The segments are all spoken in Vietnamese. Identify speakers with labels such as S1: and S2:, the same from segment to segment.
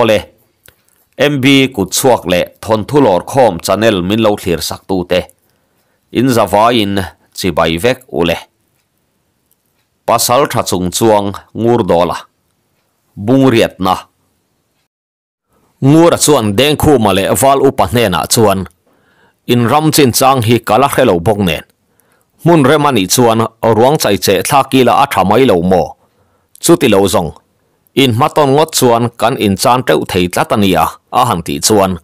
S1: ole mb ku chuak le thon thulor khom channel min lo thlir sak tu te in zawa in chi bai chung chuang ngur dola bung riat na ngur a chuan deng khu male wal upa hne na chuan in ram chin chang hi kala khelo bok mun remani chuan a ruang chai che thakila lo mo chuti lo zong in mắt maton ngot chuan kan in chan teuh thei tlatania hmm, e, a hang ti chuan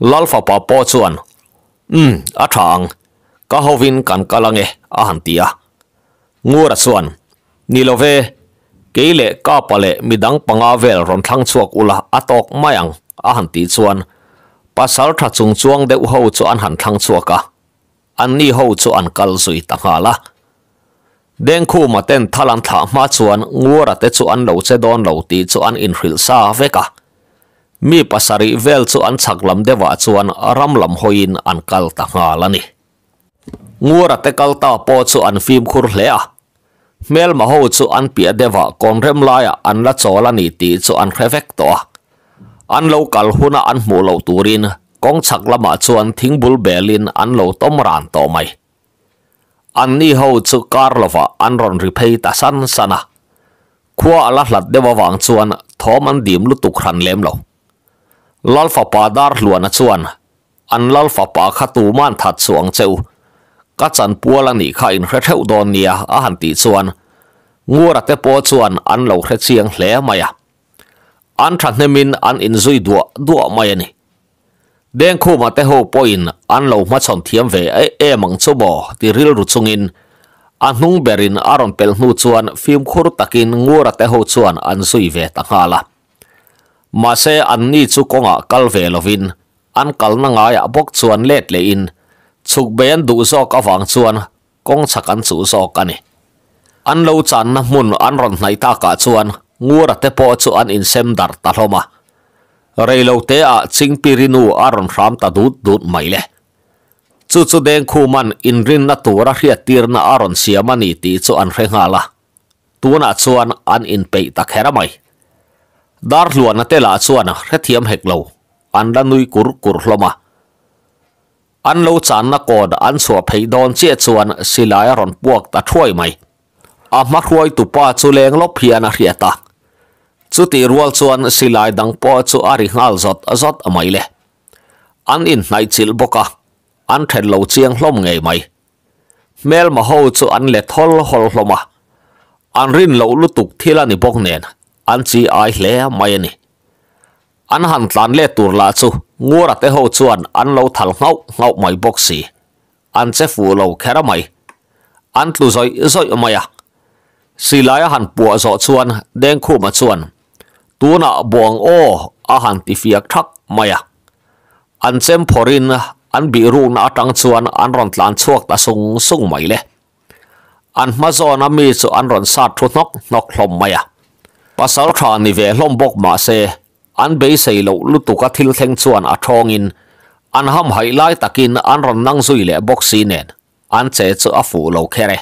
S1: lalfa pa po chuan um a thang ka hovin kan kalange a hang tia ngura chuan nilove keile ka pale midang panga vel ron thlang chuak ula atok mayang a hang ti chuan pasal tha chung chuang deuh ho chu an han thlang chuaka an ni ho chu an kal zui ta la เด้งคู่มาเต้นทลันถามาชวนงัวระเตชวนเหลาเซดอนเหลาตีชวนอินฟิลซาเวกะมีภาษาริเวลชวนสักลำเดวะชวนรำลำหอยินอันกัลตังาลันี่งัวระเตกัลตาปอชวนฟิมคุรเลียเมลมาหูชวนเปียเดวะกอนเรมลายอันละจอลันี่ตีชวนเครเวกตัวอันเลากัลฮุนอันหมูเหลาตูรินกองสักลำมาชวนทิ้งบุลเบลินอันเหลาต้มรานต่อไมอันนี้เขาจะการลว่าอันรอนรีเพย์ตาสันสนะขวาลัดหลัดเดววังชวนทอมันดิมลุตุกรันเลมเราลลฟาปาดาร์ลวนชวนอันลลฟาปาขัตูมันถัดสวงเจ้ากัจันปัวลังนี่ข้าอินเรเทวดอนเนียอาหันติชวนงูรัตเตปัวชวนอันเราเทเชียงเลมายะอันทันเนมินอันอินซุยดัวดัวมายนี่ Deng khu ma te ho po in an lo ma chon thiam ve e e mang cho bo ti ril ru chung in. An nung pel nu chuan fim khur takin ngura te ho chuan an sui ve ta ngala. Ma se an ni chu kong a kal ve lo vin an kal na ngay a bok chuan let le in. Chuk beyan du so ka vang chuan kong chakan chu ka ni. An lo chan na mun an ron na ita ka te po chuan in sem dar ta รเลวเตะจิงปีรินูอารมน์รามตัดูดูดไม่เลจู่จู่เด้งคูมันอินรินนัตัวรักเหตีร์นาอารมนเสียมันอีตีจู่อันเร่งาละตัวนัตส่วนอันอินไปตะแครไม่ ดาร์ลวนนัตเตลา่วนเรียมเฮกเลวอันดันนุยกุรกุรลมาอันเลวจานนักกอดอันสัวไปดอนเชีย่วนสิลายรอนปวกตะช่วยไม่อามาช่วยตุป้าจู่เลงลบเพียนาเหยตา chu ti rual chuan silai dang po chu a ri ngal zot a zot a mai le an in nai chil boka an thren lo chiang hlom ngei mai mel ma ho chu an le thol hol hloma an rin lo lutuk thila ni bok nen an chi ai hle mai ni an han tlan le tur la chu ngura te ho chuan an lo thal ngau ngau mai bok si an che fu lo khera mai an tlu zoi zoi mai a silai han pu zo chuan deng khu ma chuan ตัวน่ะบวงโออาหารติฟียกทักมายะอันเซมพอรินอันบีรูน่ะตั้งชวนอันรอนตลานชวกตะสุงสุงไม่เลยอันมาจอนะมีสุอันรอนซาทุนกนกลมมายะปัสสาวะนิเวลมบกมาเซอันเบยเซลลุตุกะทิลเทงชวนอัทองอินอันห้ามหายไล่ตะกินอันรอนนั่งซุยเละบกซีเนนอันเจจูอฟูโลเคเร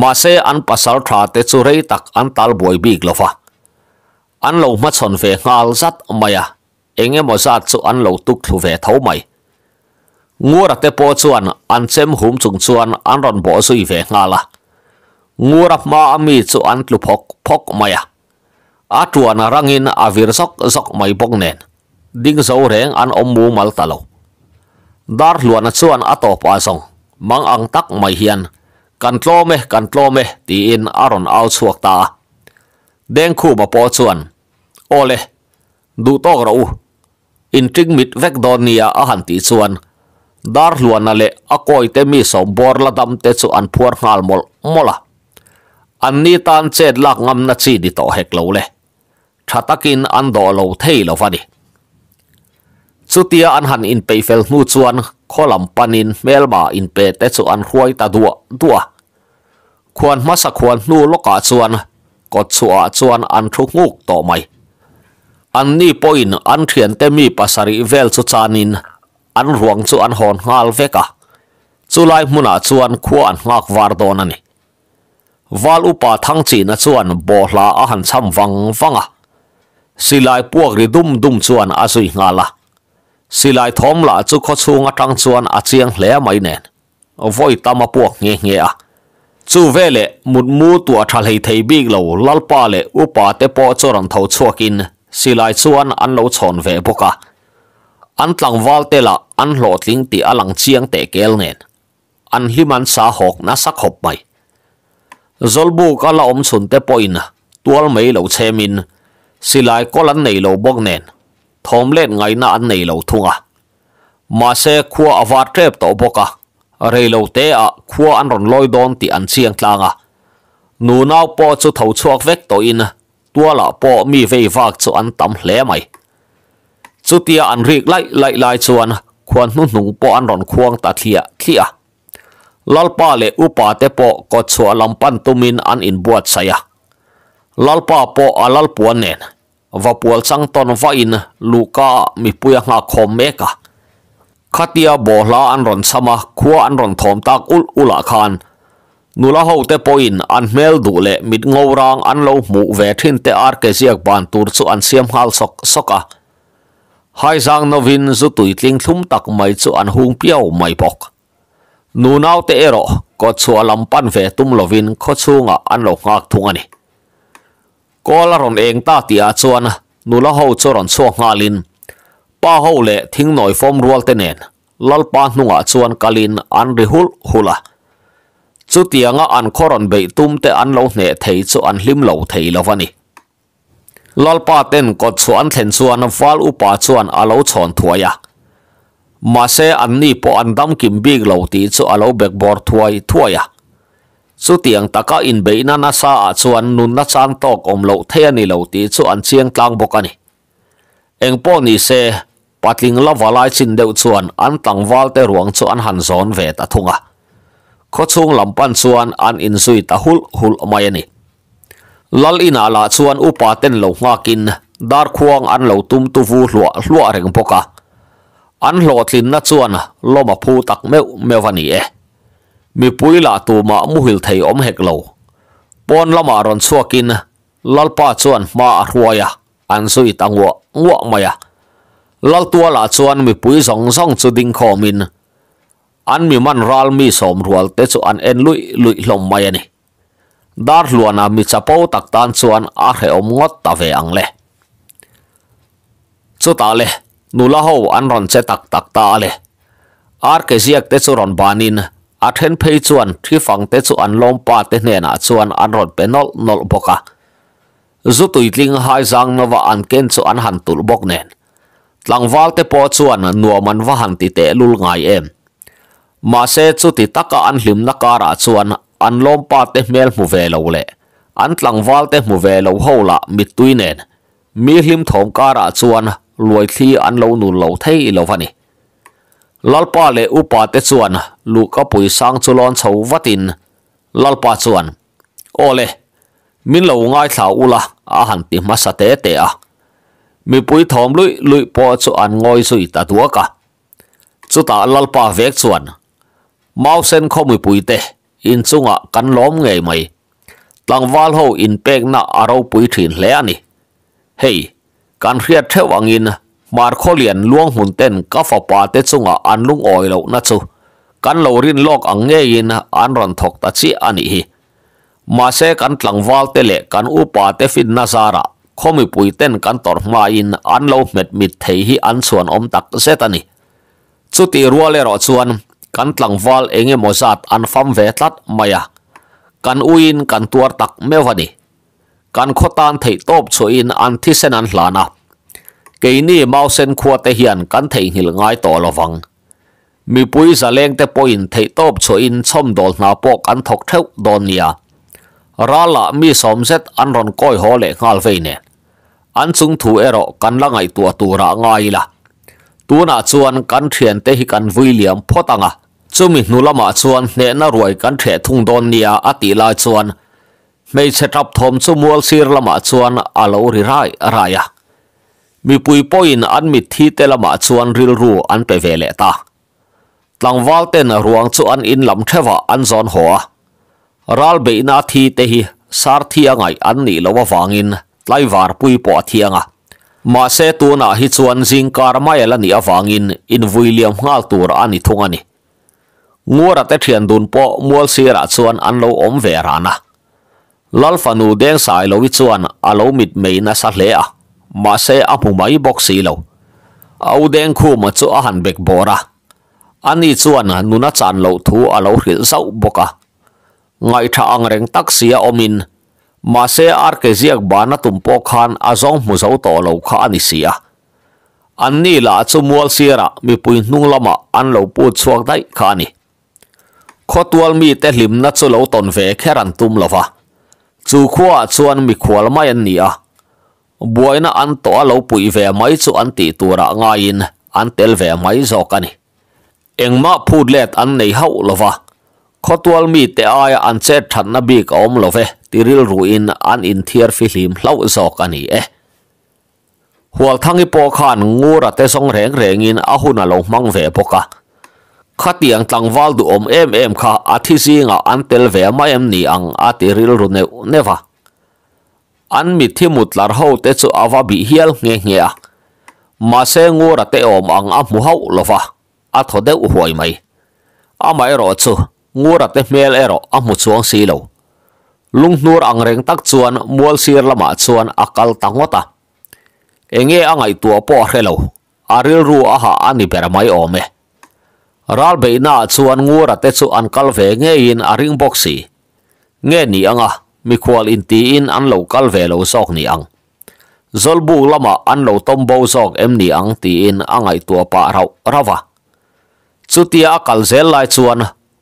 S1: มาเซอันปัสสาวะเตจูเรตักอันตัลบวยบีกลฟะ an lo chuẩn về ve ngal mày à, anh em mo zat chu an lo tuk thu về ve mày, mai ra te po chuan an xem hôm chung chuan an ron về sui ve ngala ra ma ami chu an tlu phok phok mai à, a tuan rangin avir sok sok mày bok nén, ding zo reng an ông mu mal talo dar luan chuan ato pa song mang ang tắc mày hiền, kan tlo me kan tlo me ti in aron au chuak ta deng khu ma po chuan โอเลดูตอกเราอินทริกมิดเวกดอนเนียอาหันติส่วนดาร์ลวนนั่นแหละอโอยเตมีสมบอร์ละดำเตสุอันพัวงาลมอลมอละอันนี้ตานเจ็ดลักงมนัดซีดิต่อเฮกเราเลยชาตกินอันดอเราเทเลาฟันดิสุดที่อันหันอินไปเฟลนูส่วนคอลัมปานินเมลมาอินเปเตสุอันรวยตาดัวดัวควรมาสักควรนูลกาส่วนกดสัวส่วนอันทุกงูกต่อไม่อันนี้ปอินอันเทียนเตมีปัสสริเวลสุจานินอันหวงสุอันหอนงาลเวกะสุไลมุนาชันขวานงากวาร์ดอนันนี่วาลุปาทั้งจีนสุอันบอลาอาหันซ้ำวังฟังะสิไลพวกริดุมดุมสุอันอาศุยงาละสิไลทอมละจุขสุงตั้งอันอาเจียงเลล่ไม่เน่วอยตามาพวกเงี้ยเงี้ยสุเวเลมุดมูตัวทะเลไทยบิกเหล่าลัลปาเลอุปาเตปอจรันทาวชัวกิน silai chuan an lo chon ve boka an tlang wal tela an lo tling ti alang chiang te kel nen an himan sa hok na sak hop mai zolbu ka la om chun te poin tual mei lo chemin silai kolan nei lo bok nen thom len ngai na an nei lo thunga ma se khua awa trep to boka rei lo te a khua an ron loi don ti an chiang tlanga nu nau po chu thau chuak vek to in ตัวละปอมีไฟฟ้าชวนตำเลไหมจุดที่อันรีกไล่ไล่ไล่ชวนควรนุ่นหนูปออันรอนควงตาเทียเทียลลป้าเลอุปาเตปอกดช่วลำปันตุมินอันอินบวชส่ลลป้าปออัลลปวนเนนว่าปวลสังตอนว่าอินลูกามีปุยงาคมเมกะขัดเทียบ่ลาอันรอนสมะขัวอันรอนถมตากอุลอุลาคานนูละหูเตปอินอันเมลดูเลมิดงูรังอันโลหมูเวทินเตอาร์เกเซียกบานตูร์สุอันเซียมฮัลสกสกะไฮซังนวินสุตุยลิงทุ่มตักไม่สุอันฮุงเปียวไม่ปกนูนาวเตเอโรก็ชัวลำปันเวตุมลวินขดสูงอันโลงากทุงอันนี้ก็ละรอนเองตาตีอาชวนนูละหูจรอนสวงฮาลินป้าหูเลทิ้งหน่อยฟอมรัวเตเนนลลปาหนุ่งอาชวนกาลินอันริฮุลฮุละ chu tianga an khoron be tum te an lo hne thei chu an hlim lo thei lovani lalpa ten ko chuan thlen chuan wal upa chuan alo chon thuaya ma se an ni po an dam kim big lo ti chu alo bek bor thuai thuaya chu tiang taka in be na na sa a chuan nun na chan tok om lo the ani lo ti chu an chiang tlang bok ani engpo ni se patling la walai chin deuh chuan an tlang wal te ruang chu an han zon ve ta thunga à. ขาชงลำปันส่วนอันอินซุยตะหุลหุลไม่เนี่ยลลอินาลาส่วนอุปาเตนลงากินดาร์ควงอันเลาตุมตุฟูหลวหลวเริงปกะอันหลอดลินนัดส่วนลมพูตักเมวเมวันีเอมีปุยลาตัวมามุหิลไทยอมเฮกเหลปอนละมารอนส่วนกินลลปาส่วนมาหัวยะอันสุยตังวัวงวมายะลลตัวลาส่วนมีปุยสองสองสุดดิงคอมิน an mi man ral mi som rual te chu an en lui lui hlom mai ani dar luana mi chapo tak tan chuan a he om ngot ta ve ang le chu ta le nula ho an ron che tak tak ta le ar ke ziak te chu ron banin a then phei chuan thi fang te chu an lom pa te hne na chuan an ron pe nol nol boka zu tuitling hai zang nova an ken chu an han tul bok nen tlangwal te po chuan nuaman wa han ti te lul ngai em mà sẽ chu ti taka an hlim na kara chuan an lom pa te mel mu lâu lệ le an tlang wal te mu lâu lo ho mít tuy tui nen mi hlim thom kara chuan luai thi an lo nu lo thei lo vani lalpa le upa te chuan lu ka pui sang chu lon chho vatin lalpa chuan ole min lo ngai thla ula a han ti ma sa te te a mi pui thom lui lui po chu an ngoi sui ta duaka chu ta lalpa vek chuan มาเส้นข้อมือปุยเตอินซุงอ่ะกันล้อมไงไหมตั้งวาลหูอินเป็กน่ะอารมปุยถิ่นแล้วนี่เฮ้ยการเรียดเทวังอินมาร์คเลียนล้วงหุ่นเต้นกาฟปาเตซุงอ่ะอันลุงออยเหล่านั่นซูกันเรล่ารินโลกอังเงยินอันรันทกตัดสีอันนี้มาเสกันตั้งวาลเตเลกันอุปาเตฟินนาซาระข้อมือปุยเต้นกันตอมาอินอันเรลาเม็ดมิดเทฮยอันส่วนอมตักเซตันนี่สุดที่รัวเลรอส่วนกันหลังวอลเองมอสัดอันฟัมเวทัดมายกันอุยินกันตัวตักเมวันีกันขตานถยตบสวยนอันที่เซนันลานะเกนี่มาเซนขัวเตียนกันถิหิลง่ายต่อละวังมีปุยจะเลงแต่ปอยน่ยตบสวยนชมดอลนาปกอันถกเท่าดอนเนียราละมีสมเซตอันรอนก้อยหอเล่งาลเวเนอันซุงถูเอรอกันละไงตัวตัวระง่ายละตัวน่าชวนกันเทียนเตหิกันวิลเลียมพอตังอ่ะจุมินูละมาชวนเนนารวยกันเถทุ่งดอนเนียอติลาชวนไม่เชทับทมสุมวลซีรละมาชวนอาลอริไรรยะมีปุยปอยนอันมิดที่เตละมาชวนริลรูอันไปเวเลตาหลังวาลเตนรวงชวนอินลำเทวะอันซอนหัวรัลเบนาทีเตหิสารที่ยังไงอันนี้ละว่าฟังอินไลวาร์ปุยปอที่ยังอ่ะมาเซตัวน่ะฮิตชวนซิงการ์มอลันี่ฟังอินอินวิลเลียมฮัลตัวอันนี้ทุงอันนี้งัวระเตเทียนดุนปอมัวซีระชวนอันโลอมเวรานะลัลฟานูเดงสายโลวิชวนอัลโลมิดเมนะสะเลอะมาเซอภูมัยบอกสีโลเอาเดงคู่มาจูอาหันเบกบอระอันนี้ชวนนุนัจันโลทูอัลโลหิลเจ้าบกะไงทาอังเร่งตักเสียอมินมาเซอาร์เกเซียกบานะตุมปอคานอาจงมุเจ้าโตโลข้าอันนี้เสียอันนี้ละจูมัวเสียระมีปุยนุ่งละมาอันโลปูดสวกได้ข้านี่ khó tual mi te hlim nát chu lo ton về, khé rắn tum lova chu khua chuan mi khual mai an nia buaina an to lo pui ve mai chu an ti tura ngain an tel ve mai zo kani engma phut let an nei hau lova khó tual mi te ai an chết than na bi ka om love tiril ruin an in e. ra sông rèn rèn in hlim na zo mang về eh. หัวทั้งอีโปขานงูระเตสองแรงแรงอินอาหุนาลงมังเวปกะ kha tiang tang wal du om em em kha athi zinga an tel ve ma em ni ang a ti ril ru ne neva an mi thi mut lar ho te chu awa bi hial nge nge a ma se ngora te om ang a mu hau lova a tho de u hoi mai a mai ro chu ngora te mel ero a mu chuang si lo lung nur ang reng tak chuan mual sir lama chuan akal tangota enge angai tua po helo aril ru aha ani beramai ome ral beina chuan ngura te chu an kal ve nge in a ring boxi nge ni anga mi khwal in ti in an lo kal ve lo sok ni ang zolbu lama an lo tom bo em ni ang ti in angai tua pa rau rawa chutia zel lai chuan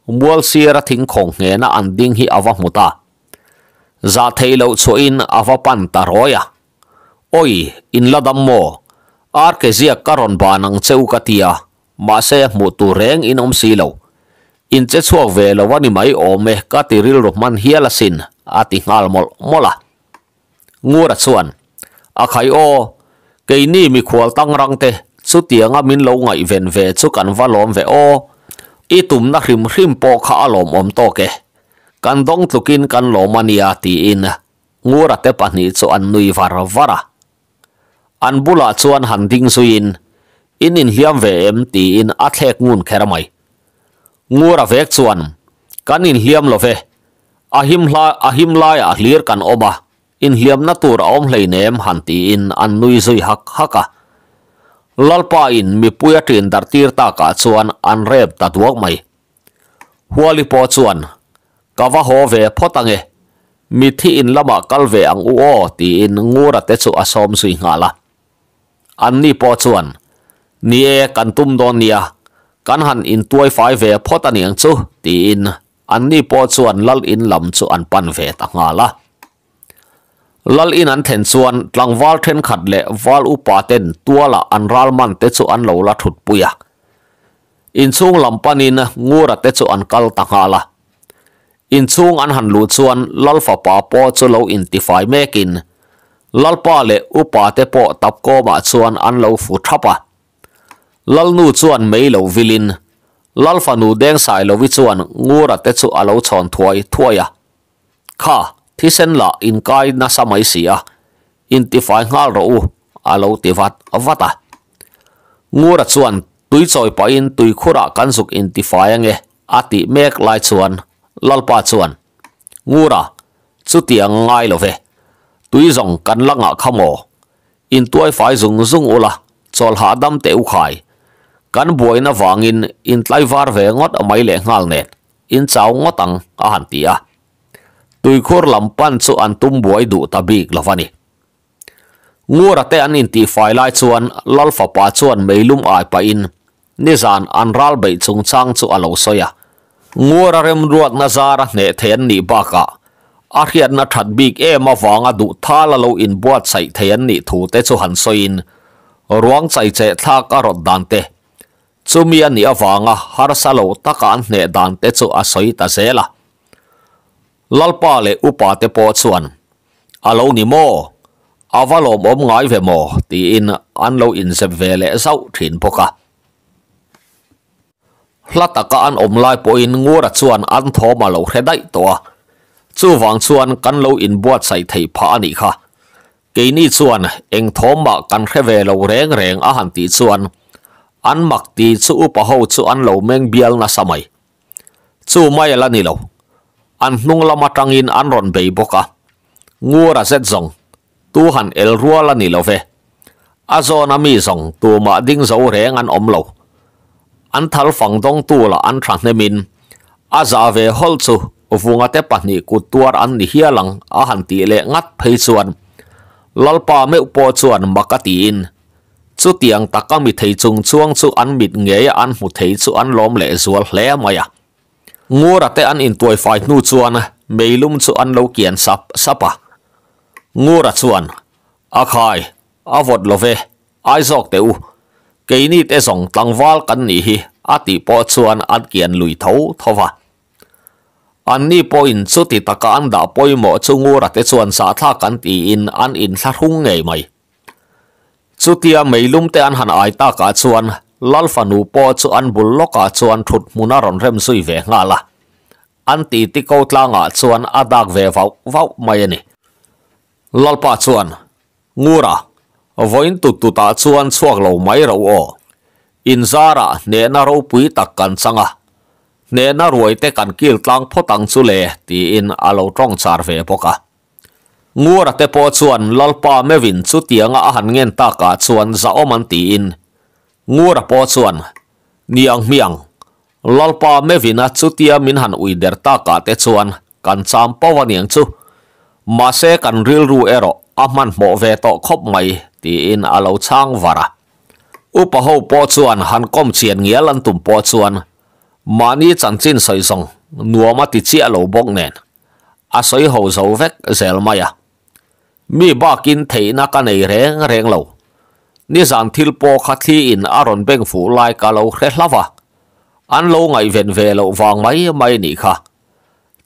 S1: mual si ra thing khong na an ding hi awa muta za thailo chu in awa pan ta roya in ladam mo ar ke karon ba nang cheu katia ka mase mu tu reng in om silo in che chuak ve lo wa ni mai o mola ngura chuan a o ke ni mi khwal tang rang te chu tianga min lo ngai ven ve chu ve o i tum na rim rim po alom om to kan dong tukin kan lo mania ti in ngura te pa ni chu an nui vara an bula chuan han ding suin in in hiam ve em ti in a thlek ngun khera mai ngur a vek chuan kan in hiam lo ve a him hla a him lai a hlir kan oba in hiam na tur om hlei nem han ti in an nui zui hak haka lalpa in mi puya tin dar tir ta ka chuan an rep ta duak mai huali po chuan kawa ho ve photange mi thi in lama kal ve ang uo o ti in ngura te chu asom sui ngala an ni po chuan นี่กันตุ้มโดนเนี่ยกันหันอินตัวไฟเวพอตันยังซูตีอินอันนี้พอส่วนลลอินลำซูอันปันเวตังหาละลลอินอันเทนส่วนหลังวอลเทนขัดเละวอลอุปาเตนตัวละอันรัลมันเตซูอันเหลาละถุดปุยอินซูงลำปันินงูระเตซูอันกัลตังหาละอินซูงอันหันลูดส่วนลลฟ้าปาพอจูเหลาอินติไฟเมกินลลปาเละอุปาเตโอตับโกมาส่วนอันเหลาฟูทับะ lal nu chuan mei lo vilin lal nu deng sai lo vi chuan ngura te chu alo chon thuai thuaya kha thi sen la in kai na samai sia in ti fai ngal ro u alo ti vat avata ngura chuan tui choi pa in tui khura kan suk in ti fai ange ati mek lai chuan lalpa chuan ngura chu tia ngai lo ve tui zong kan langa khamo in tuai fai zung zung ola chol ha dam te u khai kan buai na vang in tlai var ve ngot amai le ngal net in chau ngotang a han tia tui khur lampan chu an tum buai du ta bik lovani ngura te an in ti fai lai chuan lalfa pa chuan lùm ai pa in nizan an ral bei chung chang chu alo soya à. ngura rem ruat na zara ne then ni baka a hiat na that bik em awanga du thala lo in buat sai theyan ni thu te chu han soin ruang chai che thà a rot dan te ซูมีอันนี้ฟังอ่ะฮาร์ซาโลตักอันเนดันเตจูอาศัยตาเซล่ะลัลปาเลอุปาเตปอ่วนอาลูนิโมอาวาลอมอมไงเวโมตีอินอันลูอินเซเวเลสเอาถิ่นพกะหลัตักอันอมไลปอินงูรั่วนอันทอมาลูเฮได้ตัวจู่ฟังส่วนกันลูอินบวชใส่ไทยพานิค่ะกีนี่ชวนเอ็งทอมบะกันเฮเวลูแรงแรงอาหารตีส่วน an mặc ti chu upa ho chu an lo meng bial na samai chu mai la ni lo an nung lama tangin an ron bei boka ngura zet zong tu han el rua la ni lo ve azon ami zong tu ma ding zo reng an om lo an thal phang dong tu la an thang ne min aza ve hol chu vunga te pahni ku tuar an ni hialang a han ti le ngat phei chuan lalpa me upo chuan makatiin chú tiếng ta có mi thấy chung chuông chú ăn mịt nghề ăn một thấy chú ăn lom lệ rùa lẽ mày à ngô ra tay ăn in tuổi phải nu chuan mấy lum chú ăn lâu kiện sập sập à ngô đặt chuan à khai à vọt lô về ai giọt teu cái ni tế dòng tăng val cắn nỉ hi à tỷ po chuan ăn kiện lùi thấu thâu vào an ni po in chu ta có an đã poi mo chu ngu ra te chuan sát tha kan ti in an in thla hung ngei mày chu tia mei lum te an han ai ta ka chuan lal fanu po chu an bul lo ka chuan thut muna ron Suy sui ve nga la an ti ti ko tlanga chuan adak ve vau vau mai ani lal pa chuan ngura voin tu tu ta chuan chuak Lâu mai ro o in zara nà na ro pui tak sang changa nè nà ruai te kan kil tlang photang chu le ti in alo tong char ve boka งัวระเตปอชวนลลปาเมวินสุดเตียงอาหันเงินตากาชวนสาวมันตีอินงัวระปอชวนนียงเมียงลลปาเมวินสุดเตียมินหันอุยเดรตากาเตชวนกันซามปวันยังจูมาเซกันริลรูเอรออามันหมอเวตอคบไม่ตีอินอาเลาช่างวาระอุปโภคปอชวนหันก้มเชียนเงียลันตุ่มปอชวนมานี่จันจินใส่ซองนัวมาติเชียโลบกเนนอาศัยหูเสาเวกเซลมายา mi ba kin thei na ka nei reng reng lo ni zan thil po kha thi in aron beng fu lai ka lo hre hlava an lo ngai ven ve lo wang mai mai ni kha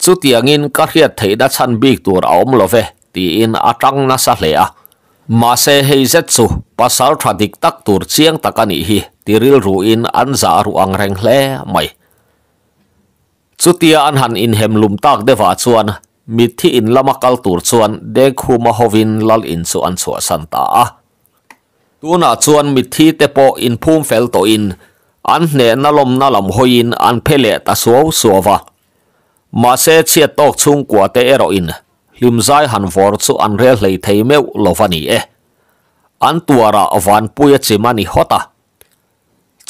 S1: chu tiangin ka riat thei da chan bik tur aom lo ve ti in atang na sa hle a ma se hei zet chu pasal thadik tak tur chiang takani hi tiril ru in an za ru ang reng hle mai chu tia an han in hem lum tak dewa chuan mithi in lama kal tur chuan dek hu ma hovin lal in chu an chu san ta a tuna chuan mithi te po in phum fel to in an hne na lom na lam hoin an phele ta suo suwa ma se che tok chung kwa te ero in lim zai han vor chu an rel lei lovani e an tuara avan puya chimani hota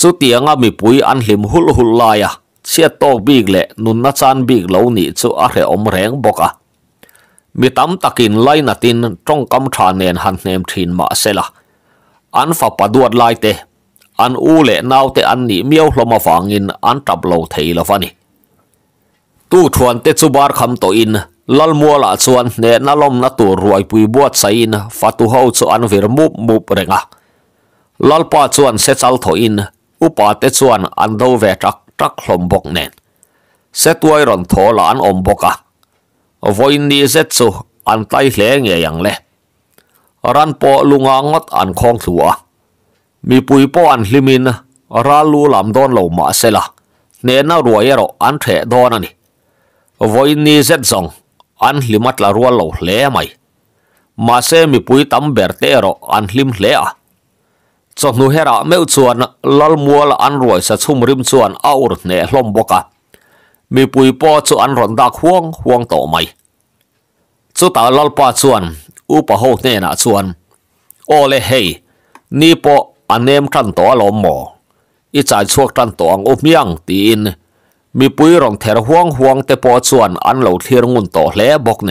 S1: chu tianga mi pui an lim hul hul laia siết to big lệ nun nát chan big lâu nị chu a re om à? boka tâm tam takin lai na tin trong kam tha nen han nem thin ma sela an fa paduat lai te an u lệ nào te an ni miêu mà hloma wangin an tap lo thei lo fani tu thuan te chu bar khám to in lal mua la chuan ne nà lom na tu ruai pui buat sai in fatu ho chu an vir mup mup à, lal pa chuan se chal tho in upa te chuan an đâu ve trak trak hlom bok nen se tuai ron tho la an om boka à? voin ni zet chu an tlai hle nge yang le ran po lunga ngot an khong thua à? mi pui po an hlimin ra lu lam don lo ma se la ne na ruai ro an the don ani voin ni zet zong an hlimat la rual lo hle mai ma se mì pui tam ber te ro an hlim hle à. จกนูเฮระเมื่อชวนลลมัวละอันรวยสะชุมริมชวนเอารถเนลมบกะมีปุยปอจวนรอนดักห่วงห่วงต่อไม่จุดตาลลปาชวนอุปโภคเนนะชวนโอเลเฮนี่ปออันเนมขั้นต่อลมหมออีจ่ายช่วงขันต่ออุเมียงตีนมีปุยรองเทรห่วงห่วงแต่ปอชวนอันเหล่าเทียงุนต่อแลบกเน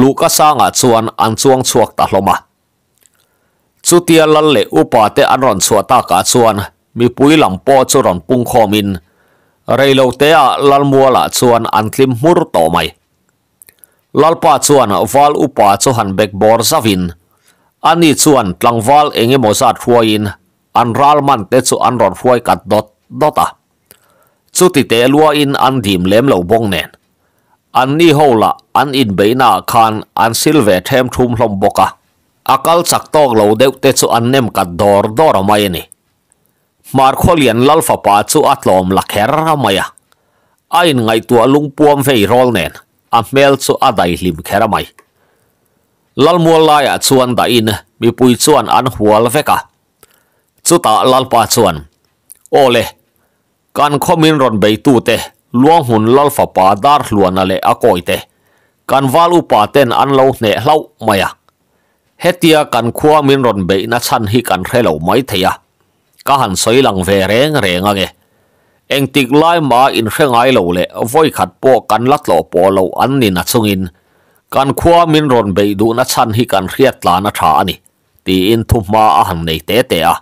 S1: ลูกก็สร้างอาชวนอันช่วงช่วงตาลมาสุเตียลันเลอุปาเตอันรอนสัวตากาส่วนมีปุ๋ยลำงปอจรอนปุงคอมินเรโลเตะลัลมัวละส่วนอันทลิมมุรตอไม่ลัลปาส่วนวาลอุปาจหันเบกบอร์ซาวินอันนี้ส่วนตังวาลเองโมซาทัวยินอันรัลมันเตจอันรอนทัวยกัดดดดตาสุี่เตลัวอินอันดิมเลมเลาบงเนนอันนี้โฮละอันอินเบนาคานอันซิลเวเทมทุมลมบกะ akal chak tok lo deuh te chu an nem ka mai ni mar kholian lal fa pa chu atlom la kher ra mai a ain ngai alung puam vei rol nen a mel chu lim dai mai lal mual la ya chuan da in pui chuan an hual veka lal pa chuan ole kan khomin ron be tu te luang hun fa pa dar hluana ale a te kan valu pa ten an lo hne hlau maya เฮตียกันคว้ามินรนเบนัชันฮิกันเรลวไม่ทียก็หันสอยหลังเวรเงเรงไงเองติดไล่มาอินเรงไอเลวเล่ไว้ขัดปอกันลัดหลอปอเลวอันนี้นัชงินกันคว้ามินรนเบดูนัชันฮิกันเรียตลานัชานีตีอินทุมมาอันในเตเตะ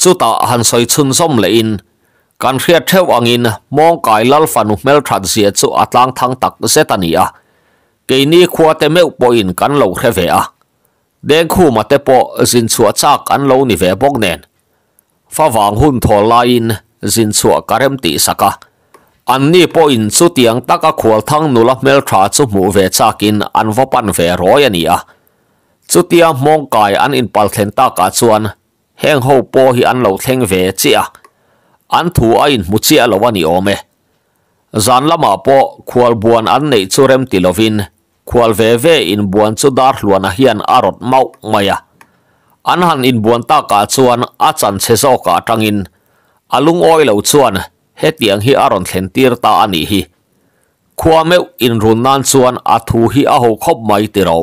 S1: จุตาหันสอยชุนสมเลยอินกันเรียเทวังอินมองไกลลฟานุเมลทรัสเซียจูอัตลังทังตักเซตานีอะเกนี้ควาเตเมลปอินกันเลวเทเวอ đen khu mà tế bộ dinh chúa chắc ăn lâu ni về bốc nền. Phá vàng hôn thổ la in dinh chúa cả rèm tỷ xa ca. Ăn ni bộ in chú tiếng tắc a khuôn thăng nụ lập mêl trả chú mũ về chá kinh ăn vô bàn về rối à ni à. Chú tiếng mong cài ăn in hi ăn lâu thêng về chí à. Ăn thú ni ôm e. Giàn lâm à bộ khuôn buồn ăn khwal ve ve in buan chu dar hluana hian a rot mau mai a an han in buan ta ka chuan a chan che zo ka tangin alung oi lo chuan he tiang hi aron thlen tir ta ani hi khua meu in run nan chuan a thu hi a ho khop mai ti ro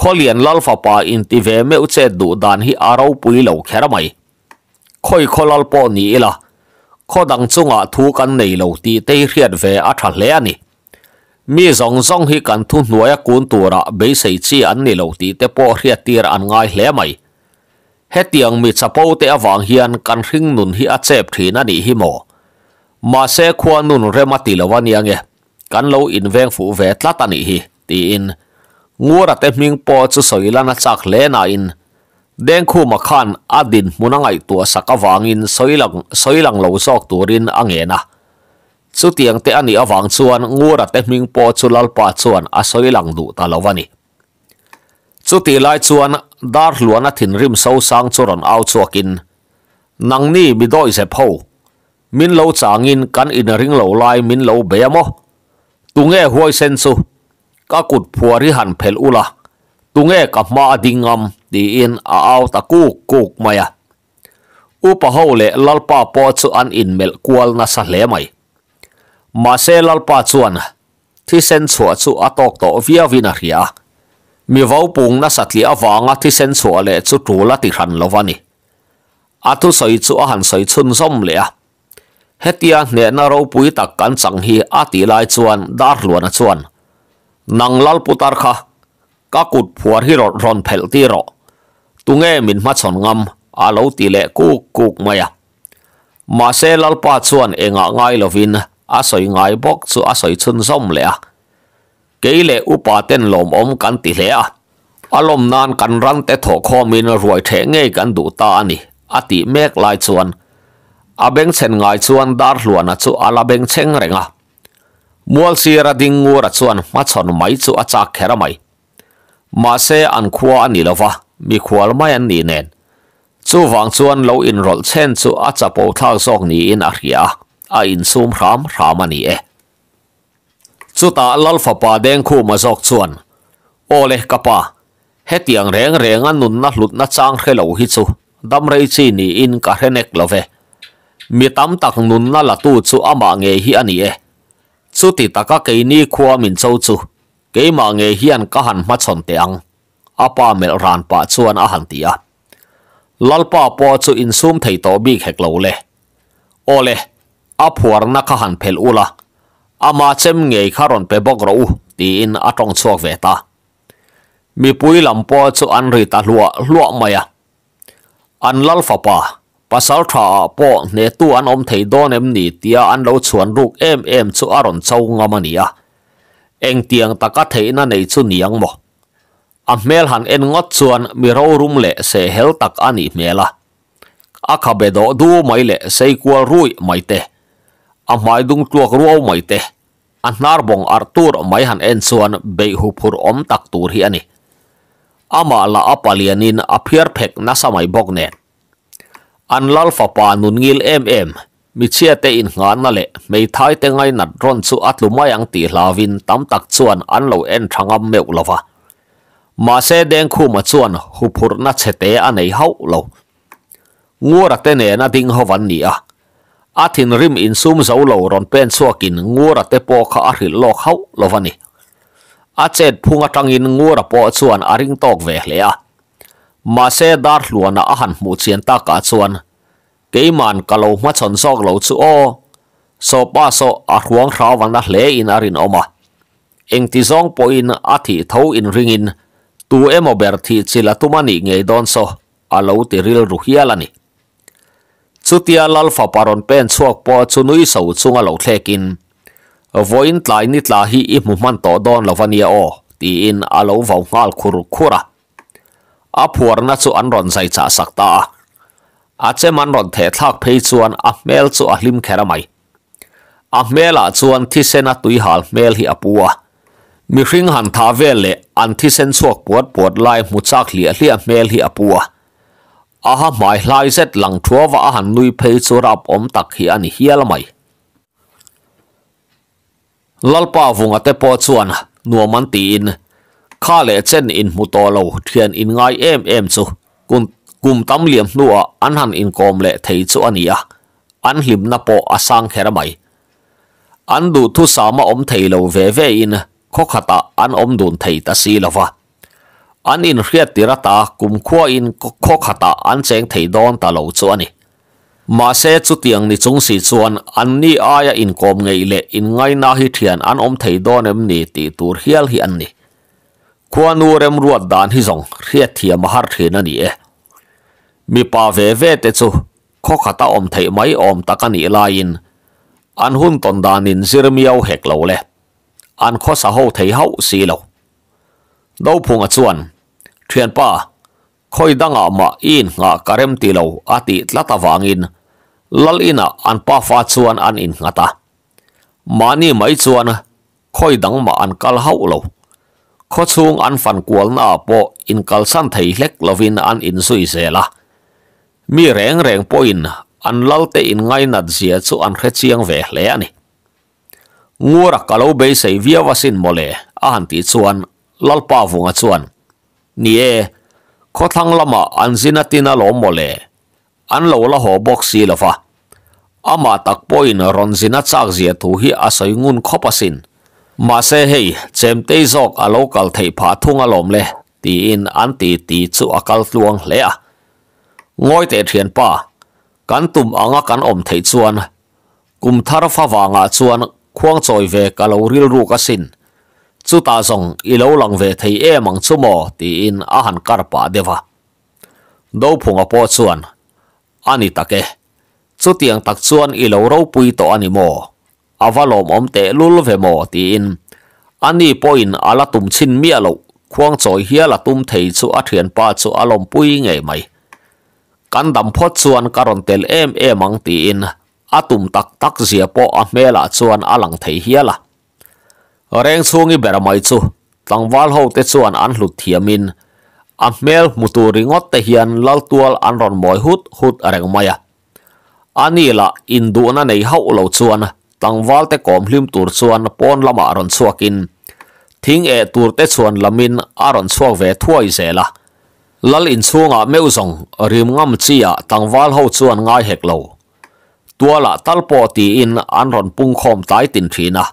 S1: kholian lal fa pa in ti ve meu che du dan hi a ro pui lo khera mai khoi kholal po ni ila khodang chunga thu kan nei lo ti te hriat ve a tha hle ani มีจงซจงฮิกันทุนหน่วยกุนตัวระเบสเชีอันนี่เหลวตีเตปอเรียตีรอันง่ายเลลไหมเฮตียงมีสะพูเตอวังเฮียนกันริ้งนุนฮิอัจเจ็บทีนันนีหฮิโมมาเสควานุนเรามาตีลวันยังเงกันโลอินเวงฝูเวทลัตันี่ฮิตีอินงวระเตมิงปอจุสอยลันจักเลนาอินเด้งคู่มาขันอดินมุนังไอตัวสักวังอินสอยลังสอยลังโลซอกตัวรินอังเงนะ chu tiang te ani awang chuan ngura te ming po chu lalpa chuan a à soi lang du ta lovani chú ti lai chuan dar hluana thin rim so sang churon au chuakin nangni bidoi se pho min lo changin kan in ring lo lai min lo beamo tunge huai sen chu ka kut phuari han phel ula tunge ka ma dingam ti à à. in a au ta ku kuk maya upa ho le lalpa po chu an in mel kual na sa le mai mà xe lal pa chuan thì sen chua chu atok to via vina ria mi vau pung na satli awanga thì sen chua le chu tula ti ran lovani atu soi chu a han soi chun zom le a hetia ne na ro pui tak kan chang hi a ti lai chuan dar luana chuan nang lal putar kha ka kut phuar hi ron phel ti ro tunge min ma chon ngam a lo ti le ku kuk maya ma se lal pa chuan enga ah ngai lovin อาศัยไงบกสูอาศัยชนซ้มเลยอะเกลเลอุปาเต้นลมอมกันติเลยอะอารมณ์นานกันรันแต่ถกข้อมีนรวยเทงเงยกันดูตาหนิ，อาติเมฆลายชวนอาเบงเชนไงชวนดาร์ลวนะสูอาลาเบงเชงเรงอะมัวซีระดิงงูระชวนมาชนไม่สูอาจากแคระไม่มาเซอันควานี่ละวะมีควลไม่อันนี่เนนสู่ังชวนเราอินรอลเชนสูอาจะปูทางซอกนี้อินอาเรีย a in sum ram ram ani e chuta lalfa pa deng khu ma jok chuan ole kapa hetiang reng reng anun na hlut na chang khelo hi chu dam rei chi ni in ka hrenek love mi tam tak nun na la tu chu ama nge hi ani e chu ti taka ke ni khuwa min chau chu ke ma nge hian ka han ma chon te ang apa mel ran pa chuan a han tia lalpa po chu in sum thei to bi khek lo le ole a phuarna kha han phel ula ama chem ngei kha ron pe bok ro ti in atong chuak ve ta mi pui lampo chu an ri ta lua lua maya an lal fa pa pasal tha po ne tu an om thei don em ni tia an lo chuan ruk em em chu aron chau ngamania eng tiang taka theina nei chu niang mo a mel han en ngot chuan mi ro rum le se hel tak ani mela a kha be do du mai le sei kwal rui mai te อามายดุงตัวกรัวไม่เตะอันนาร์บงอาร์ตูร์ไม่หันเอ็นส่วนเบย์ฮุพูร์อมตักตูร์ฮีอันนี้อามาลาอปาเลียนินอภิร์เพกนัสมัยบอกเนตอันลัลฟาปานุนิลเอ็มเอ็มมิเชียเตอินงานนั่นแหละไม่ท้ายแต่ไงนัดร้อนสุอัตลุมายังตีลาวินตามตักส่วนอันเราเอ็นทางอเมวลาวะมาเสดงคู่มาส่วนฮุพูร์นัชเตอันไหนเฮาเรางัวรักเตเนนัดิ้งฮวันนี้อ่ะ a thin rim in sum zo lo ron pen suakin ngura te po kha a hril lok hau lovani a chet phunga tangin ngura po chuan a ring tok ve hle a ma se dar hluana a han mu chien ta ka chuan keiman kalo ma chon sok lo chu o so pa so a hruang hra wang na hle in arin oma eng ti zong po in a thi tho in ringin tu emo ber thi chila tumani ngei don so alo ti tiril ruhialani ชุดทยาลลฟาปารอนเป็นส่วงปอสุนุยสูดสซุงาเหลาเทกินวอยน์ตนยนิดลาฮีอิมุมันตอดอนลาวานียอทีอินอาลาวฟงาลคุรุคุระอาผัวนัสุอันรอนใจจะสักตา อาเจมันรอนเททักเพย์ชวนอาเมลสุอาลิมแคระไมอาเมลสาชวนที่เซนตุยฮัลเมลฮีอาผัวมิริงหันทาวเวลเลอันที่เซนส่วงปวดปวดไล่มุจักเหลียเลียเมลฮีอาผัวอาหาหมายลายเสร็จหลังทัวว่าอาหารนุยเพยสุรับอมตักฮีอันเฮียละไหมลลป้าวุงอเตปอชวนนัวมันตีอินข้าเลเช่นอินมุตโลเทียนอินไงเอ็มเอ็มสุกุมกุมตั้มเหลี่ยมนัวอันหันอินกอมเลเทยชวนียอันหิมนปออาสังเฮระไหมอันดูทุสามะอมเทยโลเวเวอินข้อขตาอันอมดุนเทยตาซีละวะอันนี้เรียกตีระตาคุมข้วอินก็ขัดตาอันเจงถีดอนตาลูจวนนี่มาเสียจุดเดียงในจงสิจวนอันนี้อายอินกอมเงยเละอินไงน่าฮิตเทียนอันอมถีดอนเอ็มนี่ตีตัวเฮียลฮ่อันนี่ขวานูเรมรัวดานฮิซงเรียกเทียมหาทเทนันนี่เอมีป้าเวเวติจูขัดตาอมถีไม่อมตะกันอีลายินอันหุ่นตอนดานินซิร์มิเอาเฮกเลวเลยอันข้อสาวถีเฮาสีเลว nau phunga chuan thian pa khoi danga ma in nga karem ti lo ati tlata wangin lal ina an pa fa chuan an in ngata mani mai chuan khoi ma an kal hau lo an fan kual na po in kal san thei hlek lovin an in sui zela mi reng reng po in an lal te in ngai nat zia chu an khre chiang ve le ani ngora kalau viawasin sei via wasin mole a han lalpa nga chuan. Nie, ko thang lama an zina tina lo mo le. An lo la ho bok si lo fa. Ama tak po in ron zina chak zia tu hi asoy ngun kopasin. Ma se hei, jem te zog a lokal thai pa thunga lom le. Ti in anti ti chu kal tluang lea. Ngoi te thien pa, kan tum anga kan om thai chuan. Kum thar fa nga chuan kuang choy ve kalau ril ru ka sin. chu ta zong i lo lang ve thấy e mang chu mo ti in a han kar pa dewa do phunga po chuan ani take chu tiang tak chuan i lo ro pui to ani mo avalom om te lul ve mo ti in ani poin ala tum chín mi alo khuang choi hia là tum thei chu a ba pa a alom pui nge mai kan dam phot chuan karon tel em em mang thì in a atum tak tak zia po a a chuan thấy thei là reng sungi mai chu tlangwal ho te chuan an hlut min a mel mutu ringot te hian lal tual an ron moi hut hut areng maya anila induna nei hau lo chuan tlangwal te kom hlim tur chuan pon lama aron chuakin thing e tur te chuan lamin aron chuak ve thuai zela lal in chunga meu zong rim ngam chia tangwal ho chuan ngai hek lo tua la talpo ti in an ron pung khom tai tin thina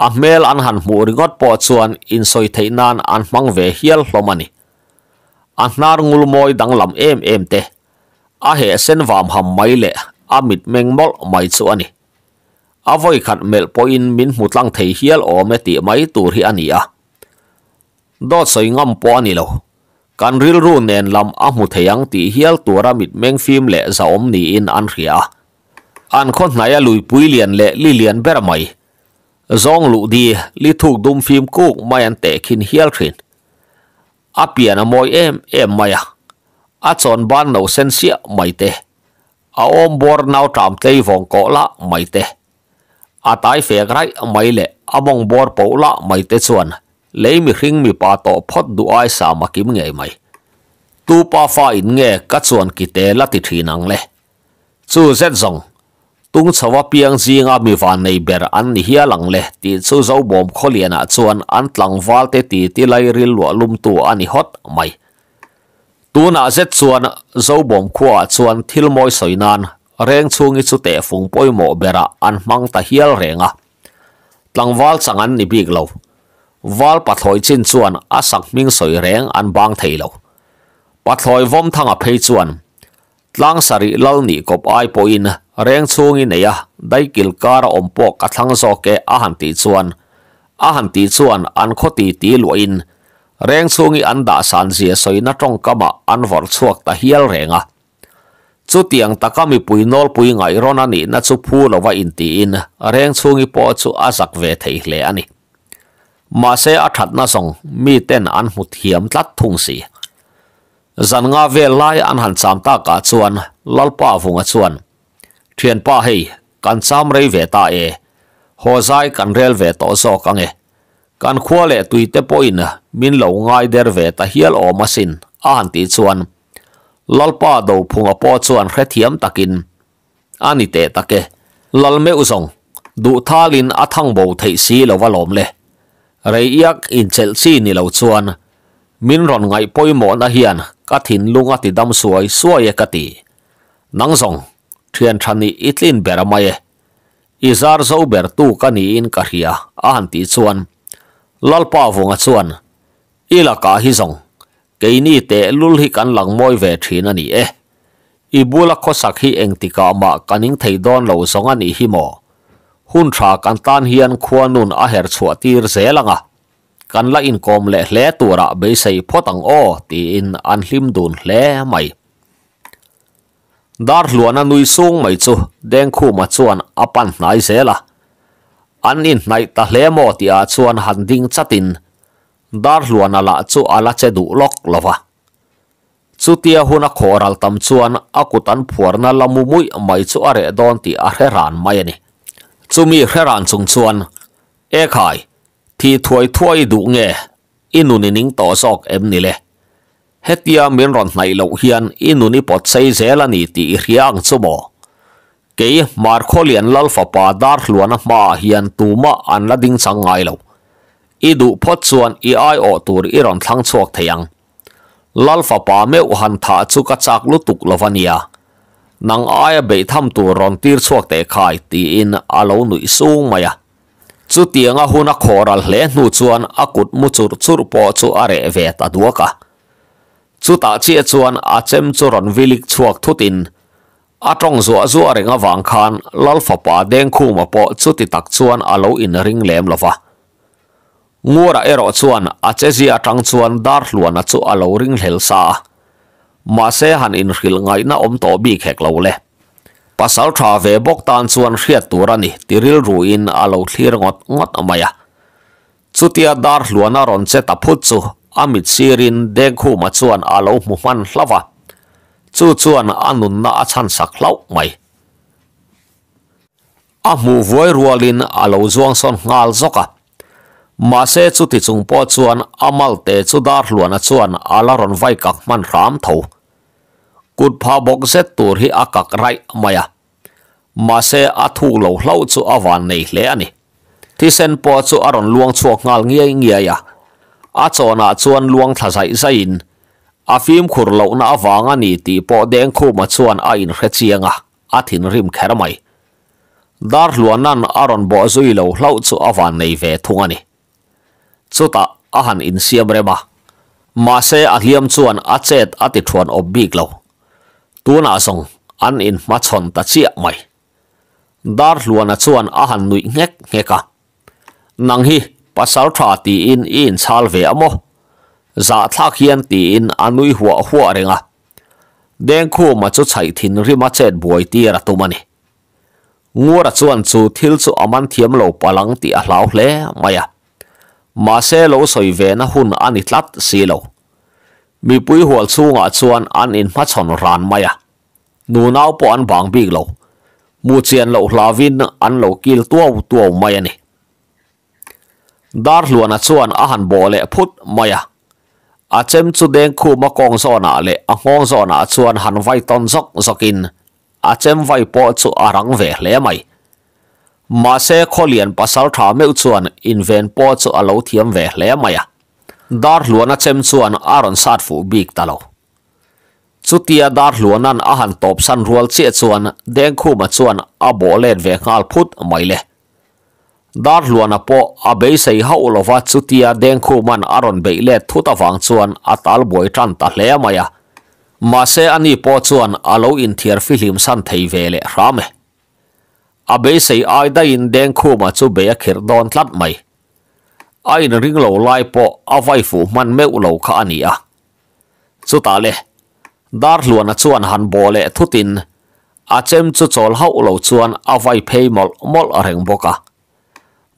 S1: อเมลอันหันมูริงอปอดส่วนอินโซยเทนานอันมังเวฮิลลมันีอันนารุงลมอยดังลำเอ็มเอ็มเตอเฮเซนวามฮหมไม่เละอมิดเมงมอลไม่ส่วนนี้อวัยขัดเมลปอินมินหุตังเทฮิลโอเมติไม่ตูริอันียดอดสอยงมปอนี่โลการริลรูเนนลำอหมุเทียงตีเฮียลตัวรามิดเมงฟิมเละสอมนีอินอันเรียอันคนไหนลุยปุยเลียนเละลีเลียนเบรไม zong lu di li thuk dum phim kuk mai an te khin hial thrin a pian a moi em em maya a chon ban no sen sia mai te a om bor nau tam tei vong ko la mai te a tai fek rai mai le a mong bor po la mai te chuan lấy mi hring mi pa to phot du ai sa ma kim nge mai tu pa fa in nge ka chuan ki te la ti thinang le chu zet zong tung chawa piang zinga mi van nei ber an ni lang le ti chu zo bom kholiana chuan an tlang wal te ti ti lai ril lo lum tu ani hot mai tuna zet chuan zo bom khua chuan thil moi soinan reng chungi chu te phung poimo bera an mang ta hial renga tlang wal changan ni big lo wal pathloi chin chuan a sak ming soi reng an bang thei lo pathloi vom thanga phei chuan tlang sari lal ni kop ai poin รงซูงอินเนียได้กิลการอมปกกระทังโซเกอาหันตีชวนอาหันตีชวนอันคตีตีลวอินเรงซูงอิอันดาสันเสียสอยนัตรงกมาอันวอร์ชวกตะเฮียลเรงอะจุดยังตะกามีปุยนอลปุยไงรอนันนี่นัดสุพูลว่าอินตีอินเรงซูงอิปอจุอาศักเวทีเลอันนี้มาเสอถัดนะสงมีเต้นอันหุดเหียมตัดทุงสีจันงาเวลไลอันหันสามตากาชวนลลป้าฟงกชวนทียนป้าให้กันซ้ำไรเวตาเอหัวใจกันเรลเวตอซกังเอกันขั้วเลตุยเตปอินะมินเหลงง่ายเดรเวตาเฮียลอมาสินอาหันติสชวนลลป้าดูพุงอปอชวนแค่เทียมตะกินอันนี้เตะตะเกลลเมอุสงดูท่าลินอัทังโบถทสีเลวะลมเลยไรเอียกอินเชลซีนี่เลวชวนมินรอนไงปอยหมอนอาเฮียนกัดหินลุงอติดำสวยสวยกตินังสง thian thani itlin beramaye izar zo ber tu kani in kahia an ti chuan lalpa vonga chuan ilaka hi zong keini te lul hi kan langmoi ve thina ni e ibula kho sakhi engtika ma kaning theidon lo zonga ni himo hun tha kan tan hian khuanun a her chua tir zelanga kan la in kom le hle tura be sei photang o ti in an hlim dun ดาร์ลวนนุยสุงไม่ชัวเด้งคู่มาชวนอปันนายเซล่ะอันนี้นายตะเลมอติอาชวนหันดิ้งชัดินดาร์ลวนนัละชัวอลาเจดุล็อกลวะชุดที่หัวนักโหรลตมชวนอากุตันผัวนั่นละมุมุยไม่ชัวเรดอนติอาเฮรันไม่เนี่ยชูมีเฮรันซงชวนเอกไข่ที่ถอยถอยดุเงี้ยอินุนิ่งต่อซอกเอ็มนี่แหละ hetia min ron nai lo hian inuni pot sei zel ani ti riang chumo ke mar kholian lal fa pa dar hluana ma hian tuma an la ding sangai lo idu phot chuan i ai o tur i ron thlang chuak theyang lal fa pa me u han tha chu ka chak lu tuk lovania nang ai be tham tu ron tir chuak te khai ti in alo nui sung maya chu tianga huna khoral hle nu chuan akut mu chur chur po chu are ve ta duaka chu ta che chuan a chem chu ron vilik chuak thutin a tong zo zo renga wang khan lal fa pa deng khu ma po chu ti tak chuan in ring lem lova ngora ero chuan a che zi a tang chuan dar hluan a chu a lo ring hel sa ma se han in ril ngai na om to bi khek le pasal tha ve bok tan chuan hriat turani tiril ru in a lo thlir ngot ngot amaya chutia dar hluana ron che ta phut amit sirin dekho ma chuan alo mu man hlawa chu chuan anun na achan sak lau mai a mu voi rualin alo zuang son ngal zoka ma se chu ti chung po chuan amal te chu dar luana chuan ala ron vai kak man ram tho kut pha bok se tur hi akak rai maya ma se athu lo hlau chu awan nei le ani ti sen po chu aron luang chuak ngal ngiai ngiai ya a chona chuan luang tha zai zain a fim khur lo na awanga ni ti po deng khu ma chuan a in re chianga a thin rim khera mai dar luanan aron bo zui lo hlo chu awan nei ve thunga ni chuta a han in siam re ma ma se a hliam chuan a chet a ti thuan ob big lo tuna mai dar luana chuan a han nui ngek ngeka nang pasal tha ti in in sal ve amo za thak hian ti in anui huwa huwa renga đen khu mà chu chạy thin ri mà chết buai ti ra tu mani ra chuan chu thil chu aman thiam lo palang ti a hlau hle maya ma se lo soi ve na hun ani tlat si lo mi pui hual chunga chuan an in ma chon ran maya nu nau po an bang bik lo mu chian lo hlawin an lo kil tuau tuau maya ni dar luana chuan a han bo le phut maya a chem chu deng khu ma kong zona le a ngong zona chuan han vai ton zok zokin a chem vai po chu arang ve hle mai ma se kholian pasal tha me chuan inven po chu alo thiam ve hle maya dar luana chem chuan aron sat fu bik talo chutia dar luanan a han top san rual che chuan deng khu ma chuan a bo len ve ngal phut mai le dar luana po a be sei ha olova chutia den kho man aron be le thuta wang chuan atal boi tran ta hle maya ma se ani po chuan alo in thier fi him san thei vele rame a be sei ai da in den kho ma chu be khir don tlat mai ai na ring lo lai po a vai man me u lo kha ani a chu ta le dar luana chuan han bo le thutin chem chu chol ha u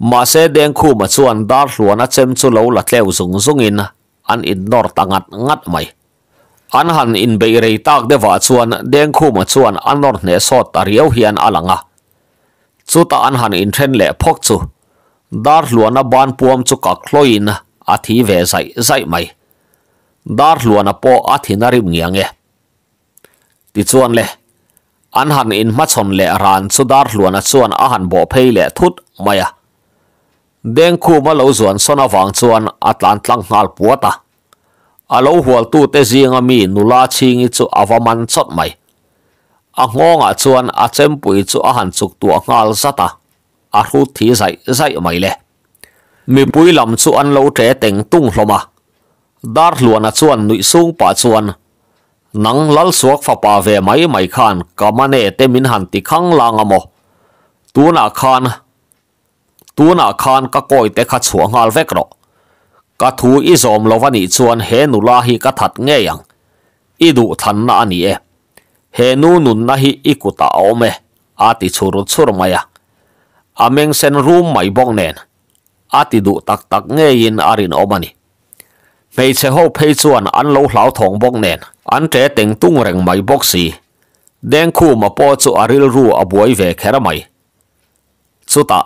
S1: Māsē dēngkuu mā chuwan dār luana cem chu lau la tleu zungzungin ān in nōr ta ngāt ngāt māi. Ān hān in bēi rei tāg dē vā chuwan dēngkuu mā chuwan ān nōr nē sōt ta ryau hiān āla ngā. Chūta ān hān in tēn lē pok chu. Dār luana bān puam chu ka kloi in āthi vē saik saik māi. Dār luana pō āthi nā rīp ngā ngā. E. Ti chuwan lē. in mā chuwan lē rān chu dār luana chuwan āhān bō pēi lē thūt deng khu ma lo zuan son awang à chuan atlan tlang ngal puata alo à hual tu te zinga à mi nula chingi chu awaman chot mai a ngonga chuan a chempui chu a han chuk tu ngal zata a hu thí zai zai mai le mi pui lam chu an lo tre teng tung hloma dar luana chuan nui sung pa chuan nang lal suộc fa pa ve mai mai khan kamane te min han ti khang langa tu tuna khan ตัวนักขานก็กอยแต่ขัดวงาลเวกรกะทูอิสอมลวันนี้ชวนเฮนุลาฮิกะถัดเงียงอีดูทันนานี่เอเฮนุนุนนาฮิอีกุตาอเมอาติชูรุชุรมายะอเมงเซนรูมไม่บงเนนอาติดูตักตักเงียินอารินอมานีไม่เชโฮเพชวนอันโลหลาวทองบงเนนอันเจติงตุงเร่งไม่บกสีเดงคู่มาปอจูอาริลรูอบวยเวเคระไม่สุดา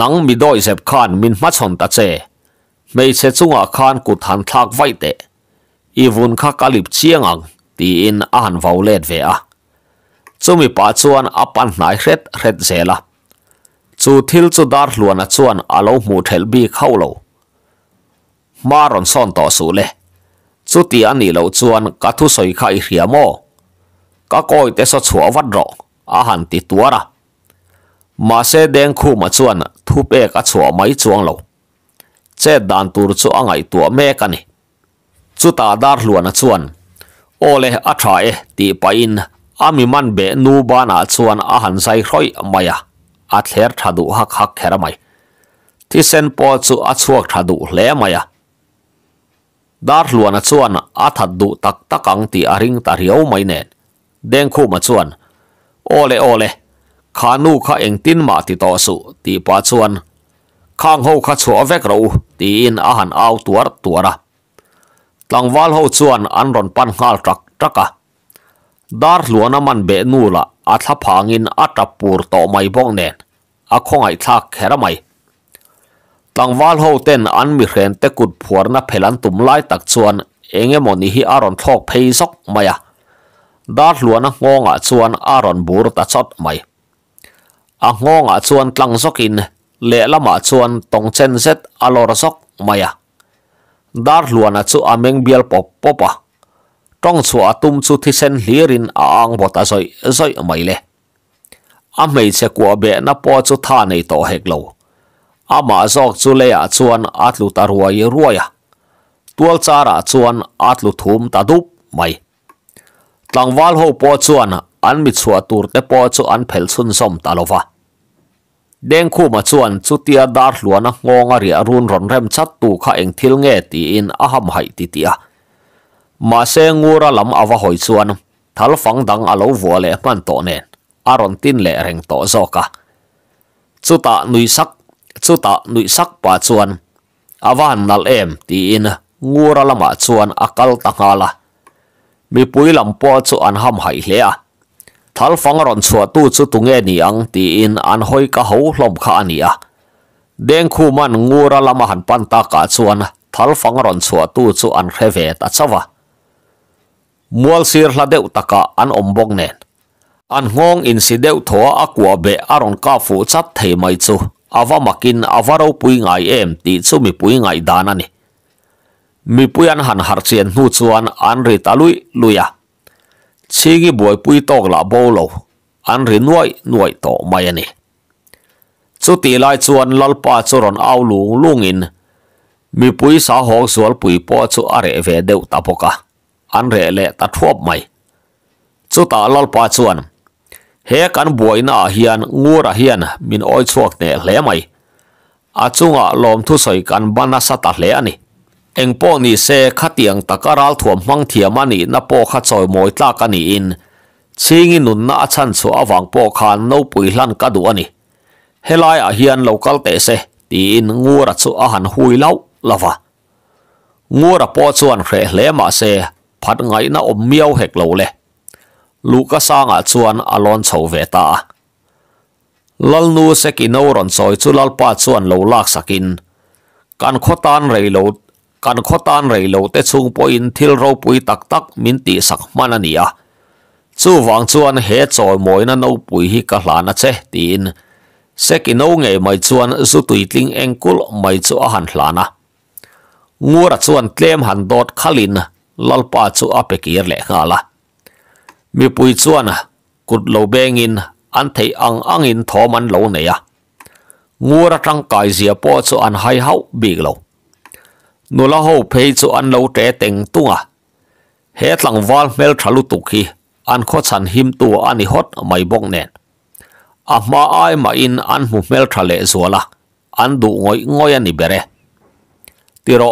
S1: นังมิดอยเซบคานมินมาชนตาเจไม่เชืจุงอาคานกุทันทักไว้เตอีวุนข้ากลิบเชียงอังตีอินอ่านวาเลดเวอะจูมีปาชวนอปันนายเรดเรดเซละจูทิลจูดาร์ลวนชวนอาลูมูเทลบีเข้าโลมารอนซ่อนต่อสู่เลยจูตีอันนี้เราชวนกัทุสอยไข่เรียโมก็คอยเตะสัตว์วัดรออาหารติดตัวละ Masa deng ku macuan tupe kacua mai cuang lo. Che dan tur cu angai tua mekani. Cu ta dar luan cuan. Oleh atrae di pain ami man be nubana cuan ahan say roi maya. Atler tradu hak hak keramai. Tisen po cu acuak tradu le maya. Dar luan cuan atadu tak takang ti aring tariau mainen. Deng ku macuan. Oleh oleh. ข้านูข้าเองตินมาติต่อสุตีปาบวนข้างหูข้าชัวเวกเราตีอินอาหารเอาตัวตัวละตั้งวัลหูชวนอันรอนปันงาลจักจักะดาร์ลลวน้ำมันเบนูละอัฐพังอินอัตปูร์ต่อไม่บ้องเนนอาคงไอทักแคระไม่ตั้งวัลหูเต้นอันมีเรนเตกุดผัวนับเพลันตุมไล่ตักชวนเองเมันนี่ฮีอารอนทอกเพยซอกไม่อะดาร์ลัวงงงอ่ะชวนอารอนบูรตัดอดไม่ a ngawng ah chuan tlang zawkin lehlamah chuan tawngchen zet a lawr zawk mai a ah. darhluana ah chu a meng bial pop pop ah. a tawng chhuah a chu thi sen hlirin a ang bawt a zoi zawih mai le a hmeichhe kuah na paw chu tha nei tawh hek lo amah zawk chu leiah chuan a tlut a ruai ruai a tual charah chuan a tlut thum ta dup mai tlangval ho paw chuan an mi chhuah tur te paw chu an phelh chhun sawm ta lova Deng khu ma chuan chu tia dar lua na ngô ngà ria run ron rem chát tu kha eng thil nghe ti in aham hai ti tia. Ma se ngô ra lam ava hoi chuan, thal phang dang a lâu vua lê man reng tò ka. Chu ta nui sắc, ta nui pa chuan, ava nal em ti in ngô lam a chuan a kal Mi pui lam po chu an ham hai lê thal fang ron chua tu chu tunge ni ang ti in an hoi ka ho hlom kha ani a deng khu man ngura lama han pan ta ka chuan thal fang ron chua tu chu an hre ve ta chawa mual sir hla deuh taka an ombok nen an ngong in si deuh tho a kwa be aron ka fu chat thei mai chu awa makin awaro pui ngai em ti chu mi pui ngai Dana ani mi pui an han har chen nu chuan an ri talui luya chi gi buổi pui tok la bo lo an ri nuai nuai to mai ani chu ti lai chuan lalpa choron au lung lungin mi pui sa hok sual pui po chu are ve deu tapoka an re le ta thuop mai chu ta lalpa chuan he kan buaina hian ngura hian min oi chuak ne hle mai achunga lom thu soi kan bana sata hle ani eng pawh ni se kha tiang tak a ral thuam hmang thiam ani na pawh kha chawi mawi tlak ani in chingin nun na a chan chu awang pawh khan no pui lan ka du ani helai a hian local te se ti in ngur a chu a han hui lo lava ngur a pawh chuan hre hle ma se phat ngai na om miau hek lo le luka sanga chuan alon chho ve ta lal nu se ki no ron choi chu lal pa chuan lo lak sakin kan khotan rei lo kan kho tan rei lo te chung po in thil ro pui tak tak min ti sak mana ni ya chu wang chuan he choi moi na no pui hi ka hla na che tin se ki no nge mai chuan zu tui tling engkul mai chu han hla na ngura chuan tlem han dot khalin lalpa chu pekir er le la mi pui chuan kut lo beng an thei ang ang thoman lo ne ya ngura tang kai zia po chu hai hau big lo นูละหูเพยจูอันเลวเตะเต็งตัวเฮตหลังวอลเมลทะลุตุกีอันโคชันหิมตัวอันนี้ฮอตไม่บงเนนอามาไอมาอินอันมุเมลทะเลจัวละอันดูงอยงอยอันนี้เบเรติโร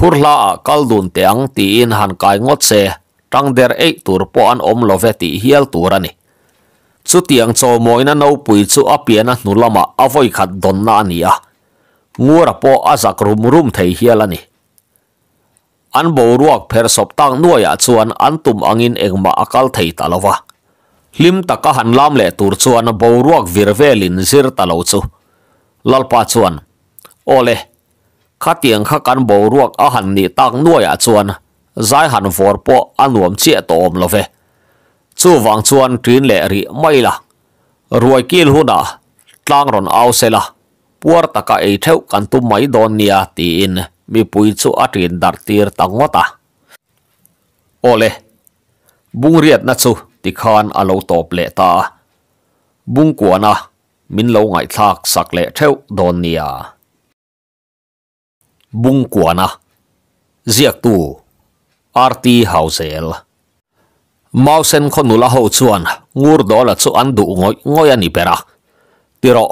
S1: คุรลาคัลดุนเตียงตีอินหันกายงดเซตั้งเดรเอตัวปอนอมโลเวติเฮียลตัวนี่สุดเตียงโจมอยนั้นเอาปุ๋ยจูอาเปียนะนุลมาอวัยขัดดอนนานี่อ่ะงัวปออาจักรุมรุมไทยเฮียลนี่อันบ่รัวกเพรสบตั้งนัวยาชวนอันตุมอังอินเองมาอากาลไทยตาลวะลิมตะกะหันลามเลตูรชวนบ่รัวกวิรเวลินซิรตาลวชูลลปาชวนโอเลข้าเตียงข้ากันบ่รัวกอาหันนี่ตั้งนัวยาชวนใจหันฟอร์ปออันรวมเจียตอมลเวชูวังชวนทีนเลรีไม่ละรวยกิลหุดาตั้งรอนเอาเซละ puar taka ei theu kan tu mai don nia tiin mi pui chu atin dar tir tangota ole bung riat na chu ti khan alo top le ta bung kuana min lo ngai thak sak le theu don nia bung kuana ziak tu RT Housel Mausen khonula ho chuan ngur do la chu an du ngoi ngoi ani pera tiro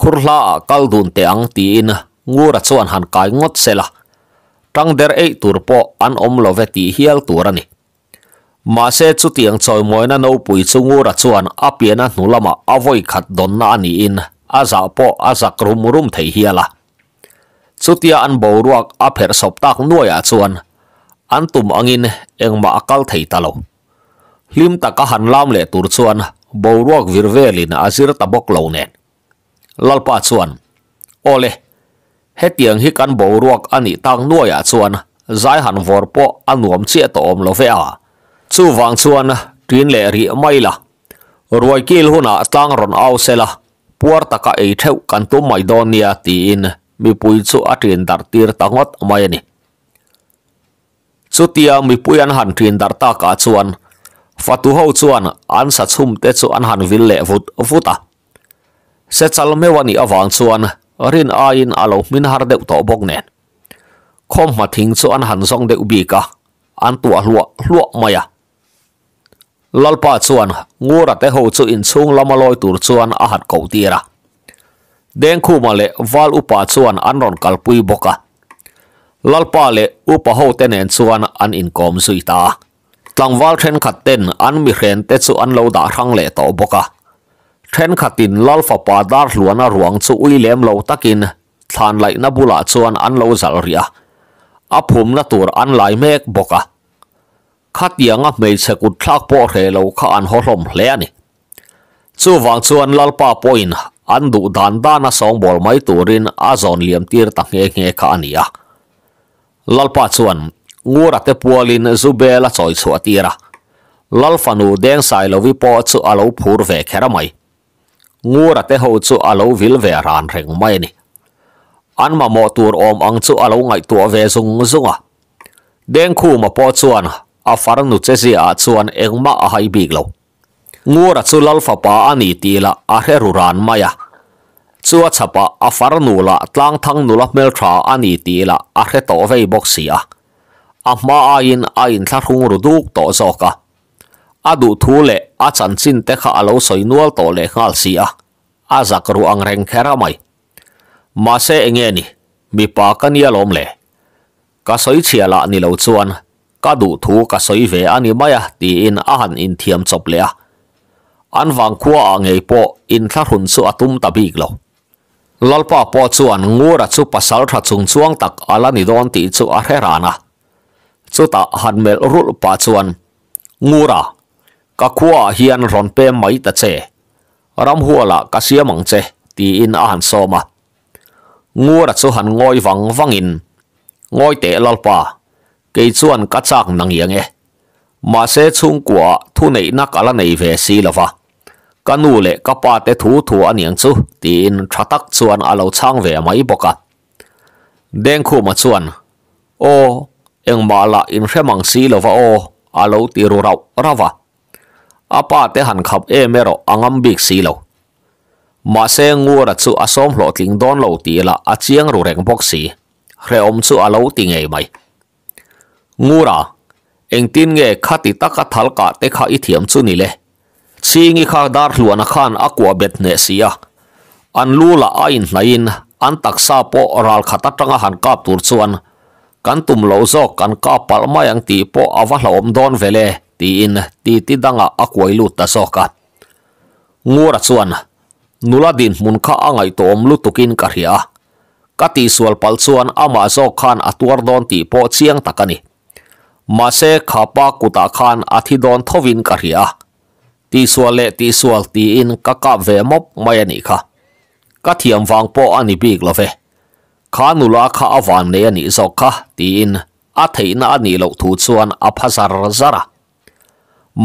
S1: khurla kaldun te ang in ngura chuan han kai ngot sela tang der ei turpo an omlove ti hial turani ma se chu tiang choi moina no pui chu ngura chuan a piana hnulama avoi khat donna ani in aza po aza krumurum thei hiala chutia an boruak a pher soptak nuaya chuan Antum angin engma akal thei talo hlim taka hanlam le tur chuan boruak virvelin azir tabok lo nen lalpa chuan ole he tiang hi kan bo ruak ani tang nuaya à chuan zai han vor po anuam che to om lo ve a à. chu wang chuan tin le ri mai la ruai kil huna tang ron au sela puar taka ei theu kan tu mai don nia ti in mi pui chu atin dar tir tangot mai ani chu tia mi pui an han tin dar ta ka chuan fatu ho chuan an sa chum te chu an han vil le vut vuta à. se chal mewa ni awang chuan rin a in alo min har deuh tawh bawk nen khawm hma thing chu an han zong deuh bika an tua hluah hluah maya lalpa chuan ngura te ho chu in chung lama loi tur chuan a hat ko tira deng khu ma le wal upa chuan an ron kal pui boka lalpa le upa ho te nen chuan an in kom zui ta tlangwal then khat ten an mi te chu an lo da rang le to boka then khatin lal fa pa dar hluana ruang chu ui lem lo takin than lại na bula chuan an lâu zal ria a phum na tour an lai mek boka yang khatianga mei cút thlak po hre lo kha an holom lẽ ani chu wang chuan lalpa point an du dan dana song bol mai turin a zon liam tir tak nghe nge kha ania lalpa chuan ngura te pualin zubela choi chuatira lalfanu deng sai lovi po chu alo phur ve khera mai ngora te ho chu alo vil ve ran mai ni an mo tur om ang chu alo ngai tu ve zung zung ma po chuan a far nu che a chuan eng ma a hai big lo ngora chu lal fa pa la a he mai a chu a cha nu la tlang thang nu la mel tha ani ti la a he to ve box si a a ma a in a du thu le a chan chin te kha alo soi nual to le khal si a a zakru ang reng khera mai ma se enge ni mi pa kan ya lom le ka soi chia la ni lo chuan ka du thu ka soi ve ani maya ti in a han in thiam chop le a an wang khua a ngei po in thla hun chu atum tabik lo lalpa po chuan ngura chu pasal tha chung chuang tak ala ni don ti chu a herana chu ta mel rul pa chuan ngura ka khua hian ron pe mai ta che ram hua la ka sia mang che ti in a han soma ngu ra chu han ngoi wang wang in ngoi te lalpa ke chuan ka chak nang yang e ma se chung kwa thu nei na kala nei ve si lova ka nu le ka pa te thu thu aniang chu ti in thatak chuan alo chang ve mai boka deng khu ma chuan o engma la in hremang si lova o alo tiru rau rawa อาปาเตหันขับเอเมโรอังอัมบิกสีโลมาเซงัวรัุอสมหลอดิงดอนโลตีละอาเจียงรูเร่งบกสีเรอมสุอาโลติงเอไม่งัวระเอ็งตินเงคติตะกะทัลกะเตขาอิเทียมชุนี่เลชิงิขาดาร์หลวนขานอักววเบ็ดเนสียอันลูละอินไนอันตักซาโปรัลขัดตั้งหันกับตุรชวนกันตุมโลโซกันกาปัลมาอย่างตีโปอาวัหลอมดอนเวเล tiin ti tidanga akuailuutta sohka. Nguorat suan, nuladin mun ka angaitoom lutukin karjaa. Kati pal palsuan ama sokhan atuardon ti po siang takani. Mase khapa kuta khan athidon thovin karjaa. Ti suole ti suol tiin kakave mop mayani ka. Katiam vang po ani biglove. Kanula ka avan ne ani sokha tiin atheina ani lo thu chuan aphasar zara.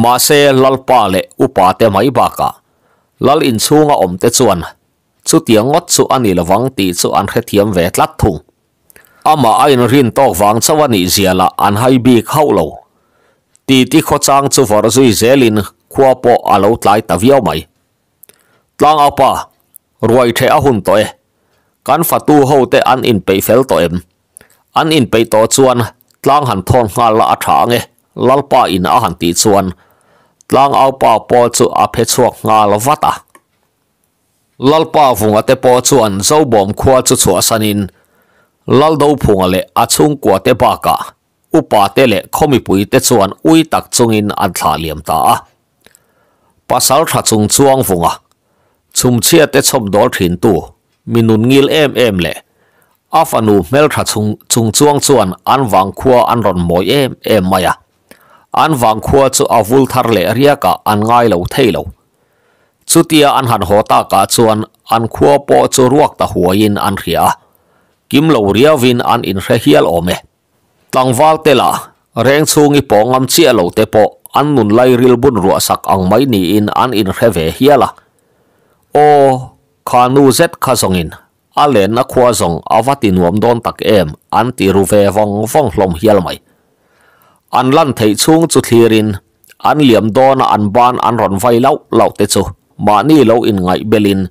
S1: mà se lal pa le upa te mai ba ka lal in chunga om te chuan chu tiang ngot chu ani lawang ti chu an khe thiam ve tlat thu, ama ain rin tok wang chawani ziala an hai bi khau lo ti ti kho chang chu vor zui zelin khua po alo tlai ta viau mai tlang apa ruai the a hun toe kan fatu ho te an in pe fel to em an in pe to chuan tlang han thon nga la a tha nge lalpa in a han ti chuan lang au pa po chu a phe chuak nga lo vata lal pa vung ate po chu an zo bom khua chu chu asanin lal do phung ale a chung kwa te pa ka u pa te le khomi pui te chuan ui tak chungin an thla liam ta a pasal tha chung chuang vunga chum chia te chom dol thin tu minun ngil em em le afanu mel tha chung chung chuang chuan an wang khua an ron moi em em maya อันวังขัวจูอาวุลทารเลเรียกอันง่ายเลวเทลวจุดที่อันหันหัวตากาจวนอันขัวปอจูรวกตะหัวยินอันเรียกิมเลวเรียวินอันอินเรียลโอเมตังวัลเตล่าเร่งสูงิปองอัมเชียเลวเตปออันนุนไลริลบุนรัวสักอังไม่นีอินอันอินเรเวเฮียละโอคานูเซตคาสงินอาเลนนักขวาสงอวัตินวมโดนตักเอมอันติรูเววังฟังลมเฮียลไม่ an lan thei chung chu thlirin an liam don an ban an ron vai lâu lâu te chu mà ni lâu in ngai belin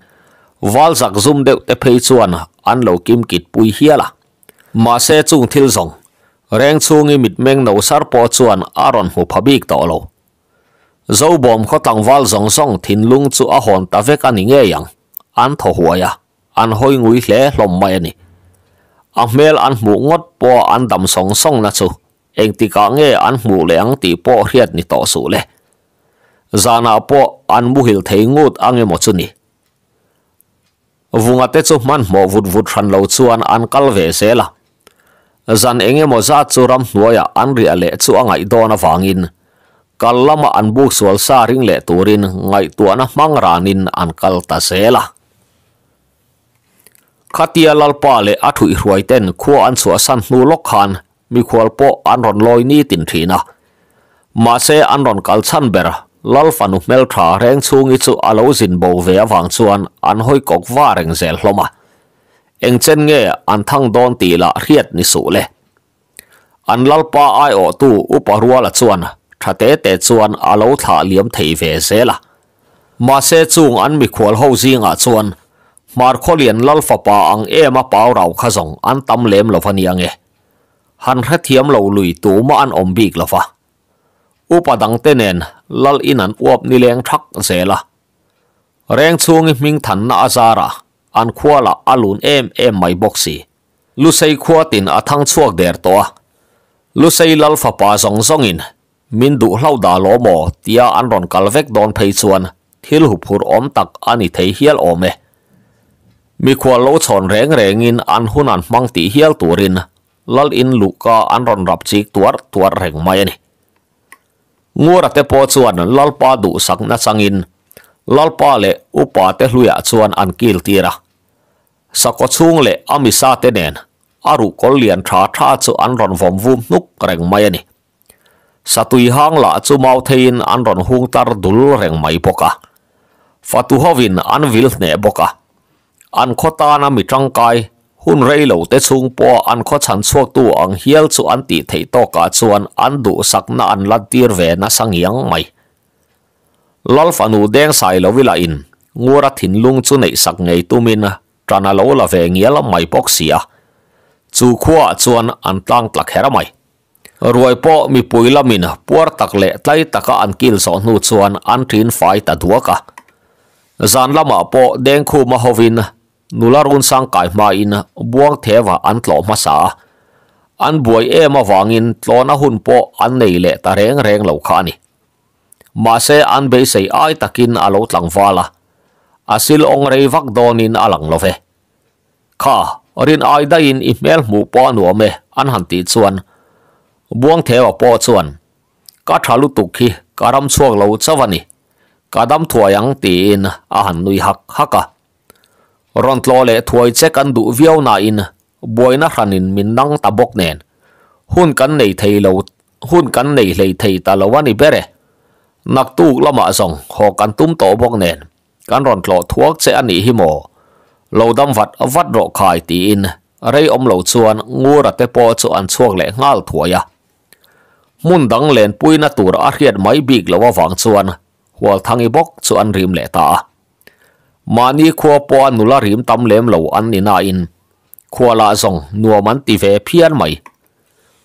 S1: val zak zoom deuh te phei chuan an lâu kim kit pui hiala mà se chung thil zong reng chung i mit meng no sar po chuan aron hu phabik to lo zo bom kho tăng val zong song thin lung chu a hòn ta vek ani nge yang an tho ya an hoi ngui hle hlom mai ani a mel an mu ngot po an dam song song na chu เองติกางเงอันหมู่เลี้ยงตีโป้เฮียดนี่ต่อสู้เลยจานาโป้อันบุหิลเทงูดอังเงมดสุนีวุงอัตเจุมันหมอวุดวุดรันเลวชวนอันกัลเวเซล่ะจันเองเงมจัดจูรำหน่วยอันเรียเลชวงไงดอนฟังอินกัลละมาอันบุกสวลซาริงเลตูรินไงตัวนะมังรานินอันกัลตาเซล่ะขัดยาลลปาเลอถุยรวยเต้นขั้วอันสวสันนูลกขัน mi khwal po an ron loi ni tin thi na ma se an ron kal chan ber lal fanu mel tha reng chung i chu alo zin bo ve awang chuan an hoi kok wa reng zel hloma eng chen nge an thang don ti la riat ni su le an lal pa ai o tu uparua ruala chuan tha te te chuan alo tha liam thei ve la ma se chung an mi khwal ho zinga chuan mar kholian lal fa pa ang ema pau rau kha zong an tam lem lo phani ange han ra thiam lo lui tu ăn an om bik lo fa upa đăng tên nen lal in an uap ni leng thak se la reng chung ming than na azara an khwala alun em em mai boxi lu xây khwa tin a thang chuak der to lu xây lal fa pa song song in min du hlau da lo mo tia an ron kal vek don phei chuan thil hu phur om tak ani thei hial ome mi khwa lo chon reng rengin an hunan mang ti hial turin lal in luka an ron rap chik tuar tuar reng mai ani ngura te po chuan lal pa du sak na changin lal pa le upa te hluya chuan an kil tira sako chung le ami sa te nen aru kol lian tha tha chu an ron vom vum nuk reng mai ani satui hang la chu mau thein an ron hung tar dul reng mai poka fatu hovin an vil ne boka an khotana mi kai hun rei lo te chung po an kho chan chuak tu ang hial chu an ti thei to ka chuan an du sak na an lat tir ve na sangiang mai lal fanu deng sai lo vila in ngura thin lung chu nei sak ngei tumin trana lo la ve ngial mai pok sia à. chu khua chuan an tang tlak hera mai ruai po mi puilamin puar tak le tlai taka an kil so nu chuan an thin fai ta duaka zan lama po deng khu mahovin nularun sang kai ma in buang thewa an tlo sa an buai em awangin tlona hun po an nei le ta reng reng lo kha ni ma se an be sei ai takin alo tlang wala asil ong rei vak donin alang lo love kha rin ai da in email mu po nu me an han ti chuan buang thewa po chuan ka thalu tukhi karam chuak lo chawani kadam thuayang tin a han nui hak haka รอนตลอเลถวยเช็คอันดุเวียวนาอินบวยนะขันินมินนังตะบกเนน หุ่นกันในไทยเราหุ่นกันในเลยไทยตาลวันอีเบเรนักตู้ละมาส่งหอกันตุ้มโตบกเนนกันรอนตลอทวกเซอันนี้ฮิโมเราดำวัดวัดรอคายตีอิน ไรอมเราชวนงูรัเตปอชวนช่วงเล่งาลถัวยะมุ่นดังเลนปุยนตูรอาเขียดไม่บีกละว่าฝังชวน หัวทางอีบกชวนริมเล่ตา mà ni khua po nu la rim tam lem lo an ni na in khua la song nua man ti ve phian mai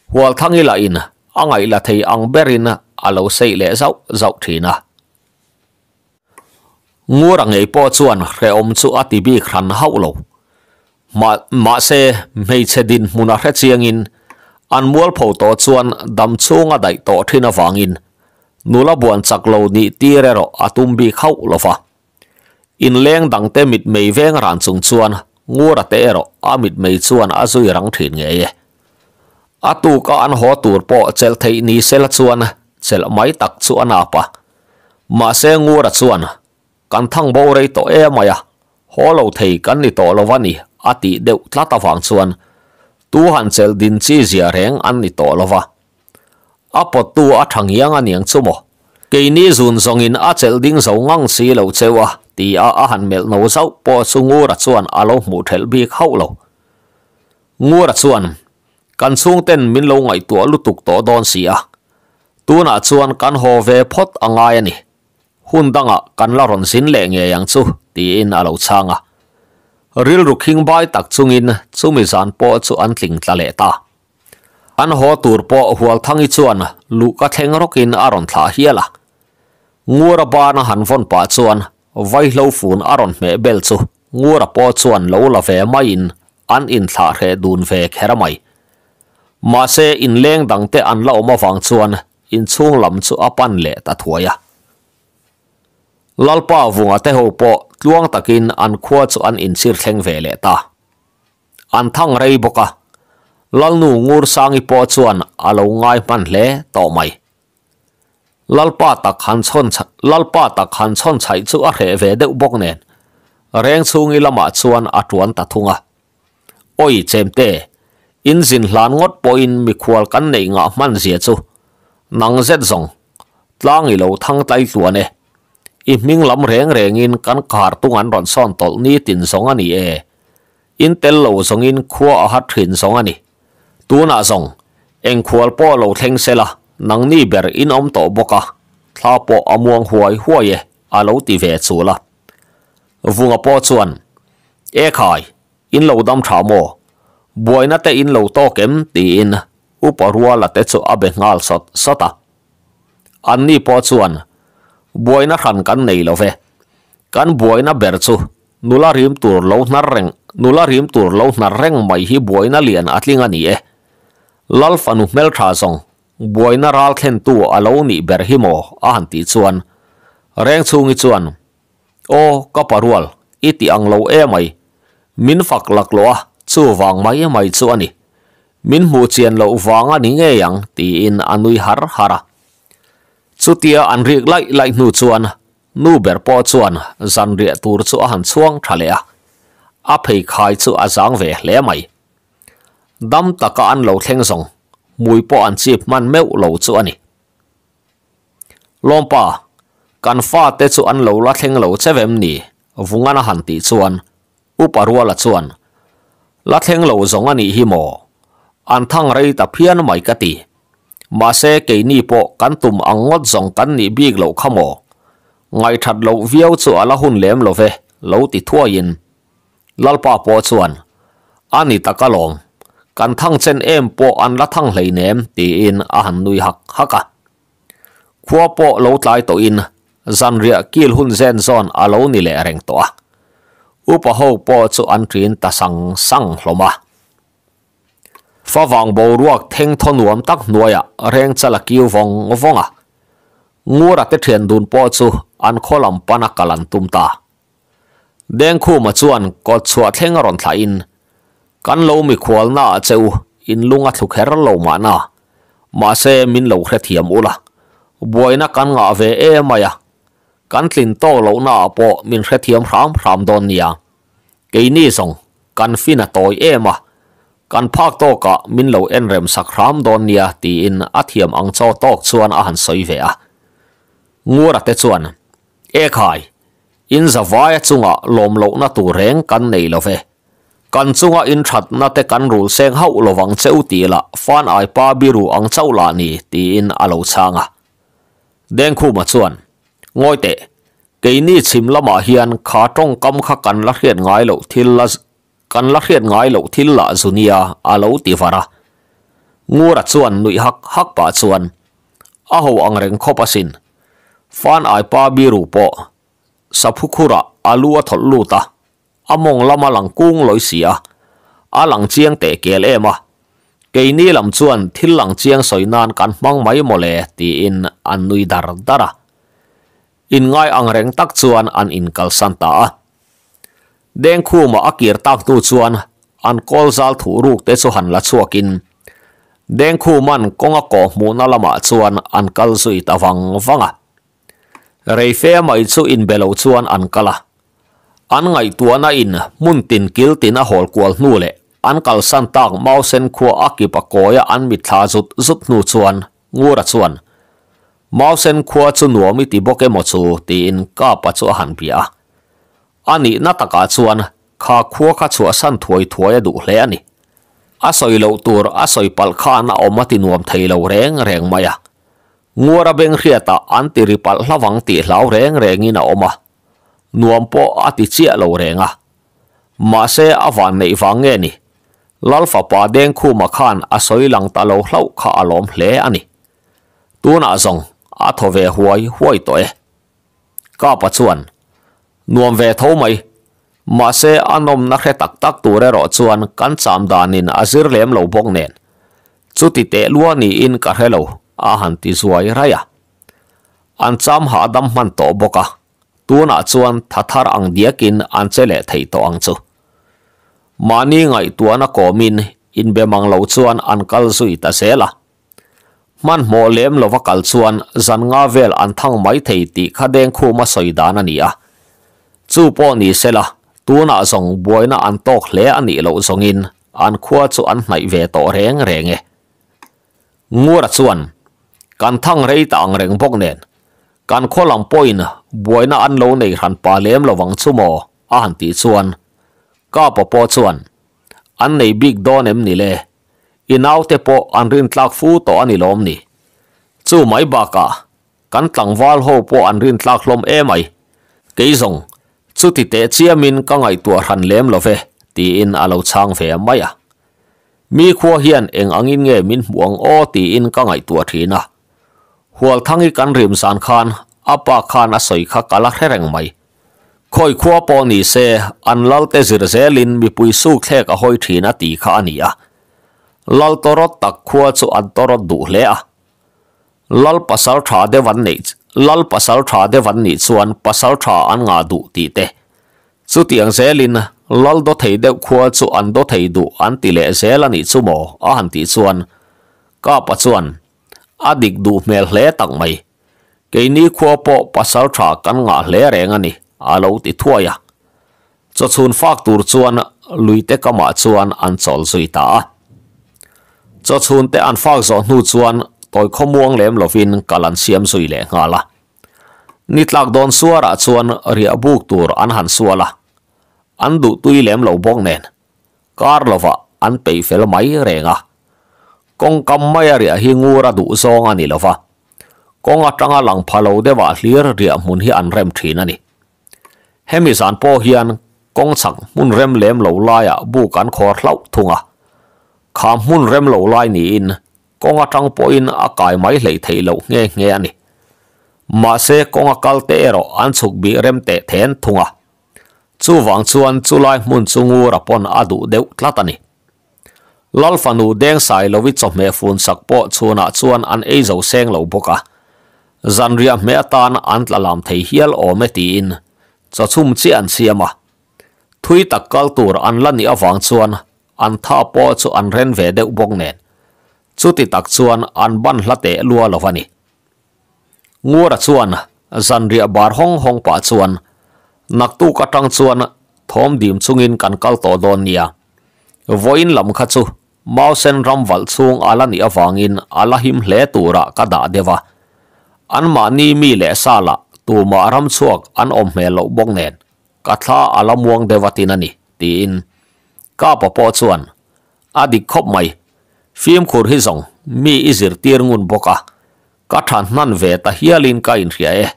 S1: hual thang ila in angai la thei ang berin alo sei le zau zau thina ngura ngei po chuan re om chu ati bi khan hau lo ma ma se mei che din muna re chiang in an mual pho to chuan dam chunga dai to thina wangin nula buan chak lo ni ti re ro atum bi khau lo fa in leng dang te mit mei veng ran chung chuan ngura te ero a mit mei chuan a zui rang thin nge ye a tu ka an ho tur po chel thei ni sel chuan chel mai tak chu ana pa ma se ngura chuan kan thang bo rei to e maya ho lo thei kan ni to lo wani ati deuh tlata wang chuan tu han chel din chi zia reng an ni to lova apo tu a thang yang aniang chumo keini zun in a chel ding zo ngang si lo chewa ti a a han mel no zo po su ngu ra chuan alo mu thel bi khau lo ngu ra chuan kan sung ten min lo ngai tua lutuk to don si a tuna chuan kan ho ve phot angai ani hun danga kan la ron xin le nge yang chu ti in alo changa ril rukhing bai in chungin chumi zan po chu an tling tla lệ ta an ho tur po hual thangi chuan lu ka thleng rokin aron thla hiala ngura bana han von pa chuan vai lo fun aron me bel chu ngura po chuan lo la ve mai an in tha re dun ve khera mai in leng dang an la oma wang chuan in chung lam chu apan le ta thuaya lalpa vunga te ho po tluang takin an khuwa an in sir thleng ve le ta an thang rei boka lalnu ngur saangi po chuan alo ngai pan le to mai ลลป้าตักขันชนลลป้าตักขันชนใช้จูอาเหเวเดบกเนนเรียงสูงอิละมาชวนอัตวันตัทุงะโอ้ยเจมเตอินสินหลานงดปอินมีควลกันในงามันเสียจูนังเซจดซงั้งอิโลทั้งไตตัวเนอิมิงลำเรียงเรียงอินกันขาดตุงันรอนซ่อนตลนี้ตินสองอันนี้เออินเตลโลสงอินขวอาหัดถินสองอันนี้ตัวน่าสงเอ็งควรป้อโลเทงเซละ nang ni ber in om to boka tha po amuang huai huai ye a lo ti ve chu la vunga po chuan e khai in lo dam tha mo boina te in lo ti in uparua la abe ngal sot sota an ni po chuan boina khan kan nei lo ve kan boina ber chu nula rim tur lo nar reng nula rim tur lo nar reng mai hi boina lian atlinga ni e. buai na ral thlen tu alo ni ber hi mo a han ti chuan reng chungi chuan o ka parual i ti ang lo e mai min fak lak lo a chu wang mai mai chu ani min mu chian lo wanga ni nge yang ti in anui à har hara chutia an riak lai lai nu chuan nu ber po chuan zan ria tur chu a han chuang thale a a phei khai chu a zang ve hle mai dam taka an lo thleng zong มุยปออันชีพมันเมื่อเหลาวนี่ลมป่าการฟ้าเตจวนหลาละเทงหลาเชเวมนี่วงงานหันติจวนอุปรัวละจวนละเทงหลาสงอันนี้ฮิโมอันทั้งไรตะเพียนไม่กติมาเซกีนี่ปอกันตุ่มอังงดสงกันนี่บีกหลาขโมไงถัดหลาเวียวจวนละหุ่นเล้ยมหลาเฟหลาติทั่วยินลลป่าปอจวนอันนี้ตะกะลง kan thang chen eem po an latang lei neem ti in ahan nuyak haka. Kua po lau tlai to in, zan ria kil hun zen zon a lau nile reng toa. Upa hou po chu an tri in ta sang sang loma. Fa vang bo ruak teng to nuam tak nuaya, reng tsa kiu vong ngo vong te tian dun po chu an kolam panak kalan tumta. Deng ku ma zuan ko tsu a teng a in, kan lo mi khwal na cheu in lunga thuk her lo ma na ma se min lo khre thiam ula boina kan nga ve e maya kan tlin to lo na po min khre thiam ram ram don nia ke ni song kan na toy e ma kan phak to ka min lo en rem sak ram don nia ti in athiam ang cho tok chuan a han soi ve a ngura te chuan e khai in zawai chunga lom lo na tu reng kan nei lo ve กันซุงอินทรัตนาเตกันรูเซงเฮาลวังเซอตีละฟานไอปาบิรูอังเจ้าลานี ตีอินอาลูชางะเด้งคู่มาชวนงอยเตเกนี่ชิมละมาเฮียนขาตรงกำขักันละเขียนไงลูทิลละกันละเขียนไงลูทิลละซุนียาอาลูตีฟาระงูรัชวนนุยฮักฮักป่าชวนอาหูอังเริงขบสินฟานไอปาบิรูปะสับพุคระอาลัวทลูตา among lama lang kung loi sia a lang chiang te kel em a ke ni lam chuan thil lang chiang soi nan kan mang mai mole ti in an nui dar dara in ngai ang reng tak chuan an in kal san ta a deng khu ma akir tak tu chuan an kol zal thu ruk te chu han la chuakin deng khu man konga ko mu na lama chuan an kal zui ta wang wanga reife mai chu in belo chuan an kala อันไงตัวน่านมุ่งตินกิลตินอหอลกวลนู่เละอันกัลสันตากเมาเซนขัวอักิปะโกยอันมิทาจุดจุดนู่ชวนงูรัชวนเมาเซนขัวจุนัวมิติบกเกมจูตีนก้าปัจจุหันเปียอันนี้นัตกาชวนข้าขัวขาชัวสันถวยถวยดูเลนี่อาศัยเหล่าตัวอาศัยปัลข้านาอมตินวมไทยเหล่าแรงแรงมายะงัวระเบงเรียตาอันติริปัลละวังตีเหล่าแรงแรงนี่นะอมา nuam po ati chia lo renga ma se awan nei wange ni lalfa pa deng khu ma khan a soi lang ta lâu lâu lo hlau kha alom hle ani tuna zong a tho ve huai huai to e ka pa chuan nuam ve tho mai ma se anom na khe tak tak tu re ro chuan kan cham danin azir lem lo bok chú chu ti te luani in ka helo a han ti zuai raya an cham ha dam man to à tu na cuan tatar ang diakin ance le teito ang zu. Maani ngay tuana komin inbe mang lau cuan an kalzu ita xela. Man mo lem lo va kal cuan zan nga vel an tang mai teiti ka deng ku ma soida na ni ya. Tsu po ni xela tu zong buay an tok le an i lau an cua cuan na i ve to reng reng e. Ngu ra kan tang rei ta ang reng poknen kan kuo lang buổi na ăn lâu này hẳn bà lém là vắng chú mò à hẳn tí chuan ka po po chuan an nei big don em ni le inau te po an rin tlak fu to ani lom ni chu mai ba ka kan tlang wal ho po an rin tlak lom e mai ke zong chu ti te chiamin ka ngai tu han lem lo phê, ti in alo à chang phê mày à, mi khua hian eng angin nge min muang o ti in ka ngai tu thina hual thangi kan rim san khan อาปาคานาสอยขากาลัเร่งไม่คอยขัาปอนีเซอันลัลเตจิรเซลินมีปุยสู้แค่กะหอยทีนาตีขานี่อะลัลตรดตักขัาสูอันตรดดูเละลัลปัสสาวะเดวันนี้ลัลปัสสาวะเดวันนี้ส่วนปัสสาวะอันงาดูตีเตสุดยังเซลินลัลดเทยเดขัวสูอันดเทยดูอันตีเลเซลันิจูโมอันตีส่วนก็ปัจส่วนอดิกดูเมลเลตังไม่กนี่ขวบอปัสสาวะกันงาเลเรงนี่อาลูติทัวยะจะชวนฟักตูชวนลุยเตกมาชวนอันสอลสุยตาจะชวนเตอันฟักจอนูชวนต่อยขมวงเล่มลฟินกาลันเซียมสุยเล่งาละนิตลักดอนสัวระชวนเรียบุกตูรอันหันสัวละอันดุตุยเล่มลวบงเนนการลวะอันไปเฟลไม่เรงะกงกำไม่เรียหิงูระดุซองอันนี้ลวะก็งาจังอาหลังพาโลเดว่าเลียเรียมุนฮีอันเรมทีนั่นนี่เฮมิสันโปเฮียนกงสังมุนเรมเลมเหลาลายอ่ะบูกันคอเล่าทุงอ่ะขามมุนเรมเหลาลายนี่อินก็งาจังโปอินอากายไม่เลยเทเหลาเงี้ยเงี้ยนี่มาเซกงกัลเตโรอันสุกบีเรมเตเทนทุงอ่ะจู่วังชวนจู่ไลมุนซุงูรับปนอดูเดือดละตันนี่ลัลฟันูเด้งสายลวิจอมเมฟุนสักโปชวนอ่ะชวนอันเอเจ้าเซงเหลาบกอ่ะ zanriya me tan antlalam thei hial ome ti in cha chum chi an siama thui tak kal tur an la ni awang chuan an tha po chu an ren ve de tak chuan an ban hlate lua lawani ngora chuan zanriya bar hong hong pa chuan naktu ka tang chuan thom dim chungin kan kal to don nia voin lam kha chu mausen ram wal chung ala ni awangin ala him hle tura ka da dewa อันมาหนีมีแหละซาละตวมาอารมชวกอันอมเมลบงเนนกัทลาอารมวงเดวตินันนี่ตีนก้าปปอชวนอดีคบไม่ฟิล์มคูรฮิสงมีอิสิรตีรงุนบกะกัทันนันเวตาฮิลินกาอินเฮียเ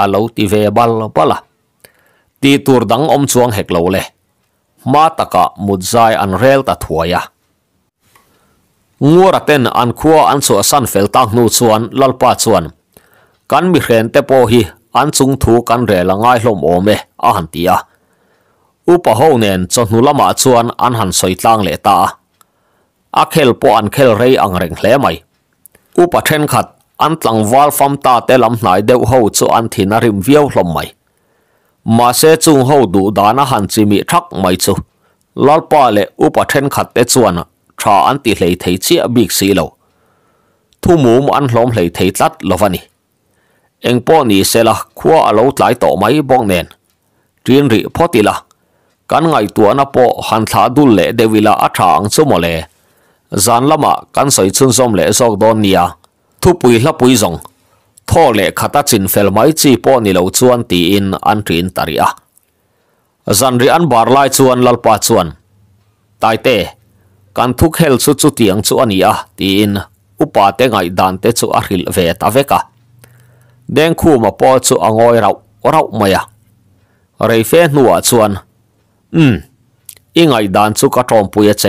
S1: อาลูติเวบัลบะละตีตูรดังอมชวงเฮกโลเลมาตะกะมุดใจอันเรลตะัวยะงัวระเต้นอันคัวอันสวสันเฟลตังนูชวนลลปาชวน kan mi hren te po hi an chung thu kan re la ngai hlom ome a han tia upa ho nen chonu lama ah chuan an han soi tlang le ta a khel po an khel rei ang reng hle mai upa then khat an tlang wal fam ta te lam hnai deuh ho chu an thin a rim viau hlom mai mà sẽ chung hậu đủ đá na hẳn chỉ bị thắc mấy chú. Lát bà lệ ủ bà thân khát tế chuan, trả ăn tỷ lấy thấy chia biệt xí lâu. Thu mũ mà ăn lóm lấy thấy tắt lâu vani anh po ni xe la khua a lo tlai to mai bong nen trin ri pho ti la kan ngai tua na po han tha dul le devila a thang lệ mo le zan lama kan soi chun lệ le sok don nia thu pui hla pui zong tho le khata chin fel mai chi po ni lo chuan ti in an trin tari à. a zan ri an bar lai chuan lal pa chuan tai te kan thuk hel chu chu tiang chu ania ti in upa te ngai dan te chu a à, hil ve ta veka à. เดงคู่มาปอจูอ่างอยเราเราไม่อะไรเฟ้หัวชวน อืมอีไงดันสุกระทอมปุยเจ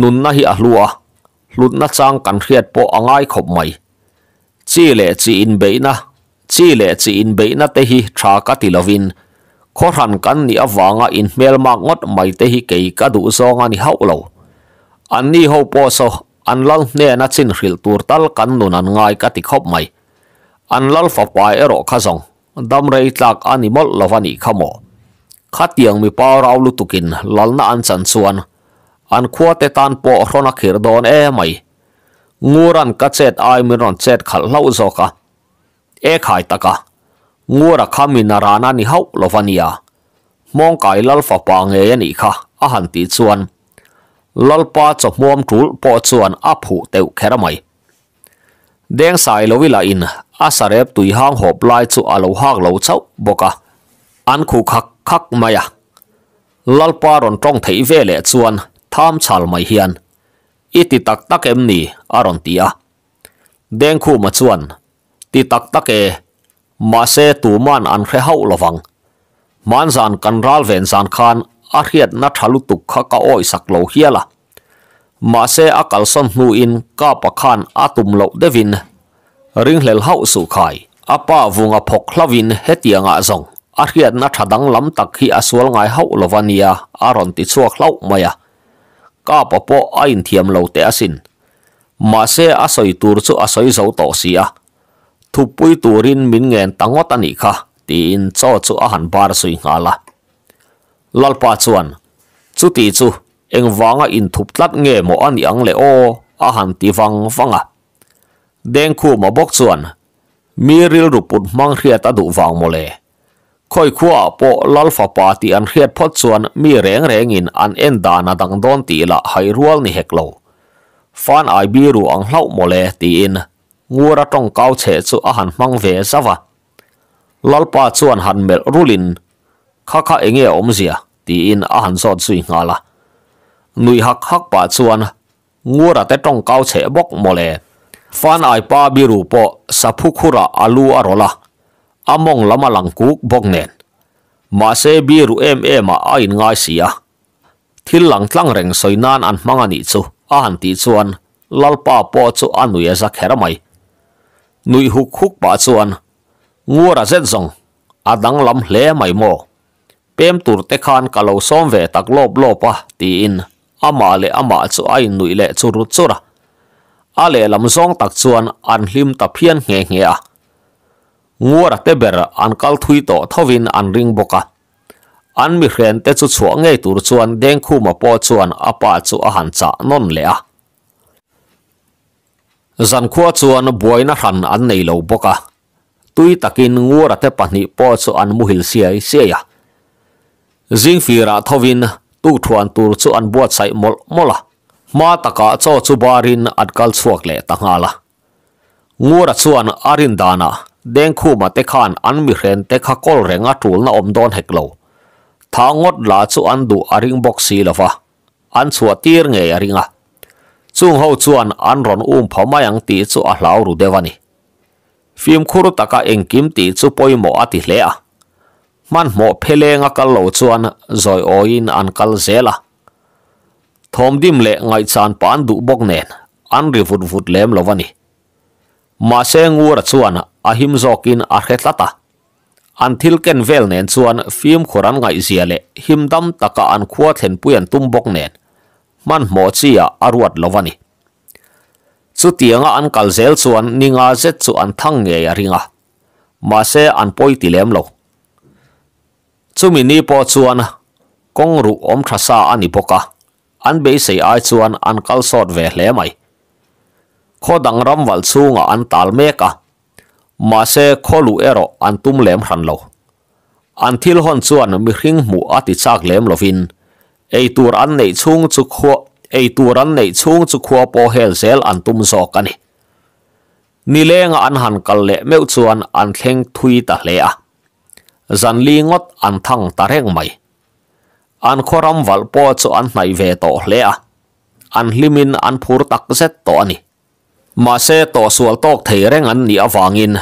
S1: นุนน่ะฮิอัลัวลุดนะจางกันเครียดปออ่างไงขบไม่จีเล่จีอินเบยนะจีเล่จีอินเบยนะเตหิชากติลวินขอรันกันนี่อวางอินเมลมากงดไม่เตหิเกยกระดูซองอันนี้เฮาเราอันนี้เฮาปอซออันลังเนี่ยนัดสินฮิลตูร์ตัลกันนุนันง่ากติขบไม่อันลัลฟปายเอรอคาซงดัมเรยลักอันิมอลลาวันิคามขัดยังมีปาราวลุตุกินลลนาอันสันส่วนอันควเตตันปอรนักเขีดอนเอไม่งูรันกัดเจตไอมิรอนเจตขัลเล่าโซกะเอขายตะกะงูรักขามินารานานิฮาวลาวันียมองไายลัลฟปางเอยนิคะอาหันติดส่วนลัลปาจมวมทูลปอส่วนอับหูเตวแค่ไรเดงสายลวิลาอิน asarep tùy hang hộp lai chu alo hang lo chau boka an khu khắc khắc maya lalpa ron trong thấy ve lệ chuan tham chal mai hian iti tak tak em ni aron tia deng khu ma chuan ti tak tak e ma se tu man an khe hau lovang man zan kan ral ven zan khan a hiat na thalu tuk kha ka oi sak lo hiala ma se akal son nu in ka pakhan atum lo devin ring lel hau su khai apa vunga phok hlavin hetia nga zong a riat na thadang lam tak hi aswal ngai hau lovania aron ti chuak hlau maya à. ka popo ain thiam lo te asin ma se asoi tur chu asoi zo to à. sia thupui turin min ngen tangot ani kha ti in cho chu a han bar sui ngala lalpa chuan chu ti chu engwanga in thup tlat nge mo ani ang le o a han ti wang wanga เด้งคู่มาบกส่วน มีริลรูปุ่นมังเรียตะดุวางโมเลค่อยขว้าโปลัลฟาปาตีอันเรียดพดส่วนมีแรงแรงอินอันเอ็นดานาดังดอนตีละหายรัวนี่เฮกโลฟานไอบีรูอังเล่าโมเลตีอินงูระต้องเกาเฉสุอาหารมังเวสวะลัลปาส่วนหันเมลรุลินข้าข้าเองเอมเสียตีอินอาหารสดสุยงาละหนุยหักหักปาส่วนงูระเต่ตงเกาเฉบกโมเล fan ai pa biru po saphu khura alu arola among lama langkuk boknen ma se biru em em a ain ngai sia thil lang tlang reng soinan an mangani chu a han ti chuan lalpa po chu anuya za kheramai nui huk huk pa chuan ngura zen zong adang lam hle mai mo pem tur te khan kalau som ve tak lop lopa ti in ama le ama chu ai nui le chu ru chura ale lamzong tak chuan an hlim nge nge a ngora te ber an kal thui to thovin an ring boka an mi hren te chu chuwa ngei tur deng khu ma po chuan apa chu a cha non le a zan khu chuan boina ran an nei lo boka tui takin ngora te pahni po chu an muhil sia i sia ya zing fira thovin tu thuan tur chu an buat sai mol mola mol maa taka tso tsu baarin adkal tsuakle tangaala. Ngura tsuan arin daana, deng kuma tekaan anmihren teka kolre nga tuul na omdoon heklo. Tha ngot la tsu andu a arin boksi lafa, an tsua tir nge yaringa. Tsung hau tsuan anron umpa mayang ti tsu ahlauru devani. Fim kuru taka engkim ti tsu poimo ati lea. Man mo pele kal kallo tsuan zoi oin ankal zela. thomdim le ngai chan pan du bok nen an ri fut fut lem lovani ma se ngur chuan ahim zokin a khet lata an thil ken vel nen chuan fim khoran ngai zia le him taka an khuwa thlen puyan tum bok nen man mo chia arwat lovani chu tianga an kal zel chuan ninga zet chu an thang nge ya ringa ma se an poi ti lem lo chu mi ni po chuan kong ru om thasa ani poka อันเบย์ใส่ไอชวนอันกัลสอดเวเล่ไม่ข้อดังรำวัลสูงอันตาลเมกะมาเซข้อลูเอรออันตุ้มเล่มหันโลอันทิลฮอนส่วนมิริงหมู่อติซากเล่มลวินไอตัวอันในช่วงจุกหัวไอตัวอันในช่วงจุกหัวพอเฮลเซลอันตุ้มสอกันนี่นี่เลงอันหันกันเละเมื่อชวนอันเข่งทุยตะเละจันลีงดอันทั้งตะเร่งไม่อันครัมวัลปอชอันนายเวโตเลียอันลิมินอันผูรตักเซตตัวนี้มาเซตตัวส่วลโตกเทเรงอันนี้ฟังอิน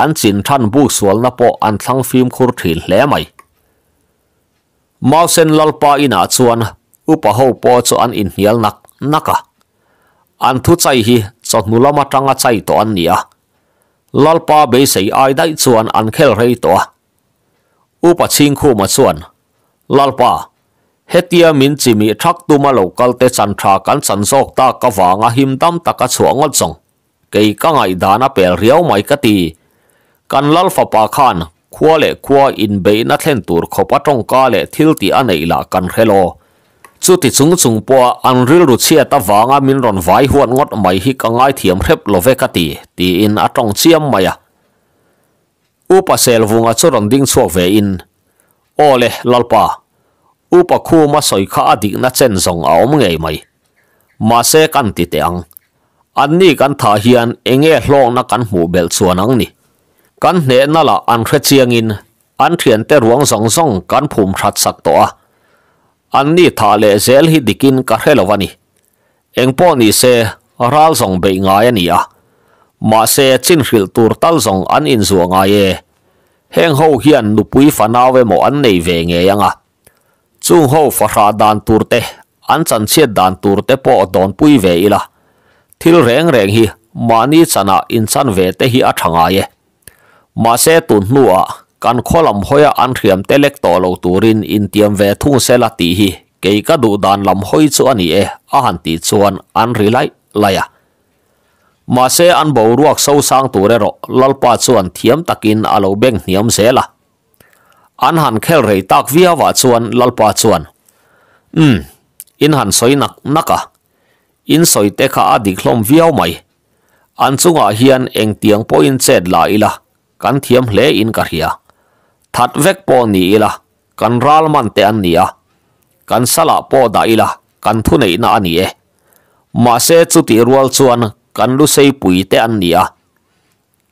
S1: อันจินทันบุกสวลนโปออันทั้งฟิล์มคูร์ทินเล่ไม่มาเซนลลปาอินอาชวนอุปหปอชอันอินเฮลนักนักะอันทุใจฮีจดมุลมาจังอาใจโตอันนี้ลลปาเบสัยไอได้ส่วนอันเคลเรยตัวอุปชิงคู่มาส่วนลลปา hết hetia min chimi thak tuma local te chan tha kan san sok ta ka wanga him tam taka sông chong kei ka đó dana pel riau mai cái ti kan lal fa pa khan khua le khua in be na thlen tur khopa tong ka le thil ti anei la kan khelo chu ti chung chung po an ril ru chia ta wanga min ron vai huan ngot mai hi ka ngai thiam lo love cái ti ti in atong chiam maya upa sel vunga chu ron ding so ve in ole lalpa อุปคูมาสอยข้าดีนัเช่นสงเอาเมื่ไหม มาเสกันติดตังอันนี้กันท่าเฮียนเองเอ๋ลงนักกันหูเบลส่วนนังนี่กันเนนั่นละอันเครชียงินอันเทียนเตรวงสองสองกันภูมิชัดสักตัวอันนี้ท่าเลเซลฮิดิกินกันเฮลวันี่เองป้อนี่เซรัลสองเบงไงนี่อะมาเซจินฟิลตูร์ตัลสองอันอินสวงไงเฮงเฮาเฮียนนุปุยฟานาเวหมอันในเวงเยังอ่ะ chung ho phara dan turte an chan chiat dan turte po don pui ve ila thil reng reng hi mani chana inchan ve te hi athanga ye ma se tun nuwa kan kholam hoya an thiam te lek to lo turin in tiam ve thung sela ti hi ke ka du dan lam hoi chu ani e a han ti chuan an rilai laya ma se an bo ruak so sang ture ro lalpa chuan thiam takin alo beng niam sela an han khel rei tak via wa chuan lalpa chuan um in han soi nak naka in soi te kha adik hlom viau mai an chunga hian eng tiang point set la ila kan thiam hle in ka ria that vek po ni ila kan ral man te an nia kan sala po da ila kan thu nei na ani e ma se chu ti rual chuan kan lu sei te an nia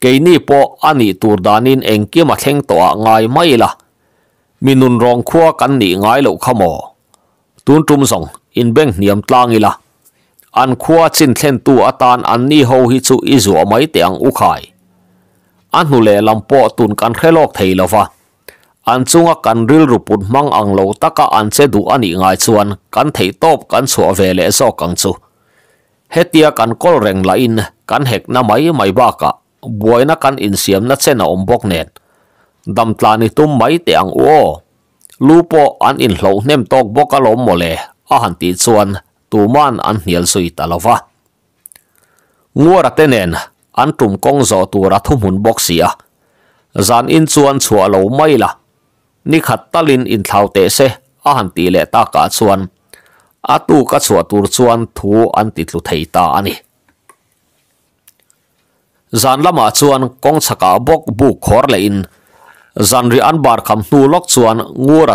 S1: keini po ani tur danin eng ki ma ngai mai มีนุนรองขั้วกันหนีง่ายเหลืาขโมตูนตุมส่งอินเบงเนียมตางอีละอันขั้วจินเทนตัวอตานอันนี้เฮาฮิจูอิจัวไม่เตียงอุขายอันหุเลลำปอตุนกันแค่ลอกเทลฟะอันจุงกันริลรูปุนมังอังโลตะกะอันเซดูอันอีง่ายชวนกันเทตบกันสัวเวเลซอกังจูเฮตียกันกอลเร่งไลน์กันเฮกน้ำไม้ไม่บ้ากะบวยนักกันอินเสียมนัดเซนอมบกเนต dam tlani tum mai te ang o lupo an in hlo nem tok boka lom mole a han ti chuan tuman an hnial sui talawa nguara tenen an tum kong zo tura thum hun boxia à. zan in chuan chua lo mai la ni khat talin in thlau te se a han ti le ta ka chuan a tu ka chua tur chuan thu an ti tlu thei ta ani zan lama chuan kong chaka bok bu khor le in zanri an bar kham nu lok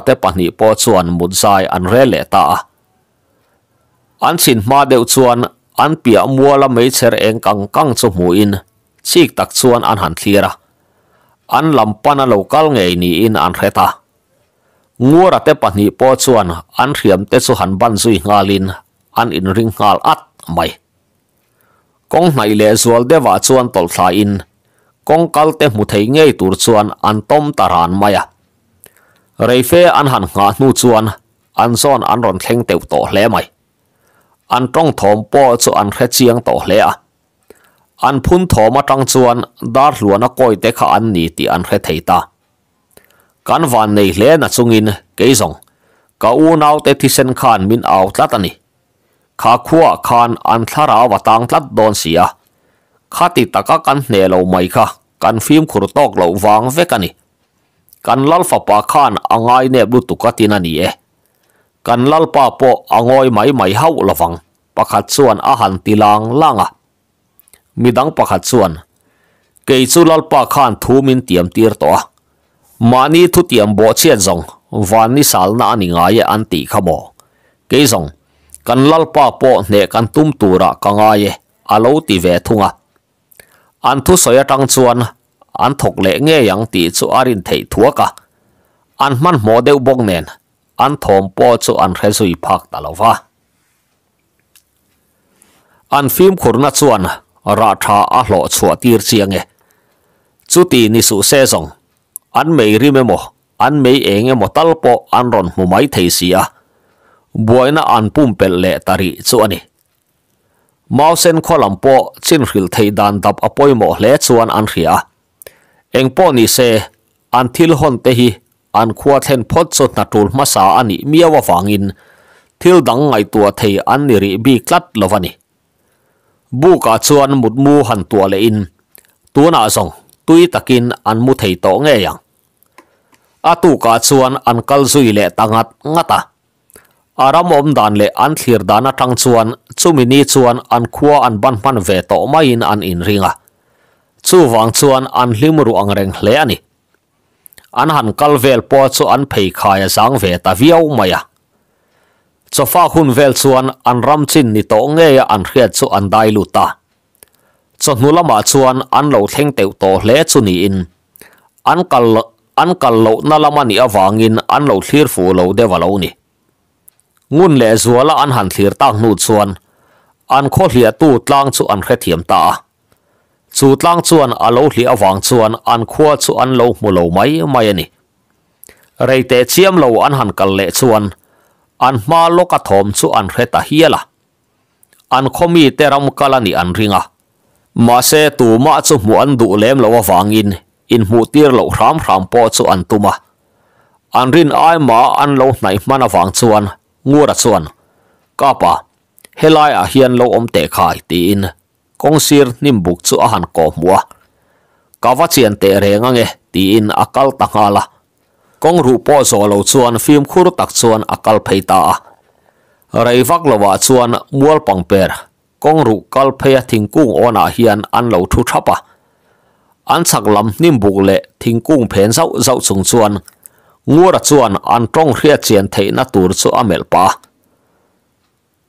S1: te pahni po chuan mut an re ta an chin ma deu an pia muala mei cher eng kang kang chu mu in chik tak chuan an han thira an lampana pana lokal nge ni in an re ta te pahni po chuan an riam te chu han ban zui ngalin an in ring ngal at mai kong nai le zual de wa chuan tol thla in กงกัลเตมุทัยเงยตุรชวนอันต้มตารานมาเรเฟอันหันงานูชวนอันซ่อนอันรอนเข่งเตวตตเล่ไม่อันต้องถมปอจอันแค่เชียงโอเล่อันพุ่นถมมาตั้งชวนดาร์ลวนก้อยเตคอันนี้ที่อันเค่ทตาการวันในเล่นัสุงินเกยงก้าวนาเตทิเซนขานมินเอาตัดนี่ข้าขวาขานอันทาราวตังตัดโดนเสียข้าติดตะกันเนลเอาไมค่ะกันฟิล์มขรุตอกเหลาวางเวกันนี่กันลัลฟ้าปาข้านอ่างไอเนบลุตุกตินันนี่เอกันลัลป้าโปอ่างอยไหมไหมเฮาละวังประคัดส่วนอาหารตีลางล่างอ่ะมีดังประคัดส่วนเกยสุลัลป้าข้านทูมินเตียมตีรตัวมานี่ทุเตียมบ่เชียนซงวันนี้สาลนาหนิงายอันตีขโมเกยซงกันลัลป้าโปเนกันตุ้มตูระกังไอเออโลตีเวทุงอ่ะ an thu soya tang chuan an thok le nge yang ti chu arin thei thua ka an man mo deu bok nen an thom po chu an re sui phak an film khurna chuan ra tha a hlo chu a tir chiang e chu an mei ri mo an mei eng e mo tal an ron mu mai thei si a buaina an pum pel le tari chu mausen kholam po chin ril theidan dap apoimo le chuan an ria engpo ni se anthil hon te hi an khuwa then phot chot na tul masa ani miawa wangin thil dang ngai tua thei an ni ri bi klat lovani bu ka chuan mut mu han in tuna song tui to nge atu ka chuan tangat ngata aram om dan le an thir dana tang chuan chumini chuan an khuwa an ban man ve to mai in an in ringa chu wang chuan an hlim ru ang reng hle ani an han kal vel po chu an phei khaya zang ve ta viau maya chofa hun vel chuan an ram chin ni to nge ya an khre chu an dai lu ta cho nulama chuan an lo theng teu to hle in an kal an งุ่นเหล่จัวละอันหันเสียตั้งนูดส่วนอันโคเหลียตู้ตั้งชวนแค่เทียมตาจูตั้งชวนอันโลเหลียวางชวนอันขั้วชวนโลมุโลไม่ไม่นี่ไรเตเชียมโลอันหันกันเหล่ชวนอันมาโลกถมชวนแค่ตาเฮียละอันคมีเตรำกาลนี่อันริงอ่ะมาเซตูมาจุมวนดูเล่มโลวางอินอินมูตีร์โลรามรามปอชวนตุมาอันรินไอมาอันโลไหนมันวางชวนงัวระส่วนก็ปะเฮลายอาเฮียนโลอมเตะขายตีนกงซีร์นิมบุกจูอาหันกอมัวกาวัดเซียนเตะเรงงเงตีนอักลตักงาละกงรูปอโซโลส่วนฟิล์มคูรตักส่วนอักลเพยตาไรฟักลวะส่วนมัวปังเปรกงรูกัลเพยทิงกุ้งอนาเฮียนอันโลทุทับปะอันสักลำนิมบุกเละทิงกุ้งเพนเจ้าเจ้าสงส่วน ngura chuan an tong hria chen theina tur chu amel pa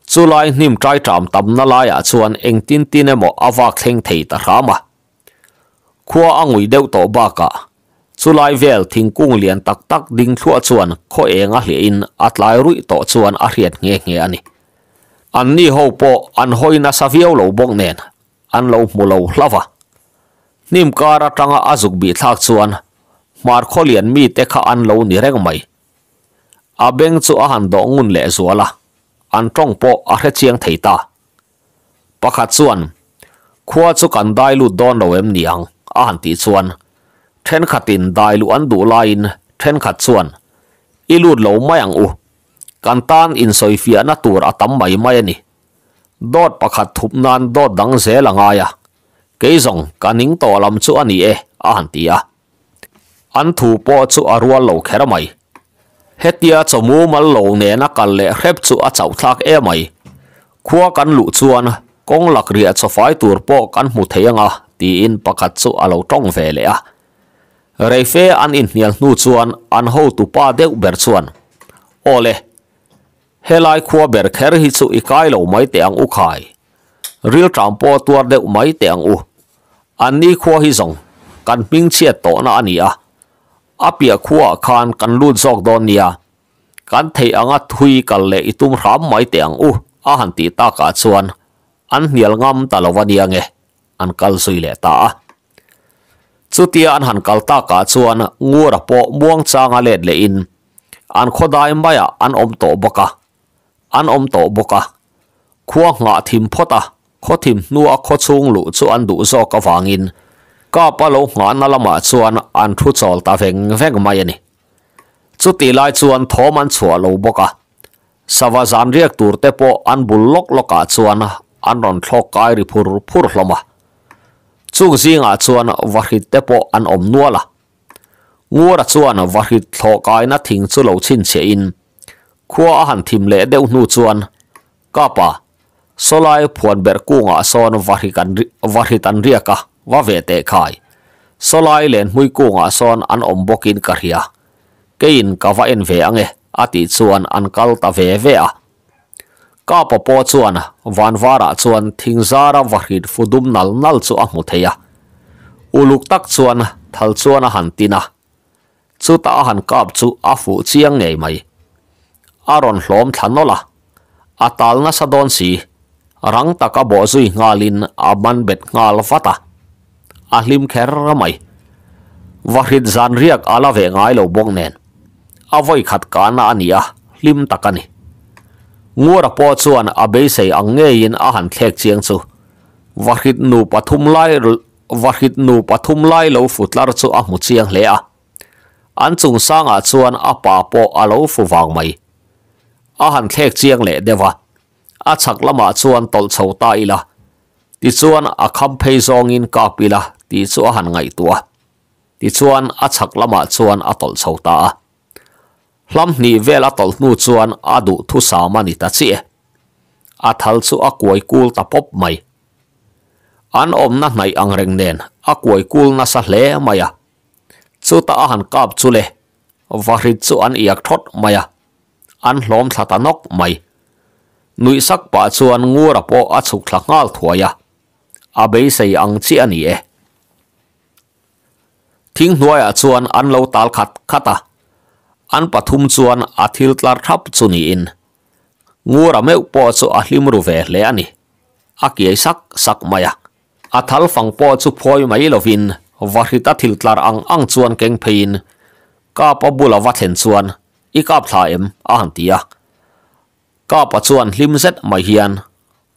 S1: chu lai nim trai tam tam na lai a chuan eng tin tin emo awak theng thei ta rama khua angui deu to ba ka chu lai vel thing kung lian tak tak ding thlua chuan kho a hle in atlai rui to chuan a hriat nge nge ani an ni ho po an hoina savio lo bong nen an lo mu lo hlava nim kara tanga azuk bi thak chuan มาร์คเลียนมีแต่ข้าอันเลวนี่เร่งไหมอาเบงจูอาหันดองุนเละสัวละอันตรงปออาเรจียงไทยตาประคัดส่วนขวดจุกันได้ลุดอนเราเอ็มเนียงอาหันตีส่วนเทนขัดตินได้ลุอันดูไลน์เทนขัดส่วนอีลุดเราไม่ยังอูกันตานอินโซยฟียนาตัวอาตัมไม่ไม่นี่ดอดประคัดทุบนานดอดดังเสียลังอายะเกยซงกันนิงต่อลำชัวนี้เออาหันตีอะอันถูปอจูอารัวโลแค่ไม่เฮตียจมูมันโลเนนักกันเล่เร็บจูอาเจ้าทักเอ๋ไม่ขัวกันหลุชวนกงหลักเรียจะไฟตัวปอกันหมุเทียงอ่ะตีอินประกาศจูอารลต้องเฟเลยอ่ะเรเฟอันอินเนียลนูชวนอันหูตุปาเดกเบิร์ชวนโอเลเฮลัยขัวเบิรแคร์ฮิสุอีกายโลไม่เตียงอุคายเรียลจัมปอตัวเดกไม่เตียงอุอันนี้ขัวฮิซงกันปิงเชียโตนะอันนี้อ่ะอาเปียขววคานกันรุ่นซอกดอนเนียกันเทียงทุยกันเลยตุ้มรำมไม่เตียงอู้อาหันตีตากาชวนอันเหนียลงามตลอดวันยังไงอันกัลสุยเลตาสุดที่อันหันกัลตากาชวนงูระปอม่วงจางเล็ดเลอินอันขดายามาอันอมโตบกะอันอมโตบกะขวางหาทิมพอตาขอทิมนัวขอชงหลุจวนดุซอกกฟางอินก็ปลงหนนั่นละมาส่วนอันทุจริตาเฟงเฟงมาไย่างนี่จุดที่ไล่ชวนทอมันช่วนลูบกะสวาสันเรียกตัวเตปอันบุลลกลกอกส่วนอันั้นทอกายริพูรพูรละมาจุกซิงอาส่วนวัดหิตเตปอันอมนัวละงัวส่วนวัดหิตทอกายนัดทิ้งสุลูชินเชียนขัวอาหารทิมเล่เดือดนูส่วนก็ป่าสลายพวนเบิกุ้งอาส่วนวัดหิกันวัดหิตันเรียกะ va ve te khai so lai len mui ko nga son an om bokin ka ria ke in ka va en ve ange ati chuan an kal ta ve ve a ka po po chuan van vara chuan thing zara vahid fudum nal nal chu a mu uluk tak chuan thal chuan a han tina chu ta han kap aron hlom thanola atalna sadon si rang taka bo zui ngalin aban bet a hlim kher ramai vakhrit zan riak ala ve ngai lo bong nen avoi khat kana ania hlim takani ngora po chuan a be sei ange in a han thlek chiang chu vakhrit nu pathum lai vakhrit nu pathum lai lo futlar chu a mu chiang hle a an chung sanga chuan a pa po alo lo fu wang mai a han thlek chiang le dewa a chak lama chuan tol chho ta ila ti chuan a kham phei zong in ka pila ti chu a han ngai tua ti chuan a chhak lama chuan a tol chho ta lâm hlam hni vel a tol hnu chuan a duh thu sa mani ta chi a thal chu a quay kul ta pop mai an om na nai ang reng nen a kuai kul na sa hle maya chu ta a han kap chu le varit chu an iak thot maya an hlom thlata nok mai nui sak pa chuan ngur rạp po a chuk thlak ngal ya, a be sei ang chi ani e ทิ้งหนวยชวนอันเลาตาลขัดขัตาอันปฐุมชวนอาทิลตาทับสุนีอินงูระเมวปอสุอาลิมรูเวเลอันนี้อากีสักสักมายาอาทัลฟังปอสุพอยไม่ลวินวาริตาทิลตาอังอังชวนเก่งเพยินกาปบุลวัฒนห็ชวนอีกาบทาเอ็มอาหันตียกาปชวนลิมเซตไม่เฮียน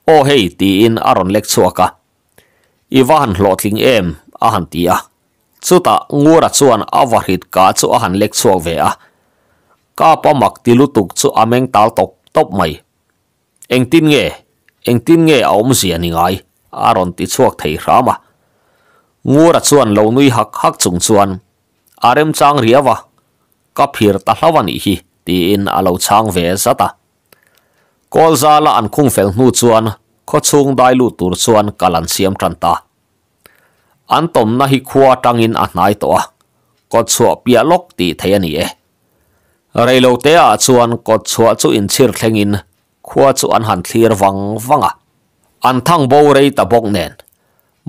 S1: โอเฮตีอินอารอนเล็กชัวกะอีวานหลอดลิงเอ็มอาหันตีย chuta ngora chuan awahit ka chu a han lek chuak ve a ka pa mak tilutuk chu ameng tal tok top mai eng tin nge eng tin nge awm si ani ngai aron ti chuak thei rama ngora chuan lo nui hak hak chung chuan arem chang riawa ka phir ta hlawani hi ti in alo chang ve zata kolzala an khung fel hnu chuan ko chung dai lu tur chuan kalan siam ta อันตมนาฮิควาตังอินอันไหนตัวกดสัวเปีล็อกตีเทียนี่เรโลเตยชวนกดสัวจูอินชิร์เทงินควาจูอันหันทีร์วังวังอ่ะอันทั้งโบเรตะบกเนน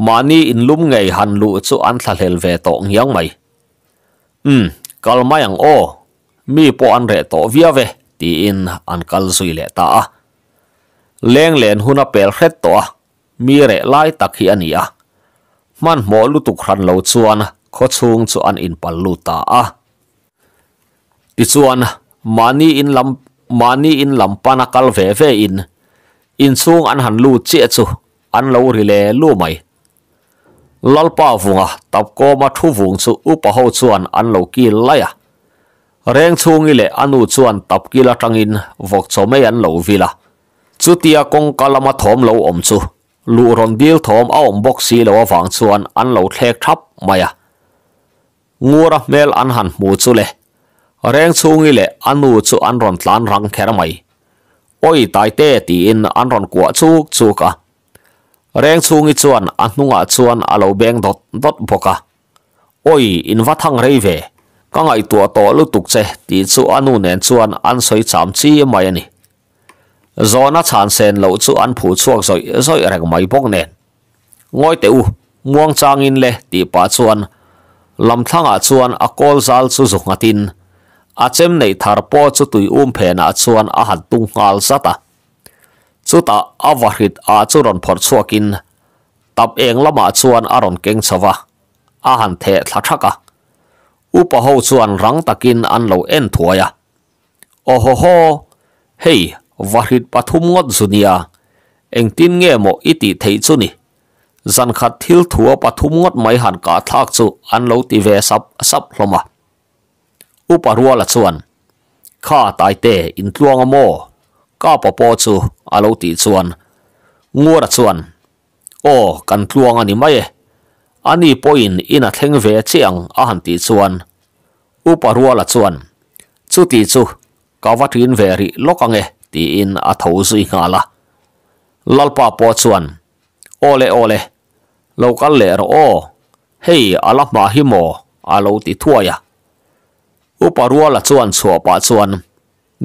S1: มานี่อินลุ่มไงหันลู่จูอันทะเลเวตองยังไม่อืมกลมาอย่างโอมีปอันเรตัวิยเวตีอินอันกลซุยเลตาเลงเลนหุนเปลเรตตัวมีเรไลตักฮีอันนี้อ่ะ man mo lu tu khran lo chuan kho chung chu an in pal lu ta a ti chuan mani in lam mani in lam pana kal ve ve in in chung an han lu che chu an lo ri le lu mai lalpa vunga tap ko ma thu vung chu u pa ho chuan an lo ki la ya reng chung i le anu chuan tap ki la vok chome an lo vila chutia kong kalama thom lo om ลุรอนเดียวถมเอาอมบกซีเลวฝังชวนอันเหลาเทกทับมาอะงูระเมลอันหันหมูจุเลแรงสูงอีเลอันนูจูอันรอนลานรังแครไม่โอ้ยตายเตตีอินอันรอนกัวจุกจุกอะแรงสูงอีชวนอันนุ่งอาชวนอันเหลาเบงดดดดบกอะโอ้ยอินวัดทังไรเวก็ไงตัวโตลุตุกเจตีจูอันนูเนนชวนอันสวยสามชีไม่นี่ zona chan sen lo chu an phu chuak zoi zoi rek mai bok ngoi te u muang changin le ti pa chuan lam thanga chuan a kol zal chu zu ngatin a nei thar po chu tui um phe na chuan a hat tung ngal zata chu ta a wahit a chu ron phor chuakin tap eng lama chuan aron ron keng chawa a han the thla upa ho chuan rang takin an lo en thuaya oh ho ho hey varit pathum ngot zunia engtin nge mo iti thei chuni zan kha thil thuwa pathum ngot mai han ka thak chu anlo ti ve sap sap hloma uparua la chuan kha tai in tluang mo ka po po chu alo ti chuan ngora chuan o kan tluang ani mai ani poin ina theng ve chiang a han ti chuan uparua la chuan chu ti chu kawatin veri lokange ti in a tho zui nga la lalpa po chuan ole ole local le ro hey ala ma himo, mo a lo ti thua ya la chuan chuwa pa chuan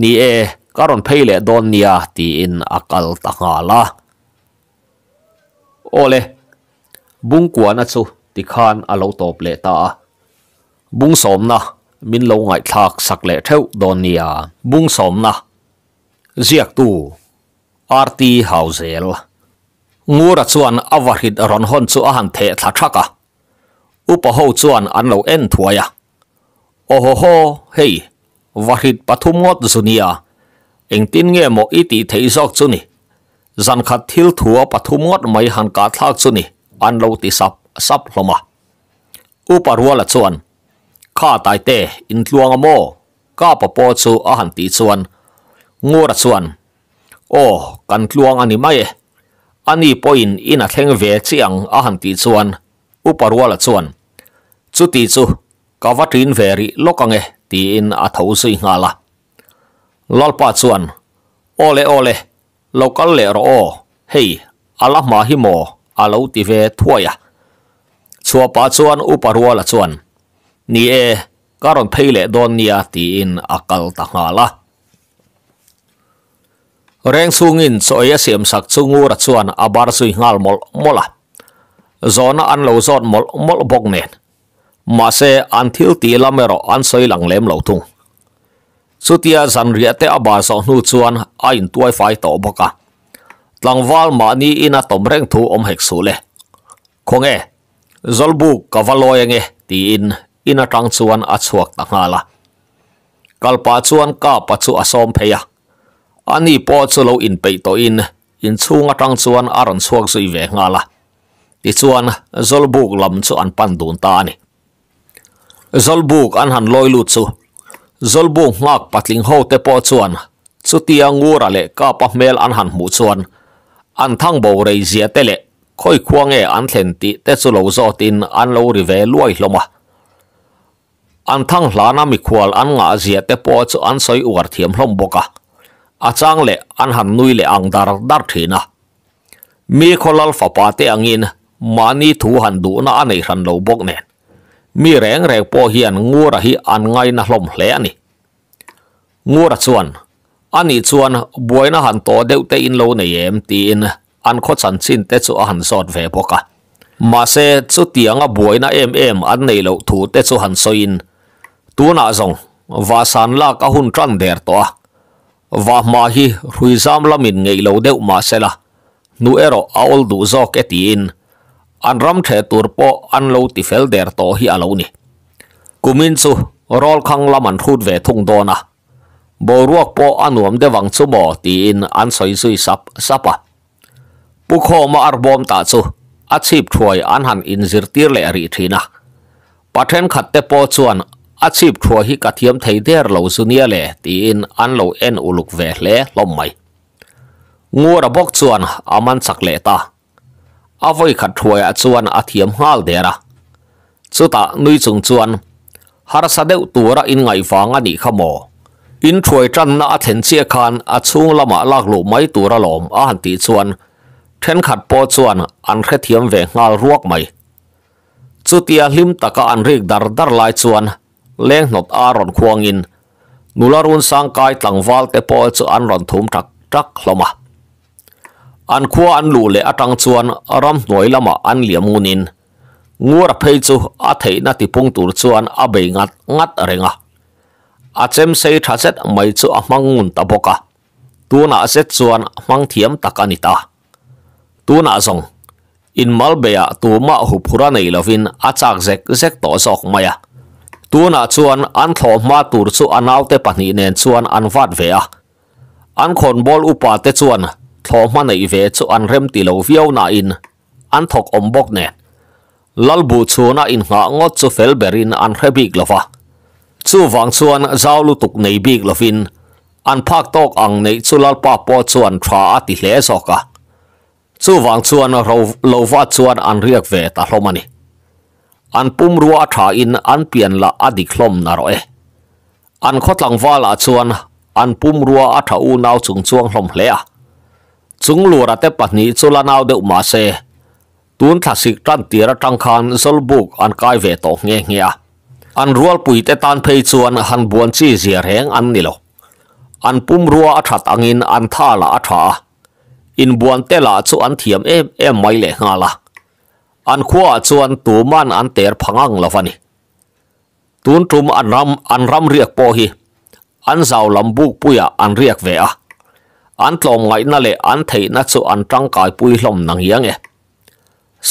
S1: ni e karon phele don nia ti in akal ta nga la ole bung kwa na chu ti khan a top le ta bung som na min lo ngai thak sak le theu don nia bung som na ziak tu arti hauzel ngura chuan avarhit ron hon chu a han the thla thaka upa ho chuan an lo en thuaya oho ho hei varhit pathumot zunia engtin nge mo iti theizok chuni zankhat thil thua pathumot mai han ka thlak chuni an lo ti sap sap hloma upa ruala chuan kha tai te in tluang amo ka pa po chu a han ti chuan ngora chuan o kan tluang ani mai ani poin ina theng ve chiang a han ti chuan uparwala chuan chuti chu kawatrin veri lokang e ti in a thosi ngala lalpa chuan ole ole local le ro hei ala ma hi mo alo ti ve thuaya chua pa chuan uparwala ni e karon phele don ti in akal ta ngala reng sungin choi a siam sak chu ngu ra chuan a bar sui ngal mol mola zona an lo zon mol mol bok nen ma se an thil ti lamero an soi lang lem lo thung chutia zan ria te a bar so hnu chuan a in tuai fai to boka tlangwal ma ni in a tom reng thu om hek su le khonge zolbu kavaloi nge ti in in a tang chuan a chuak ta ngala kalpa chuan ka pa chu asom pheya ani po chu lo in pe to in in chunga tang chuan aran chuak zui ve nga la ti chuan zolbuk lam chu an pan dun ta ni zolbuk an han loi lu chu zolbuk ngak patling ho te po chuan chu tia ngura le ka pa mel an han mu chuan an thang bo rei zia te le khoi khuang e an thlen ti te chu lo zo tin an lo ri ve luai hloma an thang hlana mi khwal an nga zia te po chu an soi uar thiam hlom boka achang le an han nui le ang dar dar thina mi kholal fa pa te angin mani thu han du na anei ran lo bok nen mi reng reng po hian ngura hi an ngai na hlom hle ani ngura chuan ani chuan boina han to deu te in lo nei em tin an kho chan chin te chu a han sot ve boka ma se chu tianga boina em em an nei lo thu te chu han soin na zong va san la ka hun tran der to và mà hi huy zam la mình ngày lâu đeo mà se la nu ero aol du zo ke tin an ram the tur po an lâu ti fel der to hi alo ni kumin chu rol khang lam an khut ve thung do na bo ruak po anuam de wang chu bo tin an soi sui sap sapa pu kho ma ar bom ta chu a chip thuai an han in zir tir le ri thina pathen khat te po chuan อาชีพครัวฮิกะเทียมไทยเดร์เหล่าสุนียเลตีนอันเหล่าเอ็นอุลุกเวเล่ลมไม่งูระบกชวนอามันสักเลตาอาไว้ขัดทรวยชวนอาเทียมฮาลเดระสุดตานุยจงชวนฮาร์สเดวตัวระอินไงฟังอันนี้ขโมอินัวยจันน่าเทนเชียคันอาชุงละมาลากลุมไม่ตัวระหลอมอาหันตีชวนเทนขัดปอชวนอันแค่เทียมเวงาลรวกไม่สุดทียลิมตะกาอันเรียกดาร์ดาร์ไลาชวนเลงหนดอารอนควงอินนูลารุนสังกายตังวาลเตปอยจะอันรอนทุมทักทักลมาอันควอันลูเลอตังชวนรำหน่วยละมาอันเหลี่ยมูนินงัวเพยจูอาเทนติพุงตูชวนอาเบงัดงัดเรงะอาเจมเซทัเซตไม่จูอามังงุนตะบกะตัวน่าเซตชวนมังเทียมตะกันิตาตัวน่าสงอินมัลเบียตัวมาหุบคุระในลวินอาจากเซกเซกต่อสอกมายะ tu na à, chuan an thaw ma tur chu anau te pahnih nen chuan an vat ve a à. an khon bol upa te chuan thaw ma nei ve chu an rem ti lo viau na in an thok om bok ne lal bu à, chu na in nga ngot chu fel berin an hrebik lova chu wang chuan zau lu tuk nei bik lovin an phak tok ang nei chu lal pa po chuan tha a ti hle zoka chu wang chuan ro lova chuan an riak ve ta hlomani an pum rua tha in an pian la a diklom na ro e an khotlang wala chuan an pum rua a tha u nau chung chuang hlom hle a chung lura te pahni chula nau deuh ma se tun thlasik tan tira tang khan zolbuk an kai ve to nge nge a an rual pui te tan phei chuan han buan chi zia reng an nilo an pum rua a that angin an tha la a tha in buan te la chu an thiam em em mai le nga la an khua chuan tu man an ter phangang lovani tun tum an ram an ram riak po hi an zau lam buk puya an riak ve a an tlom ngai na le an thei na chu an tang kai pui hlom nang yang e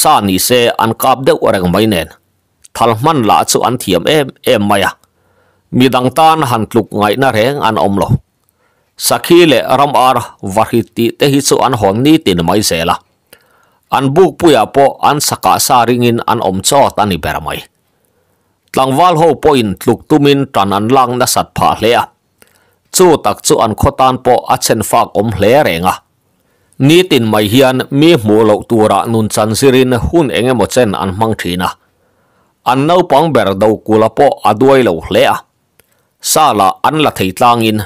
S1: sa ni se an kap deuh reng mai nen thal man la chu an thiam em em mai a mi dang tan han tluk ngai na reng an om lo sakhi le ram ar varhiti te hi chu an hon ni tin mai se la an buk puya po an saka sa ringin an om chot bermai. beramai tlangwal ho poin tluk tumin tan an lang na sat pha hlea chu tak chu an kotan po a chen fak om hle renga ni tin mai hian mi mu lo ra nun chan sirin hun enge mo chen an mang thina an nau pang ber dau kula po aduai lo hlea sala an la thei tlangin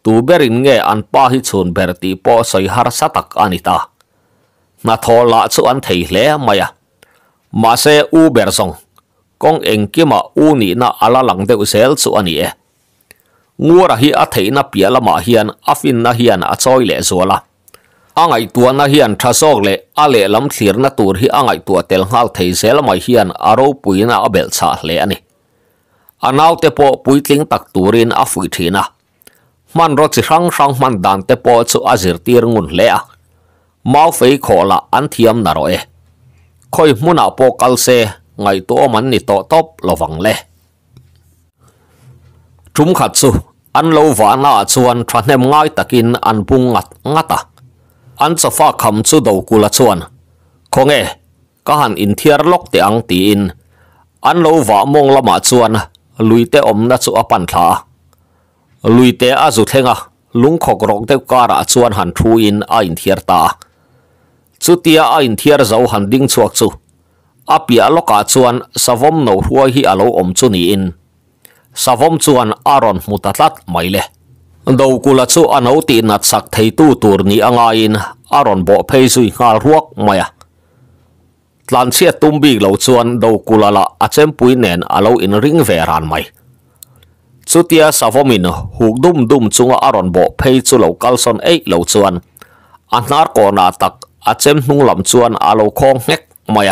S1: tu berin nge an pa hi chun ber ti po soi har satak anita na thor la chu an thei lẽ mai a à. mà xe u ber song con em kia mà u ni na ala lang deuh sel chu ani e ngura hi a thei na mà hiền hian afin na hian a choi le zuala angai tua na hiền hian lẽ le ale lam thiền na tur hi angai tua tel hal ngal thei sel mai hian aro puina abel lẽ hle ani anau te po tiếng puitling tak turin a fui na man ro chi hrang hrang man dan te po chu azir tir ngun lẽ a à mau phí khổ là ăn thiêm nà rồi khôi muốn nào po cal xe ngày tổ mắn nị tổ top lò vắng lẽ chúng khát su ăn lâu và nà chuan tràn em ngay takin ăn bung ngắt ngắt à ăn sa pha khăm chu đầu cù là chuan không nghe các hàn in thier lóc để ăn tì in ăn lâu và mong lắm à chuan lùi té ôm nà chu apan thả, lùi té a rụt heng à lúng khóc rộng té cả chuan hàn thu in a in thier ta chu tia a in thiar zo han ding chuak chu a pia loka chuan savom no huai hi alo om chu ni in savom chuan aron mutatlat mai le do kula chu ano ti nat sak thei tu tur ni anga in aron bo phei sui ngal ruak maya tlan sia tumbi lo chuan do kula la achem pui nen alo in ring ve ran mai chutia savomin huk dum dum chunga aron bo phei chu lo kalson ei lo chuan anar ko na tak อาเจมุงลำชวนอาโลคองเฮกมา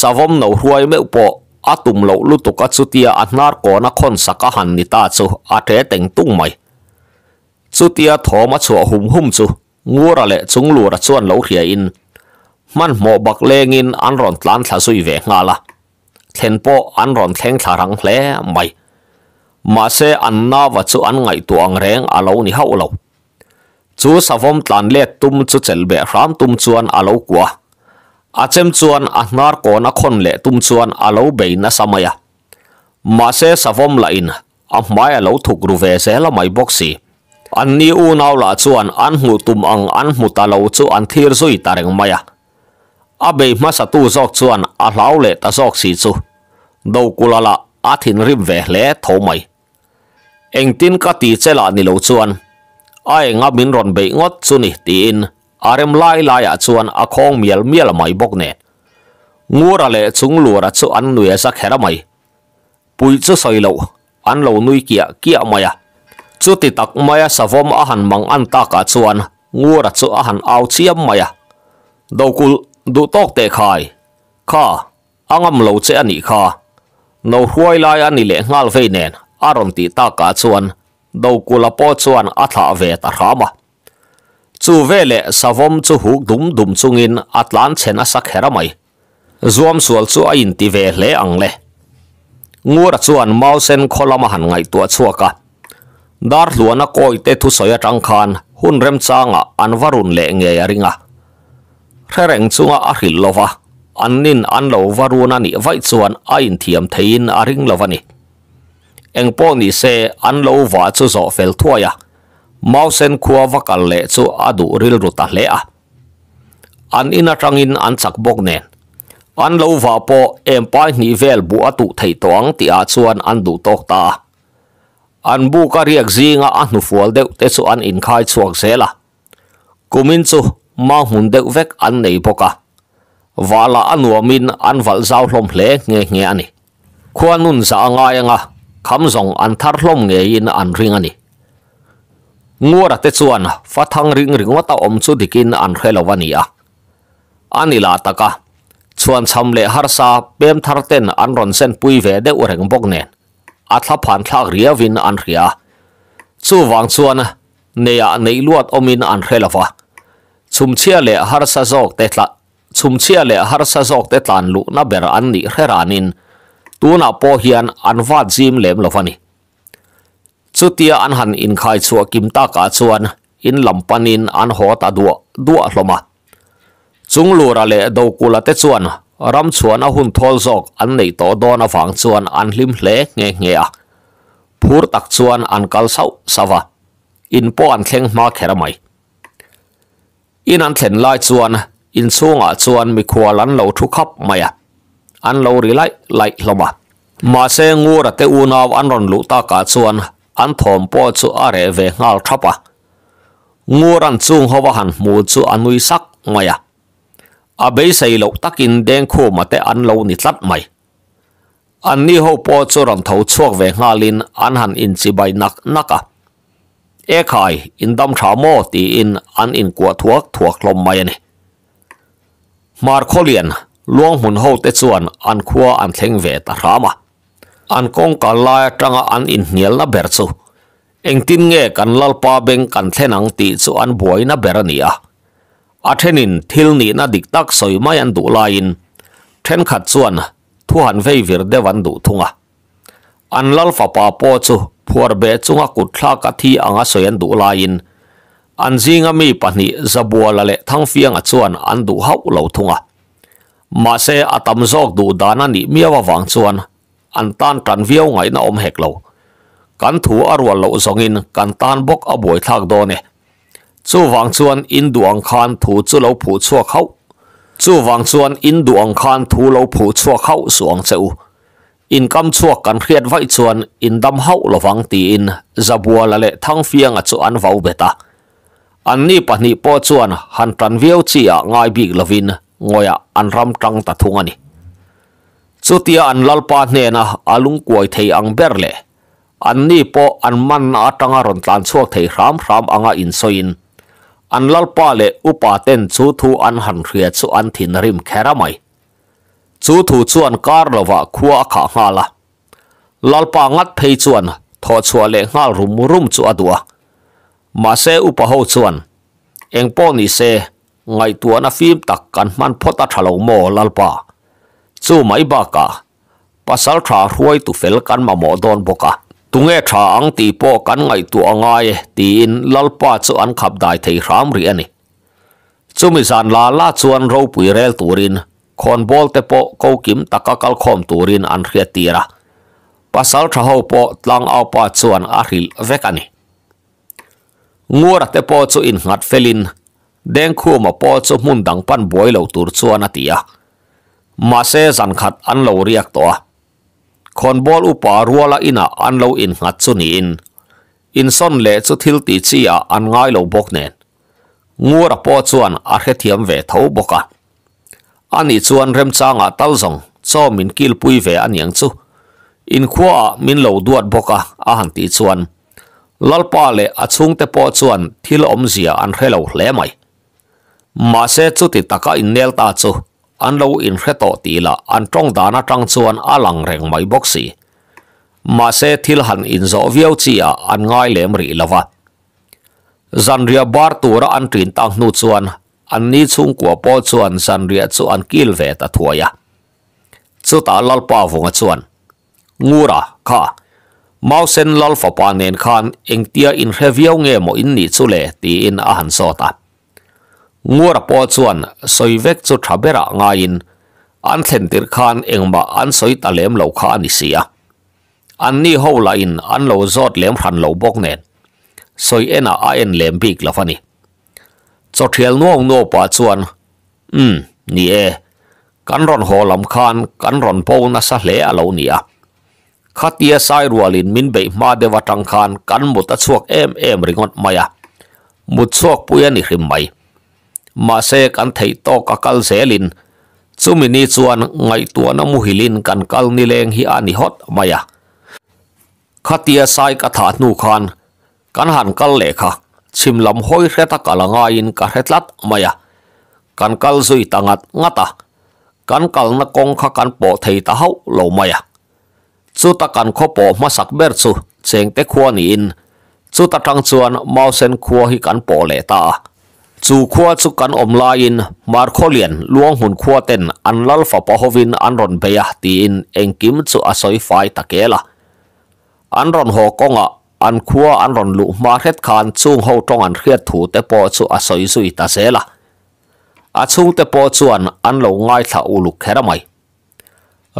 S1: สาวมนูรวยเมื่อปออาตุมเลาลุตุกัสุติยาอันาร์กอนคอนสักหันนิตาจูอาเทตงตุงไม่สุติยาทอมาชัวหุมหุมจูงัวระเลจงลัวระชวนเลาเขียินมันหมอบักเลงอินอันรอนลันสาสุยเวงาละเทนปออันรอนเทงสารังเลไม่มาเสอันนาวัชุอันไงตัวอังเรงอาโลนิฮาวเลา chú chu savom tlan le tum chu chelbe ram tum chuan alo kwa achem chuan ahnar ko na khon le tum chuan alo be na samaya ma se savom lại in a mai alo thuộc ru ve se la mai boxi an ni u naw la chuan an hu tum ang an mu ta lo chu an suy zui tareng maya a be ma sa tu zok chuan a hlau le ta zok si chu do kulala a thin rim ve hle tho anh tin cái ti chela ni lo chuan ai nga min ron be ngot chuni tin arem à lai lai a à chuan a à khong miel miel mai bok ne ngura le chung lura chu an nuya sa khera mai pui chu soi lo an lo nui kia kia maya chu ti tak maya savom a han mang an ta ka chuan ngura chu a han au chiam maya dokul du tok te khai kha angam lo che ani kha no huai lai ani le ngal ve nen aron ti ta ka chuan do kula po chuan a ve ta rama chu vele savom chu hu dum dum chungin atlan chena sakhera mai zuam sual chu a in ti ve hle ang le chuan mausen kholama han ngai tua chuaka dar luana koi te thu soya tang khan hun rem changa anwarun le nge ringa rereng chunga a hil lova annin an lo varuna ni vai chuan a in thiam thein a ring ni eng po ni se an lo wa chu zo fel thua ya sen khuwa wakal le chu adu ril ruta le a an ina tangin an chak bok nen an lo wa po em pa ni vel bu atu thei tong ti a chuan an du tok ta an bu ka riak zinga an nu fual deuh te chu an in khai chuak zela kumin chu ma hun deuh vek an nei boka wala anuamin an wal zau hlom hle nge nge ani khwanun za anga anga คำส่งอันทารลมเงียนอันริงอันนี้งัวรัตจวนฟัทังริงริงว่าตาอมสุดิกินอันเคลวันนี้อ่ะอันนี้ลาตะกะชวนชำเลหัสซาเปมทาร์เตนอันรอนเซนปุยเวเดอเรงบกเนนอัธพันธ์ทักเรียวินอันเรียชู่วังชวนเนียในลวดอมินอันเคลวะชุมเชียเลหัสซาจอกเตตละชุมเชียเลหัสซาจอกเตตลันลุนับเบรอันนี้เฮรานิน tuna po hiền an phát zim lem lo fani chutia ăn han in khai chu kim ta cá chuan in lampanin an ho ta dua dua hloma chung lura đầu do là tết chuan ram chuan a hun thol zok an nei to do na fang chuan an hlim hle nghe nghe a phur tak chuan an kal sau sawa in po an thleng ma khera mai in an thlen lai chuan in chunga chuan mi khual an lo thu khap mai a an lo ri lai lai hloma ma se ngura te unaw an ron lu ta ka chuan an thom po chu are ve ngal thapa à. nguran chung hova han mu chu anui sak maya à. a be sei lo takin deng khu ma te an lo ni tlat mai an ni ho po chu ron tho chuak ve ngalin an han in chi bai nak naka à. e khai in dam tha mo ti in an in kwa thuak thuak lom mai ani mar kholian luang mun ho te chuan an khuwa an theng ve ta rama an kong ka la tanga an in hnial na ber chu eng tin nge kan lal pa beng kan thenang ti chu an boi na ber ania a thenin thil ni na dik tak soi mai an du la in then khat chuan thu han vei mà xe à tầm giọt đủ đá na nị mía và vàng chuan an tan cắn viêu ngay na om hẹt lâu cắn thú à ruột lâu sông in cắn tan bốc ở à buổi thác đó nè chu vàng chuan in duang khan thú chu lâu phụ chua khóc chu vàng chuan in duang khan thú lâu phụ chua khóc xuống chậu in cam chua cắn khiết vậy chuan in đâm hậu lo vang tì in ra bùa là lệ thăng phiêng à chu ăn vào bê ta anh ni pa ni po chuan han tan viêu chi à ngay bị lovin งอยอันรำตรังตะทุงอันนี้สุดที่อันลลปานเนนะอาลุงกวยไทยอังเบรเลอันนี้พออันมันอัตจางรนทันช่วยไทยรำรำอังอินโซยินอันลลปาเลอุปาเต้นุดทูอันหันเรียชูอันทินริมแครไมชูทูชูอันคาร์ลวะขัวขางาละลลปางัดไทยชูอันทอชัวเลงาลุมรุมชูอัตัวมาเซอุปหูชูอันเอ็งปอนี่เซไงตัวน่ะฟิลมตักกันมันพอตาถลงโมลลปาสู้ไม่บ้ากะภาษสชาห้วยตุเฟลกันมาหมอดอนบกะตุงเอชาอังตีโอกันไงตัวไงตีนลลปาจอันขับได้ไทยรามเรียนี่ซูมิสานลาลาูอันรูปุยเรลตูรินคอนบอลเตโปเกกิมตักกกลคอมตูรินอันเรียตีระปัสสาวะาโปตังเอาปาอันอาริลเวกันีงูัวเตโปจูอินหัดเฟลินดงคู่มาปอดสมุนดังปันบวยเหล่าตุรชัวนาตียมาเซสันขัดอันเหล่าเรียกตัวคนบอลอุปารัวละอินะอันเหล่าอินหัดสุนีอินอินซอนเละสุทิลติชียอันง่ายเหล่าบกเนนงัวระปอดชวนอาเขเทียมเวทเอาบกะอันอีชวนเริ่มจางอาต้ซสงซอมินกิลปุยเวอันยังซูอินขวามินเหล่าดวดบกะอาหันตีชวนลลปาเลอชงเตปอดชวนที่ลอมเสียอันเรเหล่าเล่ไม mà sẽ chú thì ta cả in nel ta chú an lâu in khét tổ tí là an trong đá na trăng chuan a lăng rèn mấy bốc xì mà sẽ thil hẳn in rõ viêu chi à an ngay lem rỉ là vặt zan ria bar tu ra an trin tang nu chuan an ni chung của po chuan zan ria chu an kil ve ta thuaya chu ta lal pa vunga chuan ngura kha mau sen lal fa pa nen khan engtia in reviau nge mo in ni chu le ti in a han so ta งัวรปอจวนสอยเวกจุดทับเบระงายิน อันเซนติร์คานเองมาอันสอยตะเลมเหล่าข้านิเสียอันนี้เฮาลายินอันเหล่าจอดเลมพันเหล่าบกเนนสอยเอ็นอาเอ็นเลมบิกละฟันนี่จดเทียลนัวนัวปอจวนอืมนี่เอกันรอนหอลำคาน กันรอนปูนัสเลอเหล่านี้ขัดเยสายรัวลินมินเบย์มาเดวตังคานกันมุดตะชวกเอ็มเอ็มริงอดมาอะมุดชวกปุยนี่ริมไม่ mà xe cần thấy to cả kal xe lin chú mình đi chuan ngày tua nó mu hilin cần kan kal ni leng hi ani hot maya khatia sai cả tha nu khan cần han kal le kha chim lam hoi re ta kala nga in cả hết lát maya cần kal zui tangat ngata cần kal na kong kha kan po thấy ta hau lo maya chu ta cần kho po ma sak ber chu cheng te khuani in chu ta thang chuan mau sen khua hi kan po le ta à. สู่ขวดสุกันอมลายินมาร์โคเลียนลวงหุ่นขวดเต็นอันลัลฟาปะฮวินอันรอนเบียตีอินเองกิมสูอาศัยไฟตะเกละอันรอนหอกงะอันขวอันรอนลุมาเฮตคานซูงเฮาตรงอันเครียดถูเตปอจูอาศัยสุยตะเซละอาจูเตปอจวนอันหลงง่ายถาอุลุกแค่ละไม่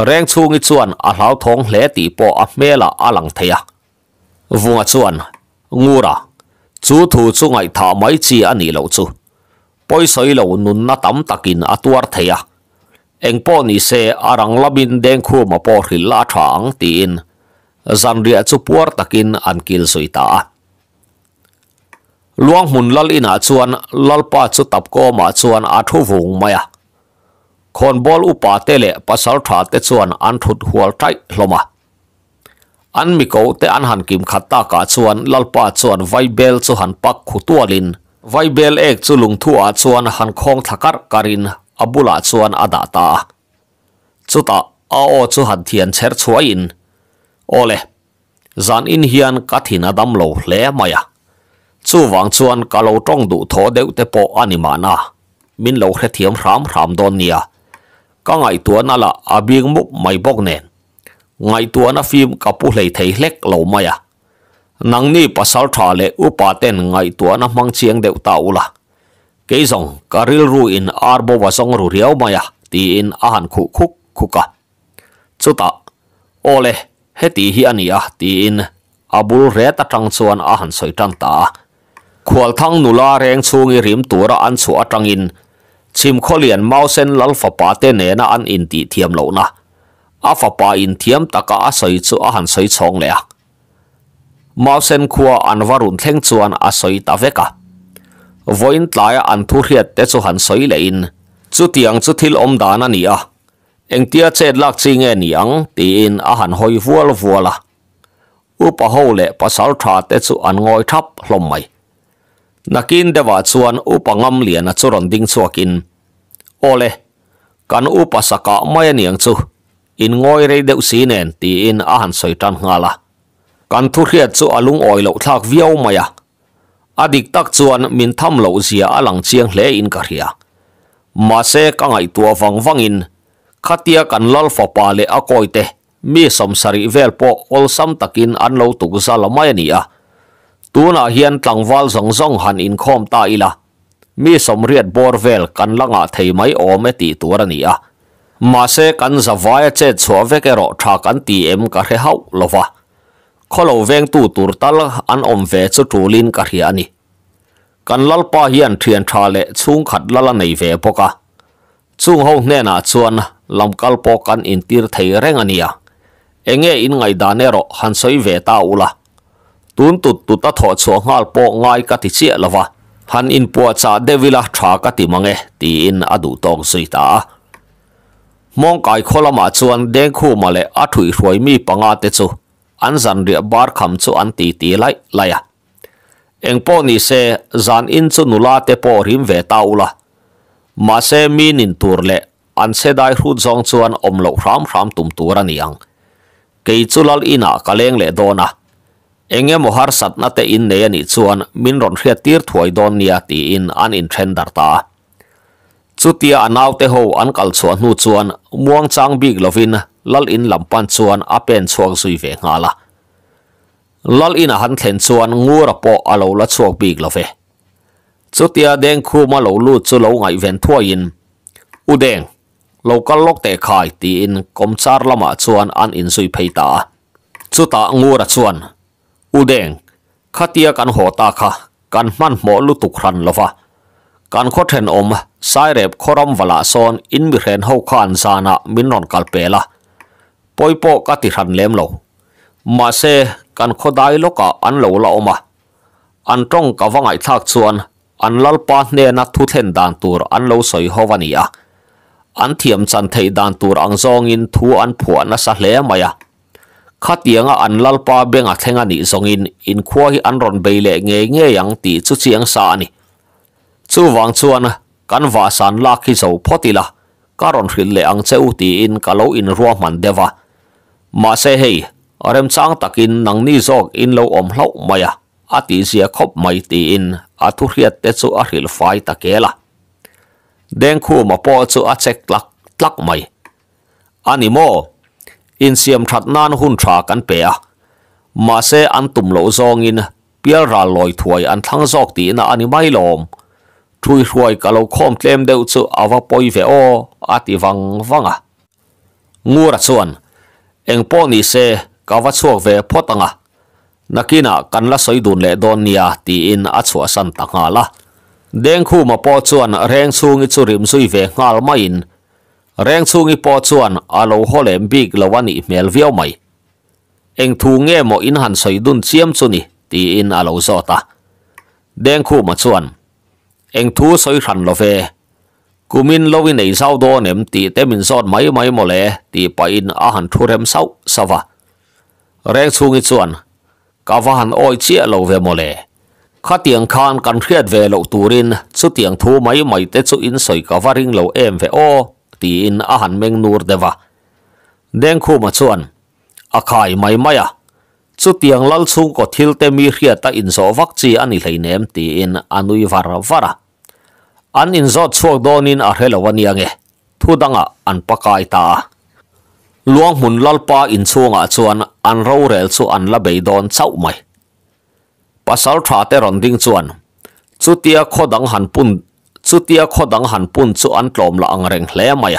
S1: แรงซูงอีจวนอาเหลาทองเลตีปออเมละอาหลังเทียวัวจวนงูระจูถูจูงไงถาไม่จีอันนี้เราจู poisoi lo nun na tam takin atuar theya engpo ni se arang labin deng khu ma po hilla thang tin zanria chu puar takin ankil soita luang mun lal ina chuan lalpa chu tapko ma chuan a thu vung maya khon bol upa te le pasal tha te chuan an thut hual thai hloma an mi ko te an han kim khatta ka chuan lalpa chuan vai bel chu han pak khutualin Vai Vaibel ek chu lungthua chuan han khong thakar karin abula chuan ada ta chuta ao chu han thian cher chuain ole zan in hian kathin adam lo hle maya chu wang chuan ka lo tong du tho deuh te po anima na min lo hre thiam ram ram don nia ka ngai tuan ala abing mup mai bok nen ngai tuan a phim ka pu hlei thei hlek lo maya nang ni pasal tha le upa ten ngai tua na mang chiang deu ta ula ke zong karil ru in arbo wa song ru riau maya ti in ahan khu khu khuka chuta ole heti hi ania ti in abul re ta tang chuan ahan soi tang ta khual thang nula reng chungi rim tura an chu in chim kholian mausen lalfa pa te ne na an in ti thiam lo na afa pa in thiam taka a soi chu ahan soi chong le a Mau mausen khua an varun thleng chuan a soi ta veka voin tlai an thu riat te chu han soi lein chu tiang chu thil om dan ani a engtia chet lak chi nge niang tin a han hoi vual vuala upa ho le pasal tha te chu an ngoi thap hlom mai nakin dewa chuan upangam lian a churon ding chuakin ole kan upa saka mai niang chu in ngoi re deuh sinen ti in a han soi tan ngala kan thu riat chu alung oi lo thlak viau maya adik tak chuan min tham lo zia alang chiang hle in ka ria ma se ka ngai tua wang wang in khatia kan lal fa pa le akoi te mi sari vel po ol sam takin an lo tu za lamai ni a tuna hian tlangwal zong zong han in khom ta ila mi som riat bor vel kan langa thei mai om e ti tur ani a ma se kan zawai che chhuave ke ro tha kan ti em ka he hau lova khalo veng tu tur tal an om ve chu tu lin ka ri ani kan lal pa hian thian tha le chung khat la la nei ve poka chung ho hne na chuan lam kal po kan in tir thei reng ania enge in ngai da ro han soi ve ta ula tun tu tu ta tho chu ngal po ngai han in po devila tha ka mange ti in adu tong sui ta mong kai khola ma chuan deng khu ma le athui hruai mi panga te chu an zan ria bar kham cho an ti tì lại lai a eng po ni se zan in chu nula te po rim ve taula ma se min in tur le an se dai dòng zong an om lo ram ram tum tur ani ang ke chu lal ina kaleng le dona anh em hòa sát na te in nei ani chuan min ron hria tir thuai don nia ti in an in then dar ta an anaw te ho an kal chuan nu chuan muang chang big lovin ลลินลำปันชวนอาเป็นชวงสุยเฟงาละลลินอาหันเข็นชวนงูระโปออาลูละชวงบีกลาเฟจุดทดียด้งคู่มาลูลู่จุลูไงเวนทัวยิน อุดเองลูกกอลกเต่ขายตีอินกมชาร์ลมาชวนอันอินสุยเพตาจุดตางูระชวน อุดเองขัดที่กันหัวตาค่ะกันมันหมอลุตุครันลาฟะกันโคตรเห็นอมไซเร็บโครมวลาซอนอินบิเรนเฮาคานซานะมินนอนกัลเปล่า poi po ka ti ran lem lo ma se kan khodai lo ka an lo la oma an tong ka wangai thak chuan an lalpa hne na thu thlen dan tur an lo soi hovania an thiam chan thei dan tur ang zong in thu an phua na sa hle maya khatianga an lalpa benga thenga ni zongin in khua hi an ron beile nge nge yang ti chu chiang sa ni chu wang chuan kan va san la khi zo photila karon hril le ang cheu ti in lâu in ruwa man dewa mà xe hei ở em sáng in nang ni zog in lâu om lâu mày à a tí zia khóc mày tí in a thu riết tết su a hil phai ta kê là, đen khu mà po su a check tlak tlak mày ani mo in siam that nan hun tha kan bè, à mà xe an tum lâu zong in pial ra loi thuai an thăng zog tí na ani mai lom thui ruai ka lo khom tlem deuh chu awa poi ve o ati wang wanga ngura chuan เองป้อนี่เซกาวั่สวกเวพอตังะนักินะกันละสอยดุนเลดอนเนียตีอินอัศวสันตังะละเด้งคู่มาปอชวนแรงสูงอิจุริมซุยเวงาลม่อินแรงสูงอิปอชวนอาโลฮอเลมบิกละวันิเมลเวียวไม่เองทูงเงมออินหันสอยดุนเซียมซุนิตีอินอาโลโซตาเด้งคู่มาชวนเองทูสอยขันละเวกูมินลวินไอเศร้าตัวเนี่ยตีเต็มินซอดไม่ไม่หมดเลยตีไปอินอาหารทุเรียนเศร้าสวะเรียกชูงิจวนกาฟหันอ้อยเชี่ยเราเวหมดเลยข้าเตียงคานกันเครียดเวลตูรินสุเตียงทูไม่ไม่เต็สุอินสอยกาฟริงเราเอ็มเวโอตีอินอาหารเมงนูร์เดวะเด้งคู่มาชวนอาขายไม่ไม่อะสุเตียงลัลซุงก็ทิลเตมีเครียดตาอินโซวักจีอันนี้เลยเนมตีอินอนุยฟาร์ฟาร์อันอินโซชวกโดนินอาเรลวันียงเอทุดังอ่ะอันปากไก่ตาหลวงมุนลลปาอินชวงอ่าชวนอันรูเรลชวนละเบยโดนเจ้าไหมปัสสาวะเตรนดิ้งชวนสุดเตียขดังหันปุ่นสุดเตียขดังหันปุ่นชวนอันกลมละอังเริงเลี้ยมไหมเ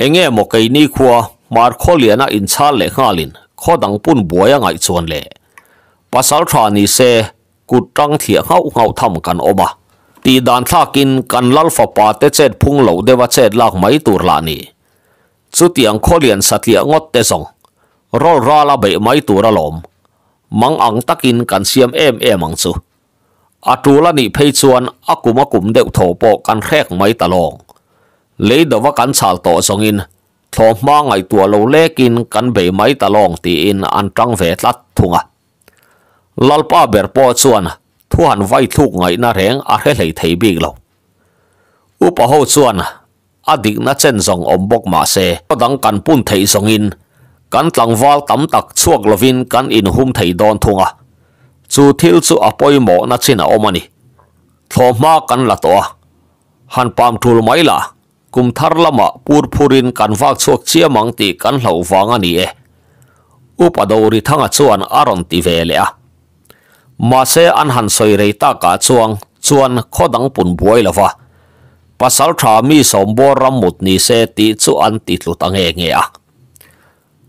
S1: องเอมกัยนี่ขัวมาร์คโอลีน่าอินชาเลห์ฮาลินขดังปุ่นบัวยังไงชวนเล่ปัสสทวานี้เซกุดตั้งเถียงเอาเอาทำกันออกมตีดานทากินกันลลฟปาเตเจดพุงเหลาเดวเจ็ดลากไม้ตูรลานีสุดที่อังโคเลียนสัตย์งดเตสงรอราลาเบไม้ตูระลมมังอังตักินกันเซียมเอ็มเอ็มังสุอาตูลานีเพยชวนอากุมากุมเดวโถโปกันแรกไม้ตะลงเลยเดวกันชาลโตสงอินทอมมาไงตัวเราเลกินกันเบไม้ตะลงตีอินอันจังเวทลัดทุงะลลปาเบรปอชวนทุหันไว้ทุกไงน่าแรงอาเฮเลยเทบีกเราอุปหัวส่วนอดีตนั่นเช่นสองอมบกมาเซก็ดังกันปุ่นเทสองอินกันตังวาลตั้มตักช่วงลวินกันอินหุ่มเทดอนทุงอ่ะจูทิลจูอปอยหมอนั่นเช่นอมานี่ทอมากันละตัวหันปามทูลไม่ละกุมทารละมาปูดพูรินกันวากช่วงเชี่ยมังตีกันเหล่าวางอันนี้อุปดอริทั้งชวนอารอนติเวเลยอ่ะ mà sẽ ăn hẳn xoay rầy ta cả chuông chuan khó đắng bùn buổi là vả bà sáu trà mi sòm bò ram một ni xe tí chú ăn tí lụt tăng nghe nghe à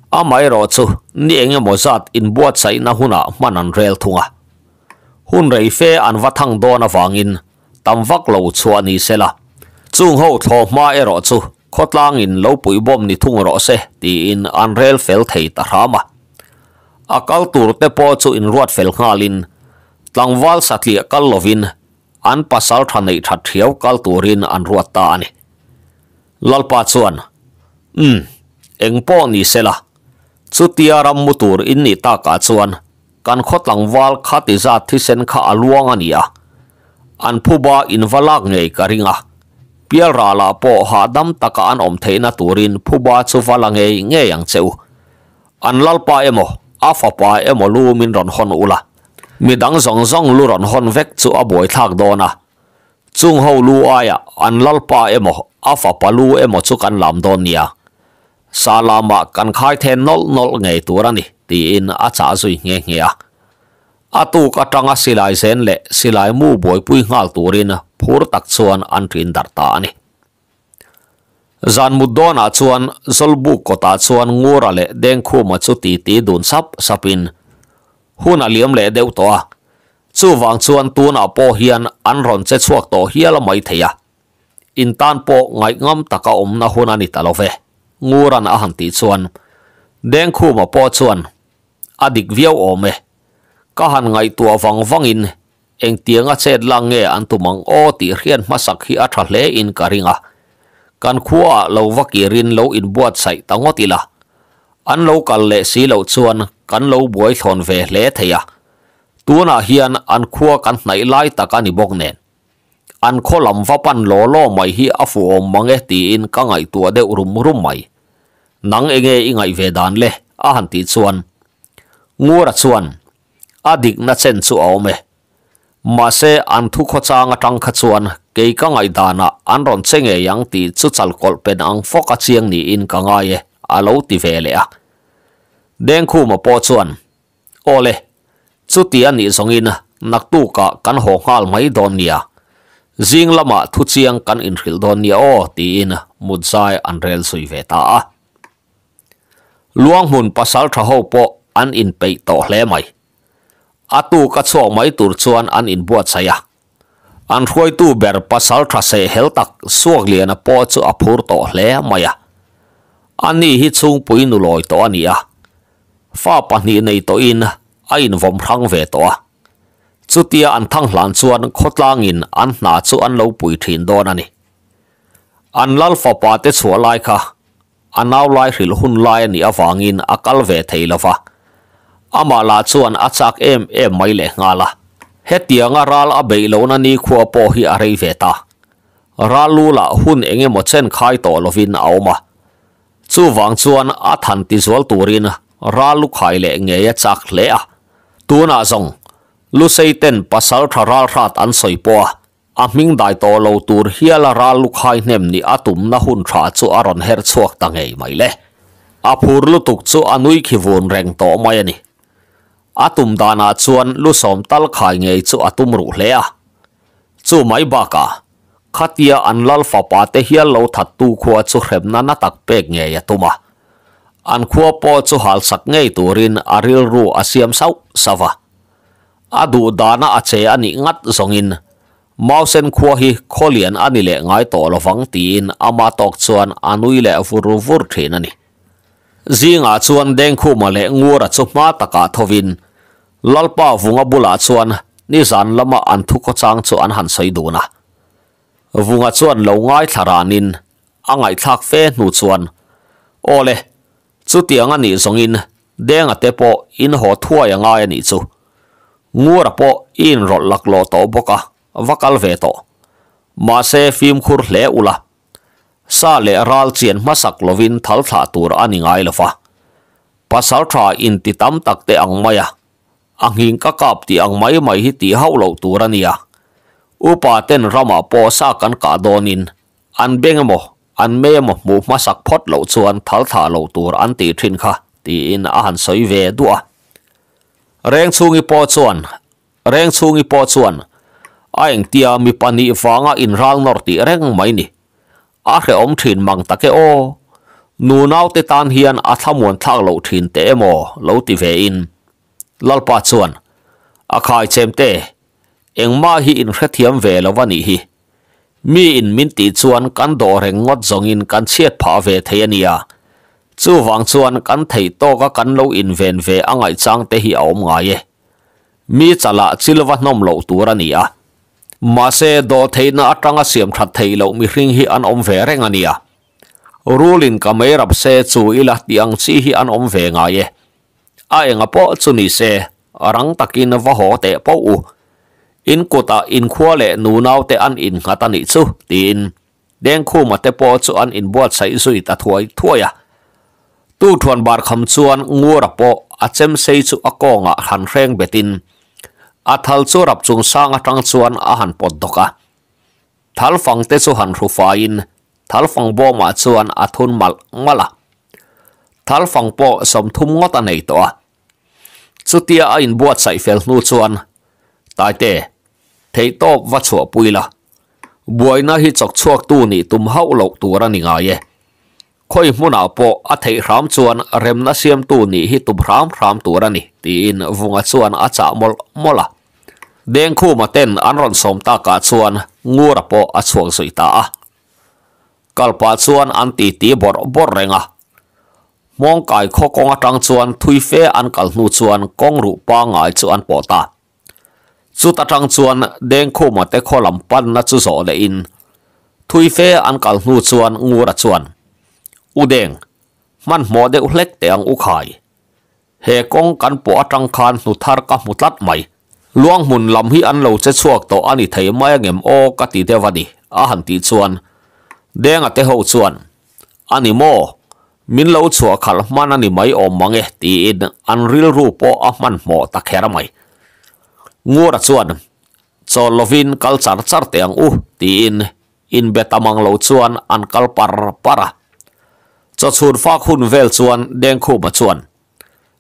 S1: à mai rồi chú ni anh em mới sát in bùa chạy na huna man ăn rel thung à hun rầy phê ăn vắt thăng đo na vàng in tam vắc lâu chuan ni xe là chung hậu thọ mai rồi chú khót lang in lâu bụi bom ni thung rõ xe tí in ăn rel fel thầy ta rama akal tur te po chu in ruat fel ngalin ลังวอลสัตย์เลี้ยกัลลวินอันพัสดุท่านในทัดเทียวกัลตูรินอันรัวตานลลปัจวนอืมเอ็งพ่อหนี้เสละสุดที่อารมมุตุรินนี่ตากัจวนกันขัดลังวอลขัคาตจัดที่เซนขาลวงอันนี้อันผู้บ่าอินวลักไงกะริงะเพียราลาปอหาดัมตะกันอมเทนตูรินผู้บ่าสุฟลังไงเงยังเซวอันลลปาเอโมอาฟปาเอโมลูมินรอนฮอนอุลา mi dang zong zong lu ron hon vek chu a boi thak dona chung ho lu aya an lalpa emo afa palu emo chu kan lam don nia salama kan khai then nol nol ngei turani ti in a cha zui nge nge a atu ka tanga silai sen le silai mu boi pui ngal turin phur tak chuan an trin dar ta ani zan mudona chuan zolbu kota chuan ngura le deng khu ma chu ti ti dun sap sapin hun a liam le deuh to, a chu wang chuan tun ah pawh hian an rawn che chuak tawh hial a mai thei in tan po ngaih ngam tak a awmna hun a ni ta lo ve ngur an a han tih chuan deng khum a pawh chuan adik dik viau awm e ka han ngaih tua wang wangin eng tiang a chet lang nge an mang o ti hrian masak hi a tha hle in ka ringa kan khua lo vaki rin lo in buat sai tangotila an lo kal le si lo chuan buổi lo về thon ve à theya à ah hiền an khoa kan nai lai ta ni bok nen an khoa làm pháp pan lo lo mai hi afu ông mang e ti tiền ka ngai tua de urum rum mai nang enge ingai ve dan le a han ti chuan ngura chuan adik na chen ao awme mà sẽ an thu kho changa tang kha chuan ke ka ngai dana an ron chenge yang ti chu chal kol pen ang foka chiang ni in ka ngai ấy e alo lo ti ve le a deng khu ma po chuan ole chu ti ani in nak tu ka kan ho ngal mai don nia zing lama thu chiang kan in khil don nia o ti in mud sai an rel sui ve ta a luang mun pasal tha ho po an in pe to hle mai atu ka chok mai tur chuan an in buat chaya an khoi tu ber pasal tha se hel tak suak lian a po chu a phur to hle mai a À. anh ni hi chung pui nu loi to ani à fa pani nei to in về in vom hang ve to chutia an thang hlan chuan khotlang in an na chu an lo pui thin don ani an lal fa pa te chua lai kha anaw lai hril hun lai ni awangin akal ve theilawa ama la chuan achak em em mai le nga la hetianga ral a beilona ni khuapo hi arei à ve ta ralu la hun em mo chen khai to áo mà. chu wang chuan a than ti zual turin ra lu khai le nge ya chak hle a tuna zong lu sei ten pasal tha ral rat an soi po a ming dai to lo tur hiala ra lu khai nem ni atum na hun tha chu aron her chuak ta ngei mai le a phur lu tuk chu anui khi vun reng to mai ani atum dana chuan lu som tal khai ngei chu atum ru hle a chu mai ba ka khatia an lal fa pa te hial lo that tu khuwa chu hremna na tak pek nge ya tuma an khuwa po chu hal sak ngei turin aril ru asiam sau sava adu dana ache ani ngat zongin mausen khuwa hi kholian ani le ngai to lovang tin ama tok chuan anui le vuru vur thin ani zinga chuan deng khu ma le ngura chu ma taka thovin lalpa vunga bula chuan ni zan lama an thu ko chang chu an han soi duna vunga chuan lo ngai tharanin angai thak fe nu chuan ole chu tiang ani songin denga te po in ho thua ya ngai ani chu ngura po in rol lak lo to boka wakal ve to ma se fim khur hle ula sa le ral chien masak lovin thal tha tur ani ngai lofa pasal tra in ti tam tak te angmaya anghing ka kap ti angmai mai hi ti haulo turania upaten rama po sa kan ka donin an bengamo an memo mu masak phot lo chuan thal tha lo tur an ti thin kha ti in a han soi ve dua reng chungi po chuan reng chungi po chuan aeng tia mi pani wanga in ral nor ti reng mai ni a re om thin mang take o nu nau te tan hian a thamuan thak lo thin te emo lo ti ve in lalpa chuan a khai chem te eng ma hi in khre thiam ve lo wani hi mi in minh ti chuan kan do rèn ngot zong in kan phá về ve thei ania chu wang chuan kan thei to ka kan lâu in về ve angai chang te hi awm nga ye mi chala chilwa nom lo tur ania ma se do thei na atanga siam that thei lâu mi hring hi an om ve reng linh rulin ka mai rap se chu ila tiang chi hi an om ve nga ye a enga po chu ni răng arang takin va ho te po u in cô ta in khua le nu nau te an in ngata ni chu tin đen khu ma te po chu an in buat sai zui ta thua ya tu thuan bar kham chuan ngura po achem sei chu akonga han reng betin athal chu rap chung sanga tang chuan a han pot doka thal fang te chu han ru fain thal fang bo ma chuan athun mal ngala thal fang po som thum ngota nei to chutia a in buat sai fel nu chuan ตายเตเทยตบวัดสัวปุยละบวยน่าฮิจักชวกตูนี่ตุมเฮาหลกตัวรันงายเค่อยมุนาปออัฐิรามชวนเรมนาเซียมตูนี่ฮิตุมรามรามตัวรันนี่ตีนวงชวนอาจามลมละเด้งคู่มาเต้นอันรอนสมตากาชวนงูระปออัชวงสุยตากลปาชวนอันตีตีบอรบอรเรงะมองกายข้อกงตังชวนทุยเฟอันกัลนูชวนกงรูปางายชวนปอตาจุดตั้งชวนเด้งคู่มาเตะขอลำปันนัดสุดเลอินทุยเฟอันกัลนูชวนงูรัดชวนอุเด้งมันหมอเดอเล็กแต่ยงอุขายเฮกงกันปวดังคานหนุทารกับมุตัดใหม่ล้วงมุนลำฮีอันเราจะชวกต่ออันนี้ไทยไม่เงมโอกติเทวันีอาหันติชวนเด้งอัตเทหูชวนอันนี้โมมินเราชัวขัลมันอันนี้ไม่อมมังเอตีอินอันริลรูปออมันหมอตะแคร์ไม่งูรัชวนโซลวินคัลซาร์ซาร์เตียงอูตีนอินเบตามังลูชวนอันคัลปาร์ปาระโซชูนฟักฮุนเวลชวนเดงคูมาชวน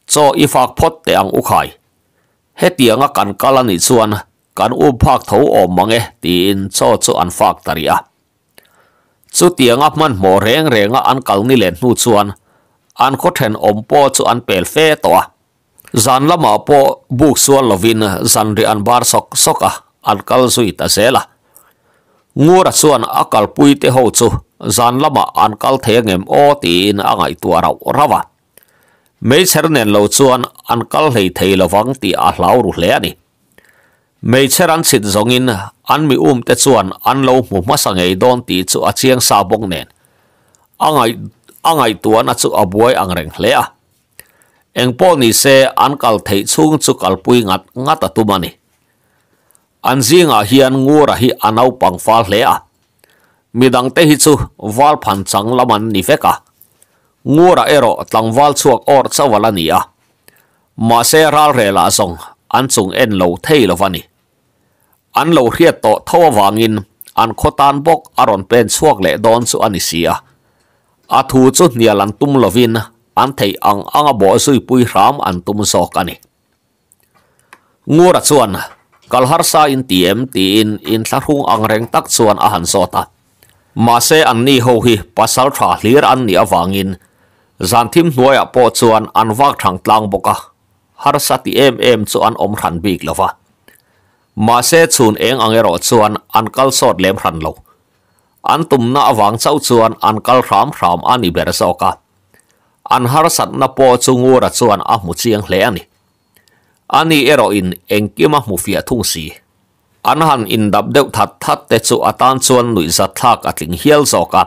S1: โซอีฟักพอดเตียงอูไข่เฮตียงกันกัลันิชวนกันอูภักทูอมมังเอตีอินโซชูอันฟักตาริอาชูเตียงอับมันโมเรงเรงอันกัลนิเลนูชวนอันโคเทนอมโปชูอันเปลเฟตัว zan lama po buk sual lovin zan ri an bar sok soka à, an kal zui ta zela ngura suan akal pui te ho chu zan lama an kal the ngem o tin angai tu rau rawa mấy chén nền lâu chuan an kal hei thei lo vang ti a hlau ru hle ani mấy chén an sit zongin in an mi um te chuan an lo mu ma sa ngei don ti chu a chiang sa bong nen angai angai tuan a chu a buai ang reng hle eng po ni se an kal thei chung chu kal pui ngat ngat a tuma ni an zinga hian ngur a hi anau pangfal hle a midang te hi chu wal phan chang laman ni veka ngur a ero tlang wal chuak or chawala ni a ma se ral re la song an chung en lo thei lo vani an lo riat to thawa wangin an tan bok aron pen chuak le don su ani sia a thu chu nialan tum lovin an thầy ăn ăn bỏ suy bùi ram an tum sok anh ngô đặt xuân kal har sa in tiem ti in in thar hung ang reng tak chuan a han sota ma se an ni ho hi pasal tha hlir an ni awangin zan thim hnuaia po chuan an wak thang tlang boka har sa ti em em chu an om ran bik lova ma se chun eng angero chuan an kal sot lem ran lo an tumna awang chau chuan an kal ram ram ani ber soka an har sat na po chungu ra chuan a mu chiang hle ani ani ero in engkima mu fia thung si an han in dap deuh that that te chu atan chuan nui za thak atling hial zoka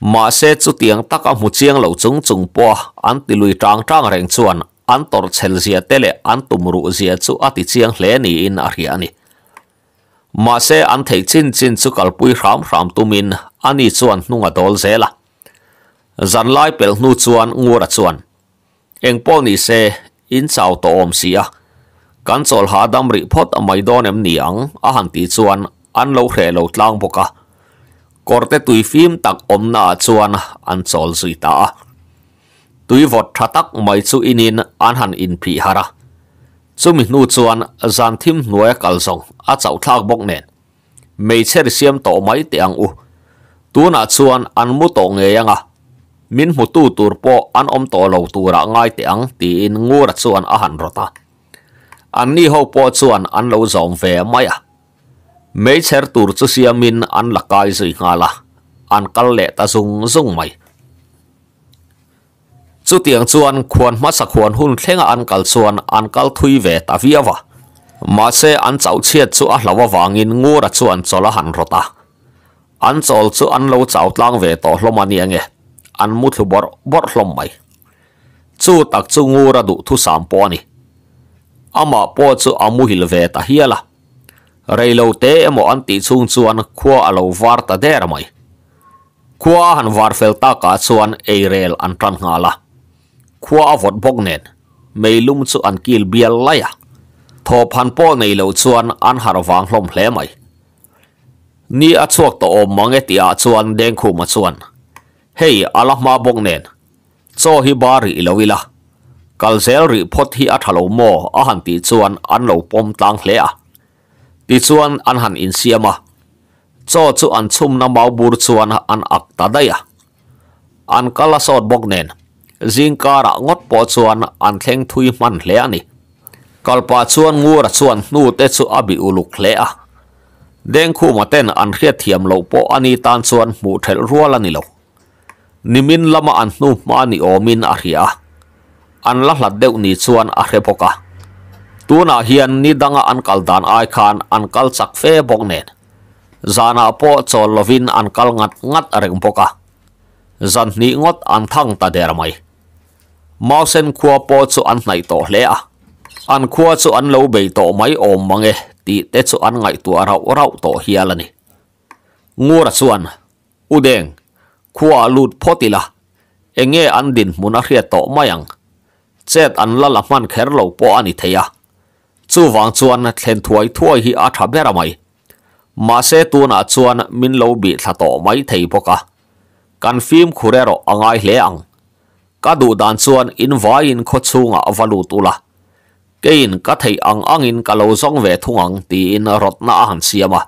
S1: ma se chu tiang tak a mu chiang lo chung chung po an ti lui tang tang reng chuan an tor chel zia tele an tumru zia chu ati chiang hle ni in a ri ani ma se an thei chin chin chu kalpui ram ram tumin ani chuan hnunga dol zela dần lai pel nu chuan ngur ra chuan eng paw ni se in chau to om sia kan chol ha dam ri phot a mai don em ni a han ti chuan an lo hre lo tlang a, korte tui phim tak om na chuan an chol zui ta tui vot tha tak mai chu inin an han in phi hara chumi nu chuan zan thim nuai kal zong a chau thak bok nen mei cher siam to mai tiang u, tu na chuan an mu to nge yanga min mu tu tur po an om to lo tu ra ngai te ang ti in ngur chuan a han rota an ni ho po chuan an lo zom ve mai a mấy cher tur chu siamin an kai zui nga la an kal le ta zung zung mai chu tiang chuan khuan ma sa khuan hun thlenga an kal chuan an kal thui ve ta viawa ma se an chau chiat chu a hlawa wangin ngur a chuan chola han rota an chol chu an lo chau tlang ve to hlomani ange อันมุทุบอร์บอร์ลมไม่จู่ตักจู่งูระดุทุสามปอนี่อามาปอจู่อามุฮิลเวตาเฮิละเรลเตอมอันติซุงส่วนขัวอลวาร์ตาเดรไม่ขัวหันวาร์เฟลตากาส่วนเอเรลอันตังงาละขัวอวดบกเนนไม่ลุ่มจู่อันกิลเบียลไลอะทอพันปอในเลวส่วนอันหารวางลมเลลไม่นี่อัดสวกตัวอมมังเอติอาส่วนเด้งคู่มาส่วน hei ala ma bok nen cho hi bari ilawila kalzel ri phot hi athalo mo a han ti chuan an lo pom tang hle a ti chuan an han in siama cho chu an chum na mau bur chuan an ak ta daya an kala sot bok nen zing kara ngot po chuan an thleng thui man hle ani kalpa chuan ngur chuan nu te chu abi uluk hle a deng khu maten an hriat thiam lo po ani tan chuan mu thel rual ani lo nimin lama an hnu ma ni awmin a hria an la hlat deuh ni chuan a hre bawk a tunah hian ni danga an kal dan ai khan an kal chak fe bawk nen zana pawh chawl lovin an kal ngat ngat a reng bawk zan hnih ngot an thang ta der mai mausen khua pawh chu an hnai to hle a an khua chu an lo bei to mai awm mange tih te chu an ngaih tu a rauh rauh tawh hial ani ngur a chuan udeng khua lut photila enge an din muna hria to mayang chet an la la man kher lo po ani theya chu wang chuan na thlen thuai thuai hi a tha ra mai mà se tu na chuan min lo bi thla to mai thei boka căn phim khure ro angai hle ang ka du dan chuan in vai in kho chunga avalu tula kein ka thei in angin lâu lo về ve thungang ti in rotna à mà siama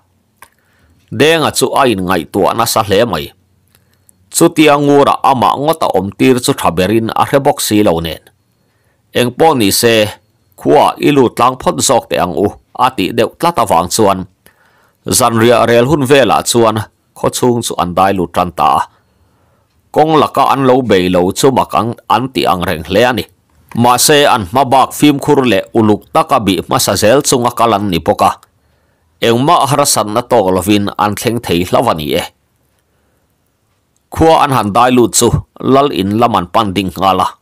S1: denga chu ain ngai tu na sa hle mai chu tia ngura ama ngota om tir su thaberin a rebok si lo nen eng po ni se khua ilu tlang phon sok te ang u ati deu tlata wang chuan zanria rel hun vela chuan kho chung su an dai lu tan ta kong laka an lo be lo chu makang an ti ang reng hle ani ma se an ma bak phim khur le uluk taka bi ma sa zel chunga kalan ni poka engma harasan na toglovin an thleng thei hlawani e eh khua an han đại lut su lal in laman pan ding nga la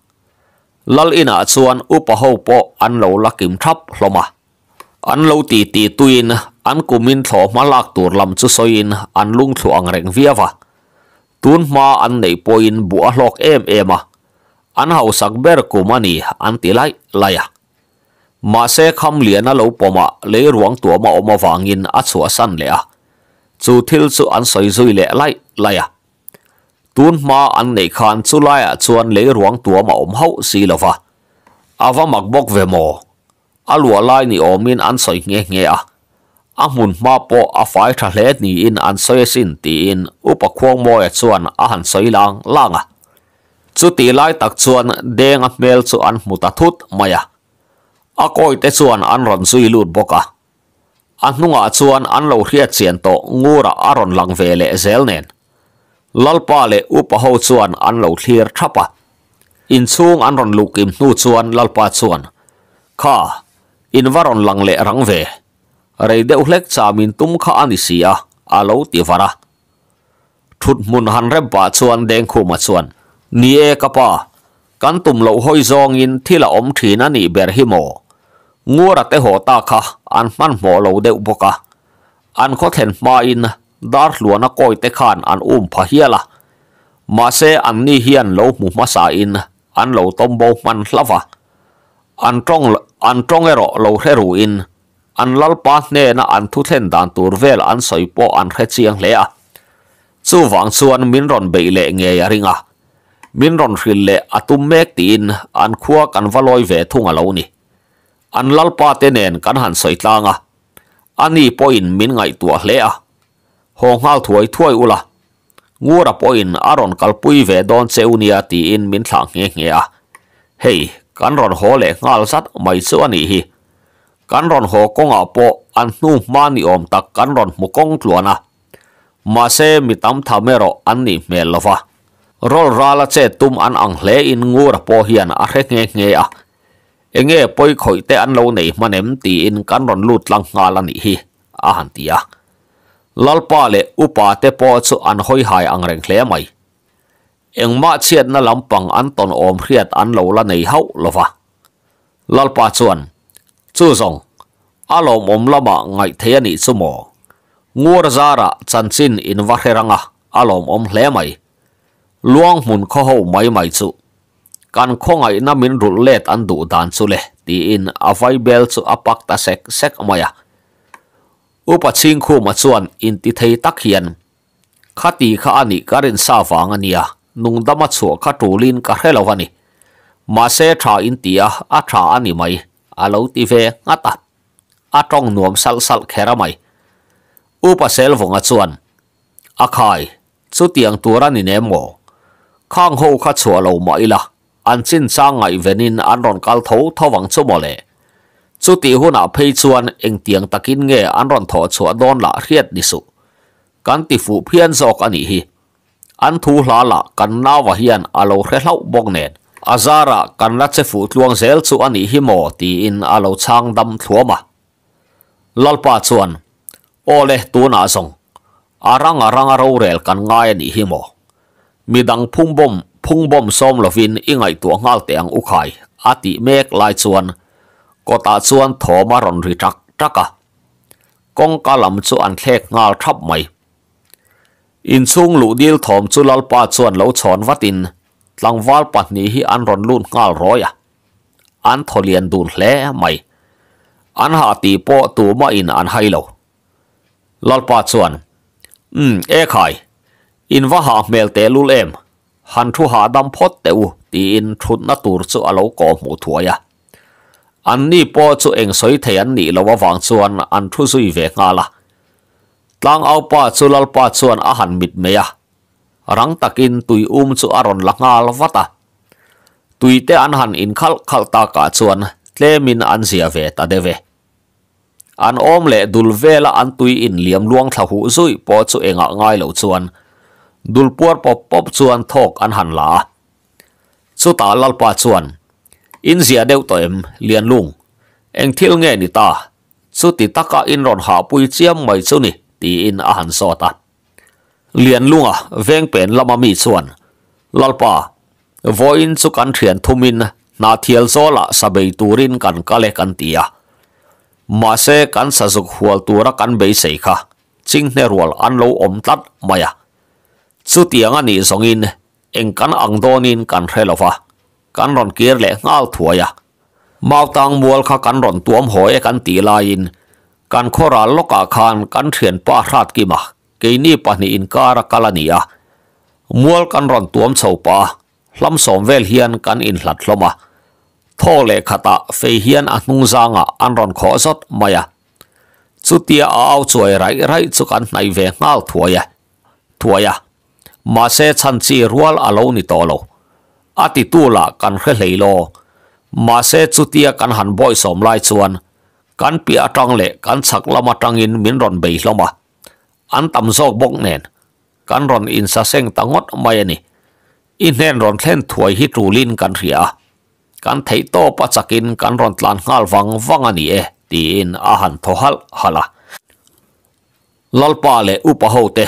S1: lal in a ah chuan upa ho po an lâu lo lakim thap loma an lâu ti ti tuin an kumin ma lạc tur lam su soin an lung thlu ang reng va tun ma an nei in bua hlok em ema an hau sak ber mani an ti tilai laya ma se kham lian a lo poma le ruang tua ma oma wangin a chua san le a chu thil chu an soi zui le lai laya tuôn ma ăn này khan chú lai à chuan lấy ruộng tua mà ôm hậu xì là va à va vâng, mặc bốc về mò, à lùa lai ni ôm in ăn soi nghe nghe à à muốn ma po à phải trả lẽ ni in ăn soi xin ti in upa khuang mò à chuan à hàn soi lang lang à chú ti lai tắc chuan đen à mel chu ăn muta thut mày à à coi te chuan ăn ron suy lụt bốc à anh à, nung à chuan ăn lâu riết xiên to ngu ra à ron lang về lệ zel nền ลลปาเลอุปัวชวนอันเหลาเทียทับปะ อินซุงอันรอนลูกิมนูชวนลลปาชวนข้าอินวารอนลังเลรังเวเรเดอเล็กซามินตุ้มข้าอันิเสียอาลูติวาระทุดมุนหันเรบปาชวนเดงคูมาชวนนี่เอกปะกันตุ่มเหลาห้อยจองอินที่ละอมถีนันนี่เบรฮิโมงัวรัตเตัวตาข้าอันมันหมอเหลาเดอุปกะ อันเขาเห็นมาอิน dar hluana koi te khan an um pha hiala ma se an ni hian lo mu ma sa in an lo tom bo man hlava an trong an trong ero lo hreru in an lal pa ne na an thu thlen dan tur vel an soi po an hre chiang le a chu wang chuan min ron be le nge ya ringa min ron hril le atum mek tin an khua kan valoi ve thunga lo ni an lal pa te nen kan han soi tlanga ani poin min ngai tua hle a hong hal thuai thuai ula ngura po in aron kalpui ve don cheunia ti in min thlang nghe nge a à. hei kan ron ho le ngal sat mai chu ani hi kan ron ho konga po an nu ma ni om tak kan ron mu kong tluana ma se mi tam tha mero an ni mel lova rol rala che tum an ang hle in ngur po hian a à, re nge à. nge a enge poi khoi te an lo nei manem ti in kan ron lut lang nga la hi a han ti a lalpa le upa te po chu an hoi hai ang reng hle mai engma chiat na lampang an ton om hriat an lo la nei hau lova lalpa chuan chu zong alom om lama ngai the ani chu mo ngur zara chanchin in va heranga alom om hle mai luang mun kho ho mai mai chu kan khongai na min rul let an du dan chu le ti in avai bel chu apak ta sek sek maya อุปชิงคู่มาชวนอินติเทตักเฮียนขัตีข้าอันนี้การินสาวังอันเนียนุ่งดำมัดสัวขัตูลินกันให้เราวันนี้มาเสถาอินเตียอาถาอันนี้ไหมอาลูติเวงัตอาตองนวมสัลสัลแคระไหมอุปเซลวงอาชวนอาคายสุเตียงตัวรันนี่เนมโมข้างหูขัดสัวเราไหมล่ะอันสิ้นสร้างไงเวนินอันรอนกัลทูทวังชั่วโมงเลยสุดที่หัวหน้าเพยชวนเองเตียงตะกินเงยอันร้อนถอดสวดอนละเรียดดิสุกันติฟูเพียนซอกอันนี้ฮีอันทูหลาละกันนาวเฮียนอารมณ์เล่าบงเน็ตอาซาระกันรัชฟูดลวงเซลสุอันนี้ฮิโมตีอินอารมณ์ช่างดำถัวมาลลปาชวนโอเลตัวน่าสงอารังอารังอามร์เรลกันง่ายนี่ฮิโมมีดังพุ่งบมพุ่งบมส้มลวินอิงไอตัวงาเตียงอุไคอาทิเมกลายชวน có ta xuân thổ mà rộn rì trắc trắc à con cá lầm chu ăn khét ngal thấp mày in chung lũ điêu thòm chú lal pa chuan lâu chọn vắt in tlang val pat ni hi an ron lun ngal rồi à an thò liền đùn lẽ mày an hạ tì po tù mà in an hay lâu lal pa chuan ừ e khai in va hạ mel te lul em han chú hạ dam phot teu ti in thut na tur chu alo ko mu thuaya อันนี้ปอจูเองสวยเทียนนี่เราว่าฟังส่วนอันทุสุยเวงาละตั้งเอาปอจูลัลปอจวนอาหารมิดเมียรังตักินตุยอุ้มจูอารอนลักงาลวัตาตุยเตอันหันอินขัลขัลตากาจวนเลมินอันเสียเวตาเดเวอันอมเล่ดุลเวละอันตุยอินเลี่ยมลวงทะหูสุยปอจูเองง่ายเหล่าจวนดุลปวดปอบปอบจวนทอกอันหันลาสุตาลัลปอจวน in zia đeo tỏ em liền lùng anh thiếu nghe nị ta số tí tắc cả in rộn hạ bùi chiếm mày số nị tí in à hẳn so ta liền lùng à veng bền lama mi chuan pa. Vô in su kan thiền thumin na thiel so la sa bei turin kan kale kan tia à. mà se kan sa dục hual tura kan bei sei kha ching ne rual an lo om tat maya à. chu tianga à ni zongin engkan angdonin kan hrelowa กันร่อนเกียร์แหละง้าถั่วยะมาตังบัวข้ากันร่อนตัวมหอยกันตีลายินกันโคราลกอาคารกันเถียนป้าราดกิมาเกนี่ปนิอินการกาลเนียมัวกันร่อนตัวมเสาปาลำสมเวลเฮียนกันอินหลัดลมะท่อเลขตาเฟเฮียนอันนุงจางอันร่อนขอสดมายะสุดทตี่เอาสวยไรไรสุกันในเวงเอาถั่วยะถั่วยะมาเสชันสีรัวอาลนิโตโล ati tula kan khe leilo ma se chutia kan han boy som lai chuan kan pi atang le kan chak lama tangin min ron bei hloma an tam zok bok nen kan ron in sa seng tangot mai ani in nen ron thlen thuai hi tulin kan ria kan thei to pa chakin kan ron tlan ngal wang wang ani e tin a han thohal hala lalpa le upa ho te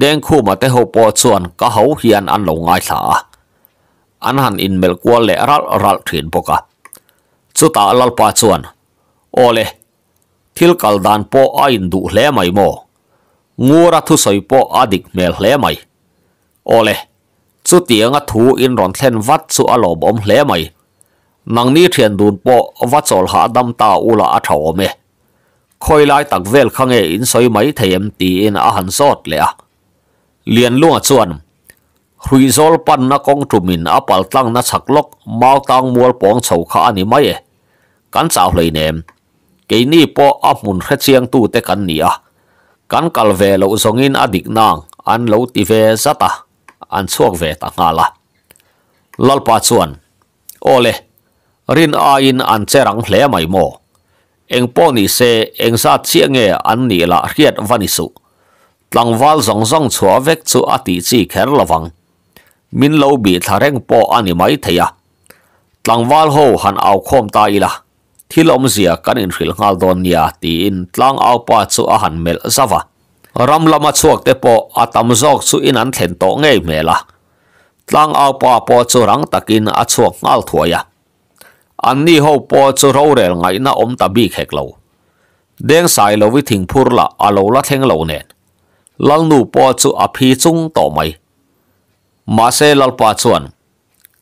S1: deng khu ma te ho po chuan ka ho hian an lo ngai thla อันหันอินเมลกัวเลอรัลรัลทินปกะสุตาลลปาชวนอเลทิลกัลดานปออินดูเลไมโมงูรัทุสอยปออดิกเมลเลไมโอเลสุเตียงอทูอินรอนเซนวัดสุอโลบอมเลไมนังนี้เทียนดูนปอวัดสอลหาดัมตาอุลาอัชโอมเคอยไล่ตักเวลขังเออินสอยไม่เทียมตีอินอาหันซอดเลอะเลียนล่วง่วน hrui zol pan na kong tumin apal tang na chak lok mau tang mual pong chho kha anh mai e kan chaw hlei nem ke ni po a mun hre chiang tu te kan nia. a kan kal ve lo zongin adik nang an lo ti ve zata an chuak ve ta nga la lalpa chuan ole rin a in an cherang hle mai mo eng po ni se eng sa chiang e an ni la riat vani su tlangwal zong zong chua vek chu ati chi kher lawang มินเลบีทาเร่งปออันไม่เทียตังวาลโฮหันเอาคมตายละ ที่ลมเสียกันอินฟิลงาดอนยาตีอินตังเอาปาจูอาหันเมลซาวะรำละมาชวกเตปออาตามซอกสูอินันเทนโตเงยเมละตังเอาปาปอจูรังตะกินอาสวกงาลัวยะอันนี้โฮปอจูโรเรลไงน่าอมตะบีเขกเลวเดงสายเลวิถิงพูรละอาโลละเทงเลวเนนลังนูปอจูอภีจุงต่อไม่มาเซลลปาชวน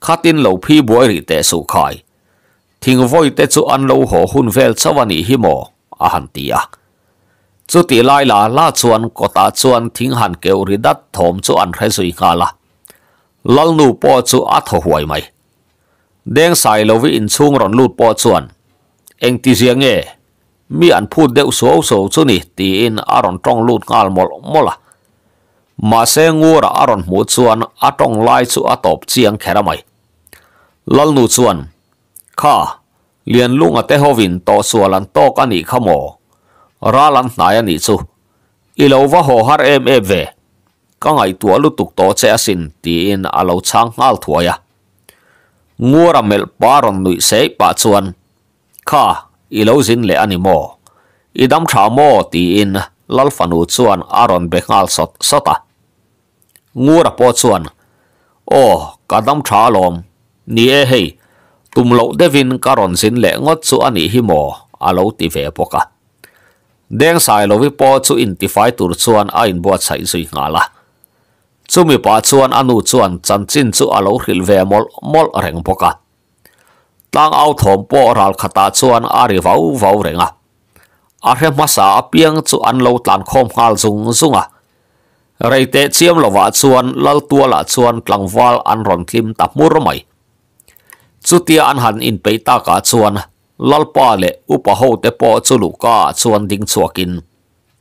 S1: ขัดินเหลาพี่บวยรีเตสุขายทิ้งไว้เตจุอันเลาหัวหุ่นเวลสวรรค์หิมออาหันตีอะจุดที่ไล่ลาลาชวนก็ตาชวนทิ้งหันเกวริดัดถมจุอันเรสุยกาละลลนูปอจุอัดหวยไหมเด้งสายเลวิอินซุงรอนลูดปอชวนเองตีเสียงเงมีอันพูดเดวโสโสจุนี่ตีอินอารอนตรองลูดงาลมอลมอละ mà xe ngua ra aron mu chuan a tong lai chu a top chiang ra mai lần nu chuan kha liền lung a te hovin to sualan to ka ni khamo ra lan nai ani chu ilova ho har em em về ka ngai tua lu tuk to che xin ti in alo chang ngal ya ngua ra mel paron nui se pa chuan kha ilo zin le animo idam thamo ti in lalfanu chuan aron bengal sot sota งัวระปอส่วนโอ้กะดำชาลอมนี่เอเฮตุมโลเดวินการอนสินเละงดสุอันนี้ฮิโมอาโลติเวปกะเดงสายโลวิปอสุอินติไฟตุรส่วนอินบวชใส่สุยงาละซูมีปาส่วนอนุส่วนจันจินสุอาโลหิลเวมอลมอลเร่งปกะตั้งเอาถมปอรัลขตาส่วนอาริวาวาวเร่งอ่ะอาเรมาสาเปียงสุอันโลตันคอมฮาลซุงซุงอ่ะรเตเชียมละวะชวนลลตัวละชวนกลังวาลอันรอนคิมตับมูรไม่สุดที่อันหันอินไปตากาชวนลลป้าเลอุปโภคเตปอจุลูกาชวนดิ่งชัวกิน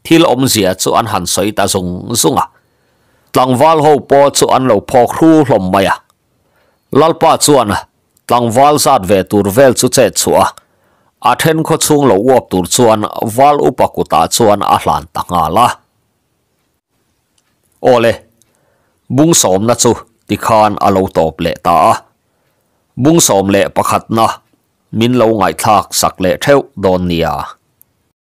S1: ที่ลอมเสียชวนหันสอยตาสงสุงอ่ะกลังวาลหูปอชวนเราพอครูลมไม่อ่ะลลป้าชวนกลังวาลซาดเวตูรเวลสุดเจ็ดชัวอาเทนขดซุงเราอวบตูรชวนวาลอุปกุตาชวนอาหลานตังอาละโอเลบุ้งสมนะจูติคานอาโลตบเละตา บุ้งสมเละประคัดนะ มินเลาไงทักสักเละเท่โดนเนีย